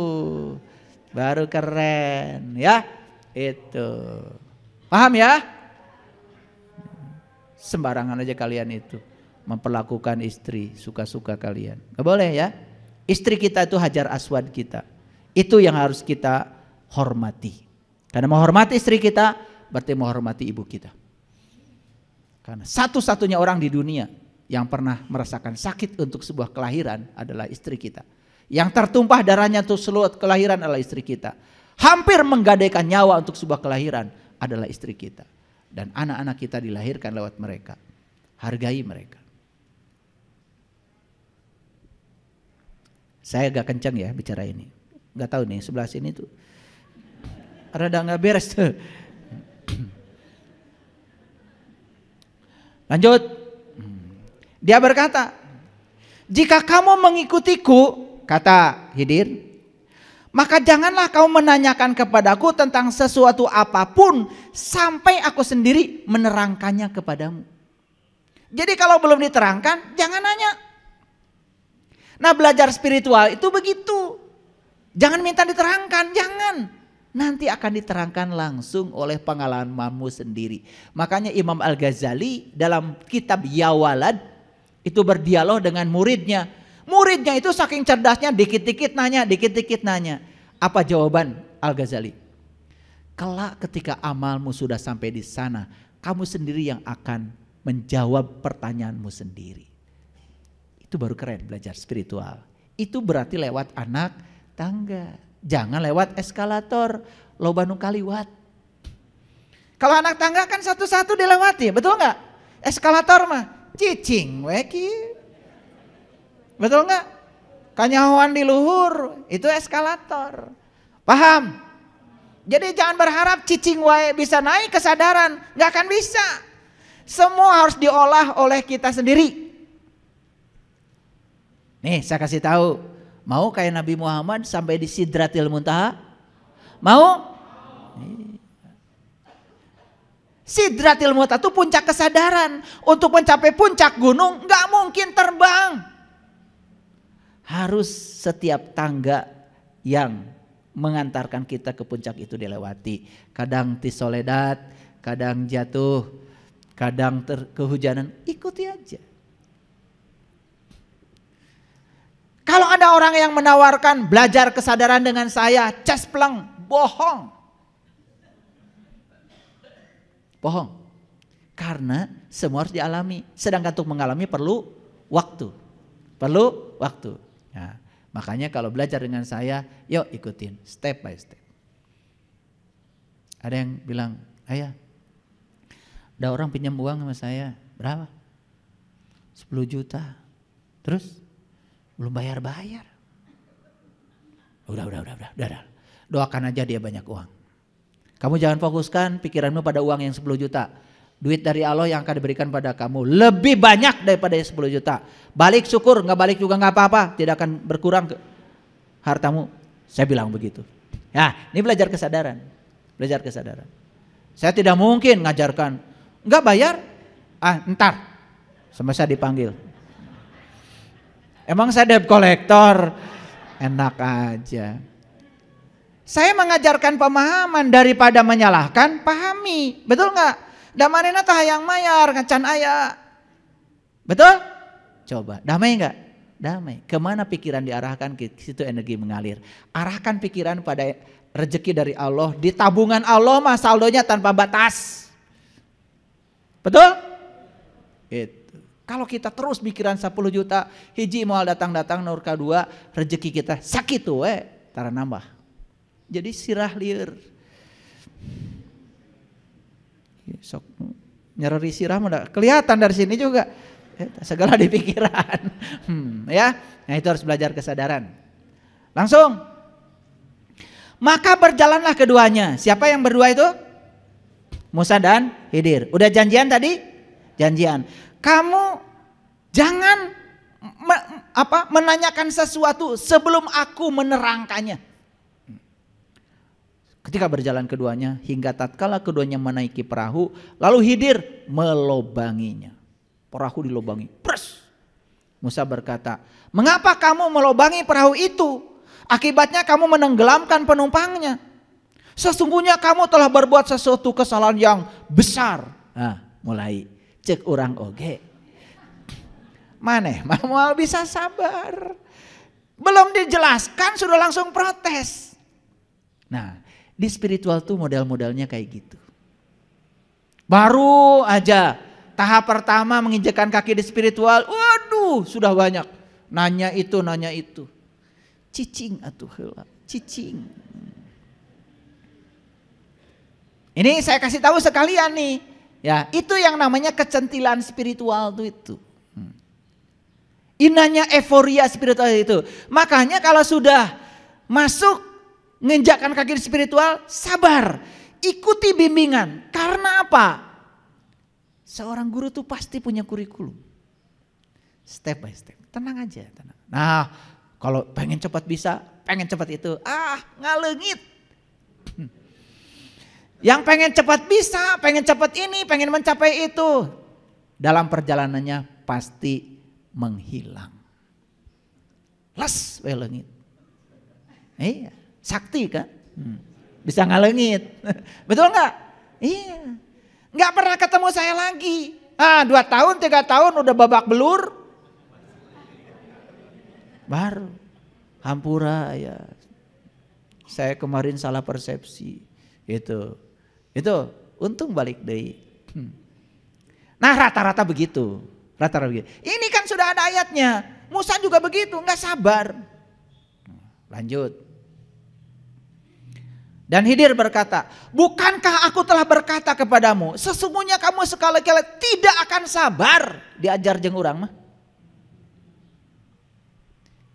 Baru keren ya. Itu. Paham ya? Sembarangan aja kalian itu. Memperlakukan istri suka-suka kalian. Gak boleh ya. Istri kita itu hajar aswad kita. Itu yang harus kita hormati. Karena menghormati istri kita berarti menghormati ibu kita. Karena satu-satunya orang di dunia yang pernah merasakan sakit untuk sebuah kelahiran adalah istri kita. Yang tertumpah darahnya untuk seluruh kelahiran adalah istri kita. Hampir menggadaikan nyawa untuk sebuah kelahiran adalah istri kita. Dan anak-anak kita dilahirkan lewat mereka. Hargai mereka. Saya agak kencang ya bicara ini. Gak tahu nih sebelah sini tuh. Rada gak beres tuh. Lanjut. Dia berkata, "Jika kamu mengikutiku," kata Hidir, "maka janganlah kau menanyakan kepadaku tentang sesuatu apapun sampai aku sendiri menerangkannya kepadamu." Jadi kalau belum diterangkan, jangan nanya. Nah, belajar spiritual itu begitu. Jangan minta diterangkan, jangan. Nanti akan diterangkan langsung oleh pengalamanmu sendiri. Makanya Imam Al-Ghazali dalam kitab Yawalad itu berdialog dengan muridnya. Muridnya itu saking cerdasnya dikit-dikit nanya, dikit-dikit nanya. Apa jawaban Al-Ghazali? Kelak ketika amalmu sudah sampai di sana, kamu sendiri yang akan menjawab pertanyaanmu sendiri. Itu baru keren belajar spiritual. Itu berarti lewat anak tangga. Jangan lewat eskalator, loba nu kaliwat. Kalau anak tangga kan satu-satu dilewati, betul nggak? Eskalator mah cicing weki. Betul nggak? Kanyahuan di luhur itu eskalator. Paham? Jadi jangan berharap cicing wae bisa naik kesadaran, nggak akan bisa. Semua harus diolah oleh kita sendiri. Nih saya kasih tahu, mau kayak Nabi Muhammad sampai di Sidratil Muntaha? Mau? Sidratil Muta itu puncak kesadaran. Untuk mencapai puncak gunung nggak mungkin terbang. Harus setiap tangga yang mengantarkan kita ke puncak itu dilewati. Kadang tisoledat, kadang jatuh, kadang terkehujanan. Ikuti aja. Kalau ada orang yang menawarkan belajar kesadaran dengan saya, cespleng, bohong. Bohong. Karena semua harus dialami. Sedangkan untuk mengalami perlu waktu. Perlu waktu. Ya. makanya kalau belajar dengan saya, yuk ikutin step by step. Ada yang bilang, ayah, ada orang pinjam uang sama saya, berapa? 10 juta. Terus? Belum bayar-bayar. Udah, udah, udah, udah, udah, udah. Doakan aja dia banyak uang. Kamu jangan fokuskan pikiranmu pada uang yang 10 juta. Duit dari Allah yang akan diberikan pada kamu lebih banyak daripada yang 10 juta. Balik syukur, nggak balik juga nggak apa-apa, tidak akan berkurang ke hartamu. Saya bilang begitu. Ya, ini belajar kesadaran. Belajar kesadaran. Saya tidak mungkin ngajarkan, nggak bayar, ah entar, semasa dipanggil. Emang saya debt kolektor, enak aja. Saya mengajarkan pemahaman daripada menyalahkan, pahami. Betul nggak? Damai tah yang mayar, ngacan ayah. Betul? Coba, damai nggak? Damai. Kemana pikiran diarahkan, ke situ energi mengalir. Arahkan pikiran pada rezeki dari Allah. Di tabungan Allah mah saldonya tanpa batas. Betul? Itu. Kalau kita terus pikiran 10 juta, hiji mau datang-datang nurka dua, rezeki kita sakit tuh, eh, tara nambah jadi sirah liar iya, sok nyari sirah mudah. kelihatan dari sini juga ya, segala di pikiran hmm, ya nah itu harus belajar kesadaran langsung maka berjalanlah keduanya siapa yang berdua itu Musa dan Hidir udah janjian tadi janjian kamu jangan me, apa menanyakan sesuatu sebelum aku menerangkannya Ketika berjalan keduanya hingga tatkala keduanya menaiki perahu, lalu Hidir melobanginya. Perahu dilobangi. Pres. Musa berkata, "Mengapa kamu melobangi perahu itu? Akibatnya kamu menenggelamkan penumpangnya. Sesungguhnya kamu telah berbuat sesuatu kesalahan yang besar." Nah, mulai cek orang oge. Maneh, mamual bisa sabar. Belum dijelaskan sudah langsung protes. Nah, di spiritual tuh modal-modalnya kayak gitu. Baru aja tahap pertama menginjakan kaki di spiritual, waduh sudah banyak. Nanya itu, nanya itu. Cicing atuh cicing. Ini saya kasih tahu sekalian nih. Ya, itu yang namanya kecentilan spiritual tuh itu. Hmm. Inanya euforia spiritual itu. Makanya kalau sudah masuk menginjakkan kaki di spiritual, sabar. Ikuti bimbingan. Karena apa? Seorang guru tuh pasti punya kurikulum. Step by step. Tenang aja, tenang. Nah, kalau pengen cepat bisa, pengen cepat itu, ah ngalengit. Hmm. Yang pengen cepat bisa, pengen cepat ini, pengen mencapai itu. Dalam perjalanannya pasti menghilang. Les, welengit. Iya sakti kan? Hmm. Bisa ngalengit. Betul nggak? Iya. Nggak pernah ketemu saya lagi. Ah, dua tahun, tiga tahun udah babak belur. Baru. Hampura ya. Saya kemarin salah persepsi. Itu. Itu untung balik deh. Nah rata-rata begitu. Rata-rata begitu. Ini kan sudah ada ayatnya. Musa juga begitu, nggak sabar. Lanjut. Dan Hidir berkata, bukankah aku telah berkata kepadamu, sesungguhnya kamu sekali-kali tidak akan sabar diajar jeng orang mah.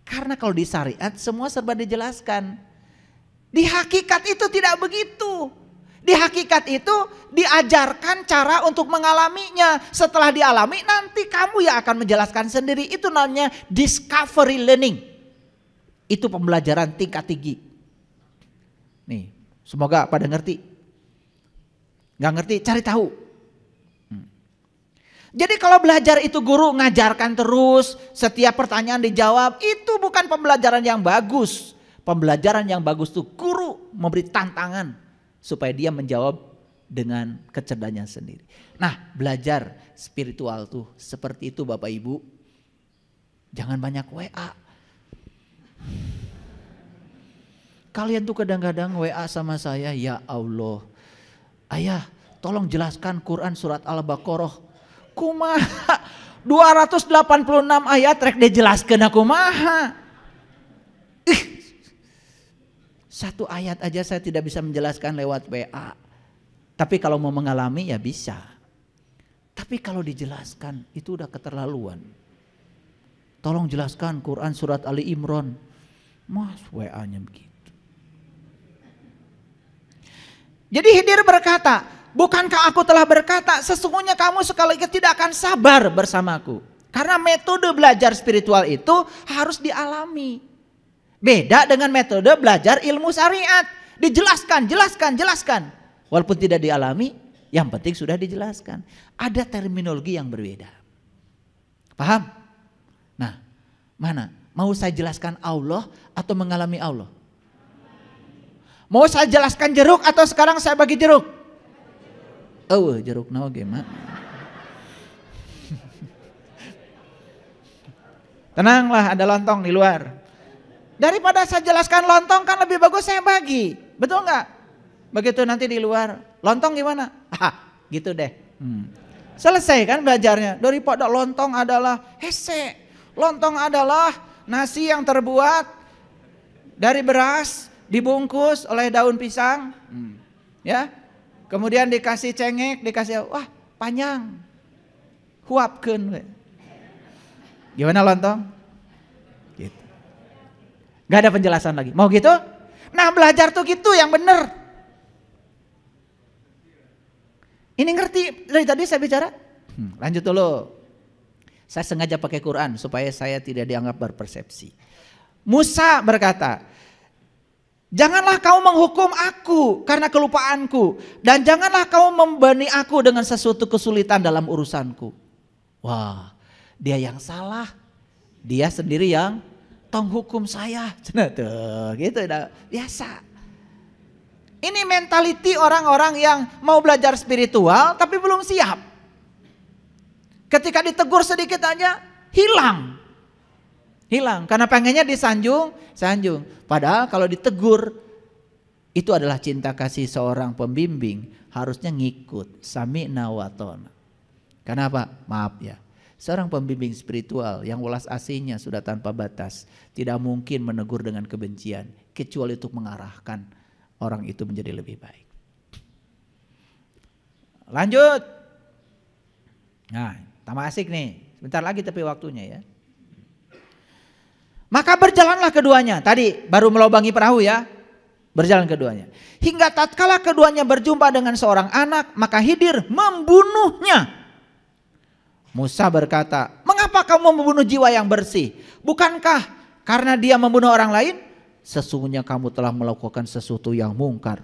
Karena kalau di syariat semua serba dijelaskan. Di hakikat itu tidak begitu. Di hakikat itu diajarkan cara untuk mengalaminya. Setelah dialami nanti kamu yang akan menjelaskan sendiri. Itu namanya discovery learning. Itu pembelajaran tingkat tinggi. Nih, Semoga pada ngerti. Gak ngerti, cari tahu. Hmm. Jadi kalau belajar itu guru ngajarkan terus, setiap pertanyaan dijawab, itu bukan pembelajaran yang bagus. Pembelajaran yang bagus itu guru memberi tantangan supaya dia menjawab dengan kecerdasannya sendiri. Nah, belajar spiritual tuh seperti itu Bapak Ibu. Jangan banyak WA. Kalian tuh kadang-kadang WA sama saya, ya Allah. Ayah, tolong jelaskan Quran surat Al-Baqarah. Kumaha 286 ayat rek jelaskan aku maha. Satu ayat aja saya tidak bisa menjelaskan lewat WA. Tapi kalau mau mengalami ya bisa. Tapi kalau dijelaskan itu udah keterlaluan. Tolong jelaskan Quran surat Ali Imran. Mas WA-nya begitu. Jadi Hidir berkata, bukankah aku telah berkata sesungguhnya kamu sekali tidak akan sabar bersamaku. Karena metode belajar spiritual itu harus dialami. Beda dengan metode belajar ilmu syariat. Dijelaskan, jelaskan, jelaskan. Walaupun tidak dialami, yang penting sudah dijelaskan. Ada terminologi yang berbeda. Paham? Nah, mana? Mau saya jelaskan Allah atau mengalami Allah? Mau saya jelaskan jeruk atau sekarang saya bagi jeruk? Oh, jeruk nawa gimana? Tenanglah ada lontong di luar. Daripada saya jelaskan lontong kan lebih bagus saya bagi. Betul nggak? Begitu nanti di luar. Lontong gimana? Ah, gitu deh. Hmm. Selesai kan belajarnya. Dari Daripada lontong adalah hese. Lontong adalah nasi yang terbuat dari beras dibungkus oleh daun pisang, hmm. ya. Kemudian dikasih cengek, dikasih wah panjang, huapkan. Gimana lontong? Gitu. Gak ada penjelasan lagi. Mau gitu? Nah belajar tuh gitu yang bener. Ini ngerti dari tadi saya bicara? Hmm, lanjut dulu. Saya sengaja pakai Quran supaya saya tidak dianggap berpersepsi. Musa berkata, Janganlah kau menghukum aku karena kelupaanku dan janganlah kau membani aku dengan sesuatu kesulitan dalam urusanku. Wah, dia yang salah. Dia sendiri yang tong hukum saya. Cina gitu dah biasa. Ini mentaliti orang-orang yang mau belajar spiritual tapi belum siap. Ketika ditegur sedikit aja hilang hilang karena pengennya disanjung sanjung padahal kalau ditegur itu adalah cinta kasih seorang pembimbing harusnya ngikut sami nawaton. kenapa maaf ya Seorang pembimbing spiritual yang welas asihnya sudah tanpa batas tidak mungkin menegur dengan kebencian kecuali untuk mengarahkan orang itu menjadi lebih baik. Lanjut. Nah, tambah asik nih. Sebentar lagi tapi waktunya ya. Maka berjalanlah keduanya. Tadi baru melobangi perahu ya. Berjalan keduanya. Hingga tatkala keduanya berjumpa dengan seorang anak, maka Hidir membunuhnya. Musa berkata, "Mengapa kamu membunuh jiwa yang bersih? Bukankah karena dia membunuh orang lain? Sesungguhnya kamu telah melakukan sesuatu yang mungkar."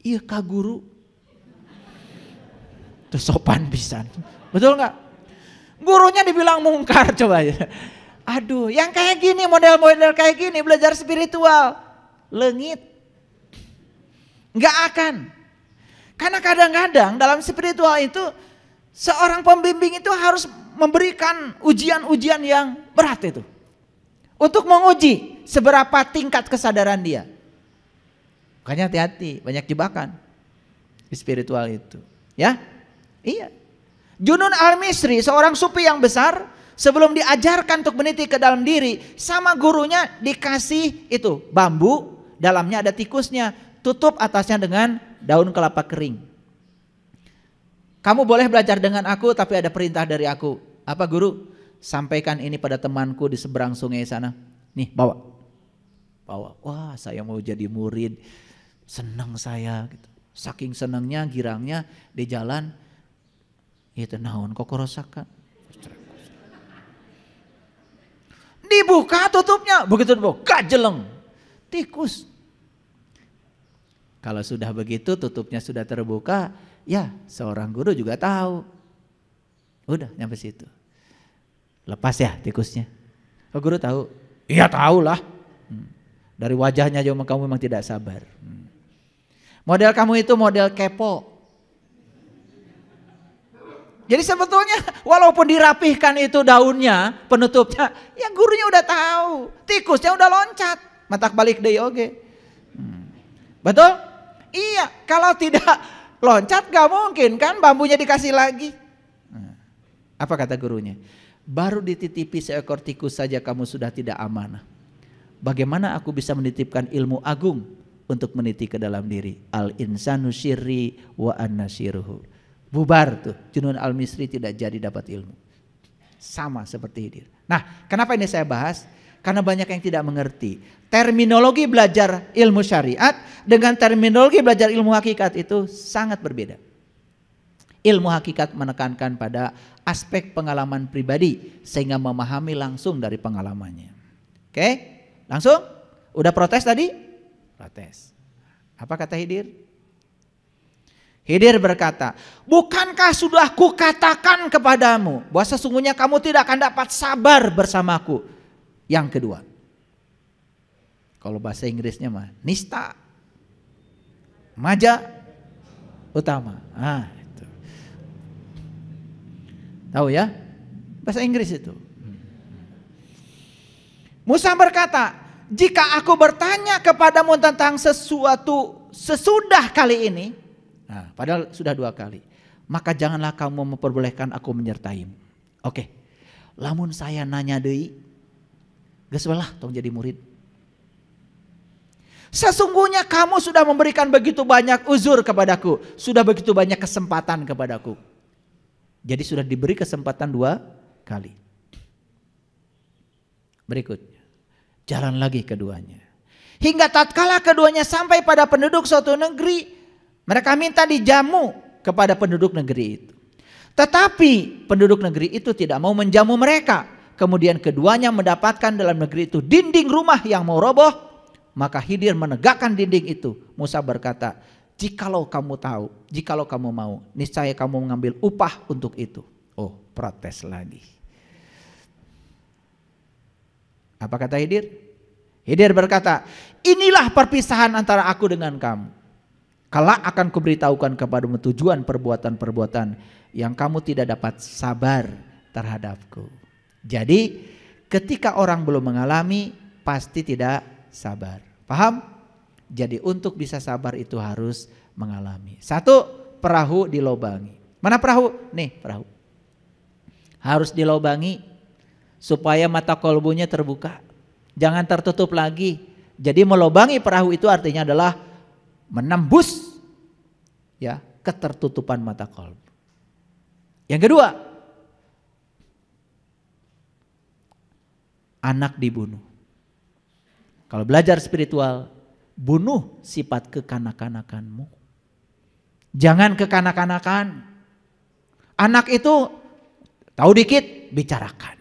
Iya, Kak Guru. Itu sopan pisan. Betul nggak? Gurunya dibilang mungkar coba ya. Aduh, yang kayak gini, model-model kayak gini, belajar spiritual. Lengit. Nggak akan. Karena kadang-kadang dalam spiritual itu, seorang pembimbing itu harus memberikan ujian-ujian yang berat itu. Untuk menguji seberapa tingkat kesadaran dia. Makanya hati-hati, banyak jebakan di spiritual itu. Ya, iya. Junun al-Misri, seorang supi yang besar, Sebelum diajarkan untuk meniti ke dalam diri, sama gurunya dikasih itu bambu, dalamnya ada tikusnya, tutup atasnya dengan daun kelapa kering. Kamu boleh belajar dengan aku tapi ada perintah dari aku. Apa guru? Sampaikan ini pada temanku di seberang sungai sana. Nih, bawa. Bawa. Wah, saya mau jadi murid. Senang saya gitu. Saking senangnya girangnya di jalan itu naon kok kerosakan Dibuka tutupnya, begitu dibuka jeleng. Tikus. Kalau sudah begitu tutupnya sudah terbuka, ya seorang guru juga tahu. Udah nyampe situ. Lepas ya tikusnya. Oh guru tahu? Iya tahu lah. Hmm. Dari wajahnya aja kamu memang tidak sabar. Hmm. Model kamu itu model kepo. Jadi sebetulnya walaupun dirapihkan itu daunnya, penutupnya, ya gurunya udah tahu. Tikusnya udah loncat. Matak balik deh oke. Hmm. Betul? Iya, kalau tidak loncat gak mungkin kan bambunya dikasih lagi. Hmm. Apa kata gurunya? Baru dititipi seekor tikus saja kamu sudah tidak amanah. Bagaimana aku bisa menitipkan ilmu agung untuk meniti ke dalam diri? Al insanu syirri wa annasiruhu bubar tuh. Junun al-Misri tidak jadi dapat ilmu. Sama seperti Hidir. Nah, kenapa ini saya bahas? Karena banyak yang tidak mengerti. Terminologi belajar ilmu syariat dengan terminologi belajar ilmu hakikat itu sangat berbeda. Ilmu hakikat menekankan pada aspek pengalaman pribadi sehingga memahami langsung dari pengalamannya. Oke, langsung? Udah protes tadi? Protes. Apa kata Hidir? Hidir berkata, bukankah sudah kukatakan kepadamu bahwa sesungguhnya kamu tidak akan dapat sabar bersamaku. Yang kedua, kalau bahasa Inggrisnya mah nista, maja, utama. Ah, itu. Tahu ya? Bahasa Inggris itu. Musa berkata, jika aku bertanya kepadamu tentang sesuatu sesudah kali ini, Nah, padahal sudah dua kali. Maka janganlah kamu memperbolehkan aku menyertaimu. Oke. Lamun saya nanya deui, geus lah tong jadi murid. Sesungguhnya kamu sudah memberikan begitu banyak uzur kepadaku, sudah begitu banyak kesempatan kepadaku. Jadi sudah diberi kesempatan dua kali. Berikutnya, jalan lagi keduanya. Hingga tatkala keduanya sampai pada penduduk suatu negeri, mereka minta dijamu kepada penduduk negeri itu. Tetapi penduduk negeri itu tidak mau menjamu mereka. Kemudian keduanya mendapatkan dalam negeri itu dinding rumah yang mau roboh. Maka Hidir menegakkan dinding itu. Musa berkata, jikalau kamu tahu, jikalau kamu mau, niscaya kamu mengambil upah untuk itu. Oh, protes lagi. Apa kata Hidir? Hidir berkata, inilah perpisahan antara aku dengan kamu Kelak akan kuberitahukan kepadamu tujuan perbuatan-perbuatan yang kamu tidak dapat sabar terhadapku. Jadi ketika orang belum mengalami pasti tidak sabar. Paham? Jadi untuk bisa sabar itu harus mengalami. Satu, perahu dilobangi. Mana perahu? Nih perahu. Harus dilobangi supaya mata kolbunya terbuka. Jangan tertutup lagi. Jadi melobangi perahu itu artinya adalah menembus ya ketertutupan mata kolb. Yang kedua, anak dibunuh. Kalau belajar spiritual, bunuh sifat kekanak-kanakanmu. Jangan kekanak-kanakan. Anak itu tahu dikit bicarakan.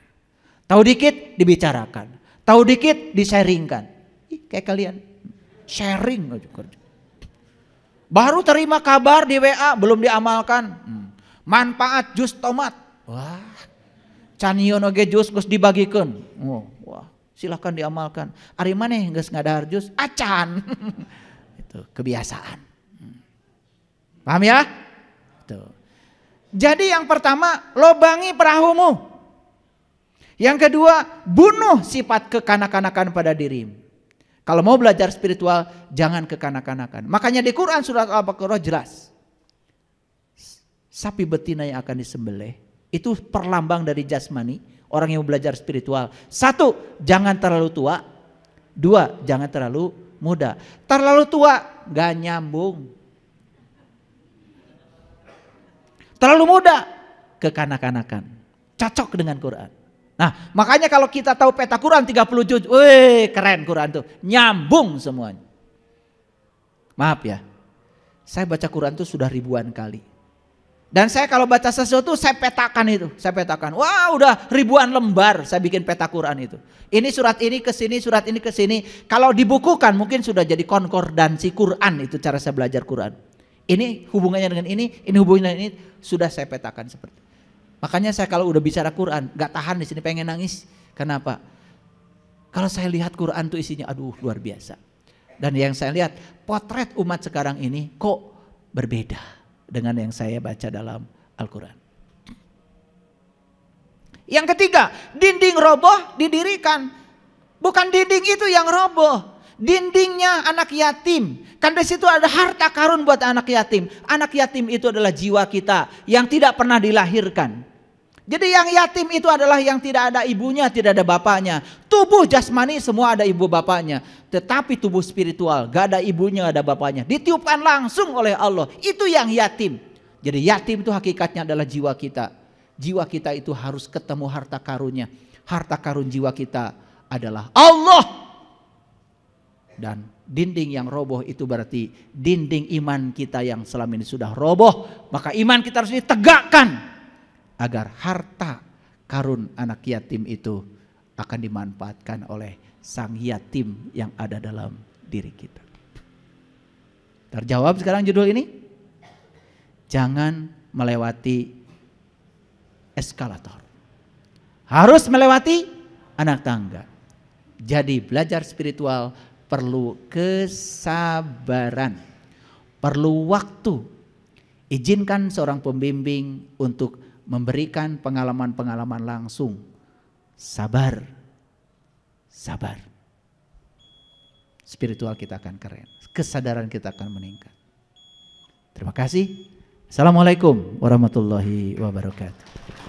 Tahu dikit dibicarakan. Tahu dikit diseringkan. Ih, kayak kalian sharing aja kerja. Baru terima kabar di WA, belum diamalkan. Hmm. Manfaat jus tomat. Wah, canion oge jus gus dibagikan. Oh, wah, silahkan diamalkan. Ari yang gus ngadar jus, acan. Itu kebiasaan. Hmm. Paham ya? Tuh. Jadi yang pertama, lobangi perahumu. Yang kedua, bunuh sifat kekanak-kanakan pada dirimu. Kalau mau belajar spiritual, jangan kekanak-kanakan. Makanya di Quran surat Al-Baqarah jelas. Sapi betina yang akan disembelih itu perlambang dari jasmani orang yang belajar spiritual. Satu, jangan terlalu tua. Dua, jangan terlalu muda. Terlalu tua gak nyambung. Terlalu muda kekanak-kanakan. Cocok dengan Quran. Nah, makanya kalau kita tahu peta Quran 30 juz, wih keren Quran tuh, nyambung semuanya. Maaf ya, saya baca Quran tuh sudah ribuan kali. Dan saya kalau baca sesuatu saya petakan itu, saya petakan. Wah, udah ribuan lembar saya bikin peta Quran itu. Ini surat ini ke sini, surat ini ke sini. Kalau dibukukan mungkin sudah jadi konkordansi Quran itu cara saya belajar Quran. Ini hubungannya dengan ini, ini hubungannya dengan ini sudah saya petakan seperti Makanya saya kalau udah bicara Quran, gak tahan di sini pengen nangis. Kenapa? Kalau saya lihat Quran tuh isinya aduh luar biasa. Dan yang saya lihat potret umat sekarang ini kok berbeda dengan yang saya baca dalam Al-Quran. Yang ketiga, dinding roboh didirikan. Bukan dinding itu yang roboh. Dindingnya anak yatim. Kan di situ ada harta karun buat anak yatim. Anak yatim itu adalah jiwa kita yang tidak pernah dilahirkan. Jadi yang yatim itu adalah yang tidak ada ibunya, tidak ada bapaknya. Tubuh jasmani semua ada ibu bapaknya. Tetapi tubuh spiritual gak ada ibunya, gak ada bapaknya. Ditiupkan langsung oleh Allah. Itu yang yatim. Jadi yatim itu hakikatnya adalah jiwa kita. Jiwa kita itu harus ketemu harta karunnya. Harta karun jiwa kita adalah Allah. Dan dinding yang roboh itu berarti dinding iman kita yang selama ini sudah roboh. Maka iman kita harus ditegakkan agar harta karun anak yatim itu akan dimanfaatkan oleh sang yatim yang ada dalam diri kita. Terjawab sekarang judul ini? Jangan melewati eskalator. Harus melewati anak tangga. Jadi belajar spiritual perlu kesabaran. Perlu waktu. Izinkan seorang pembimbing untuk memberikan pengalaman-pengalaman langsung. Sabar. Sabar. Spiritual kita akan keren. Kesadaran kita akan meningkat. Terima kasih. Assalamualaikum warahmatullahi wabarakatuh.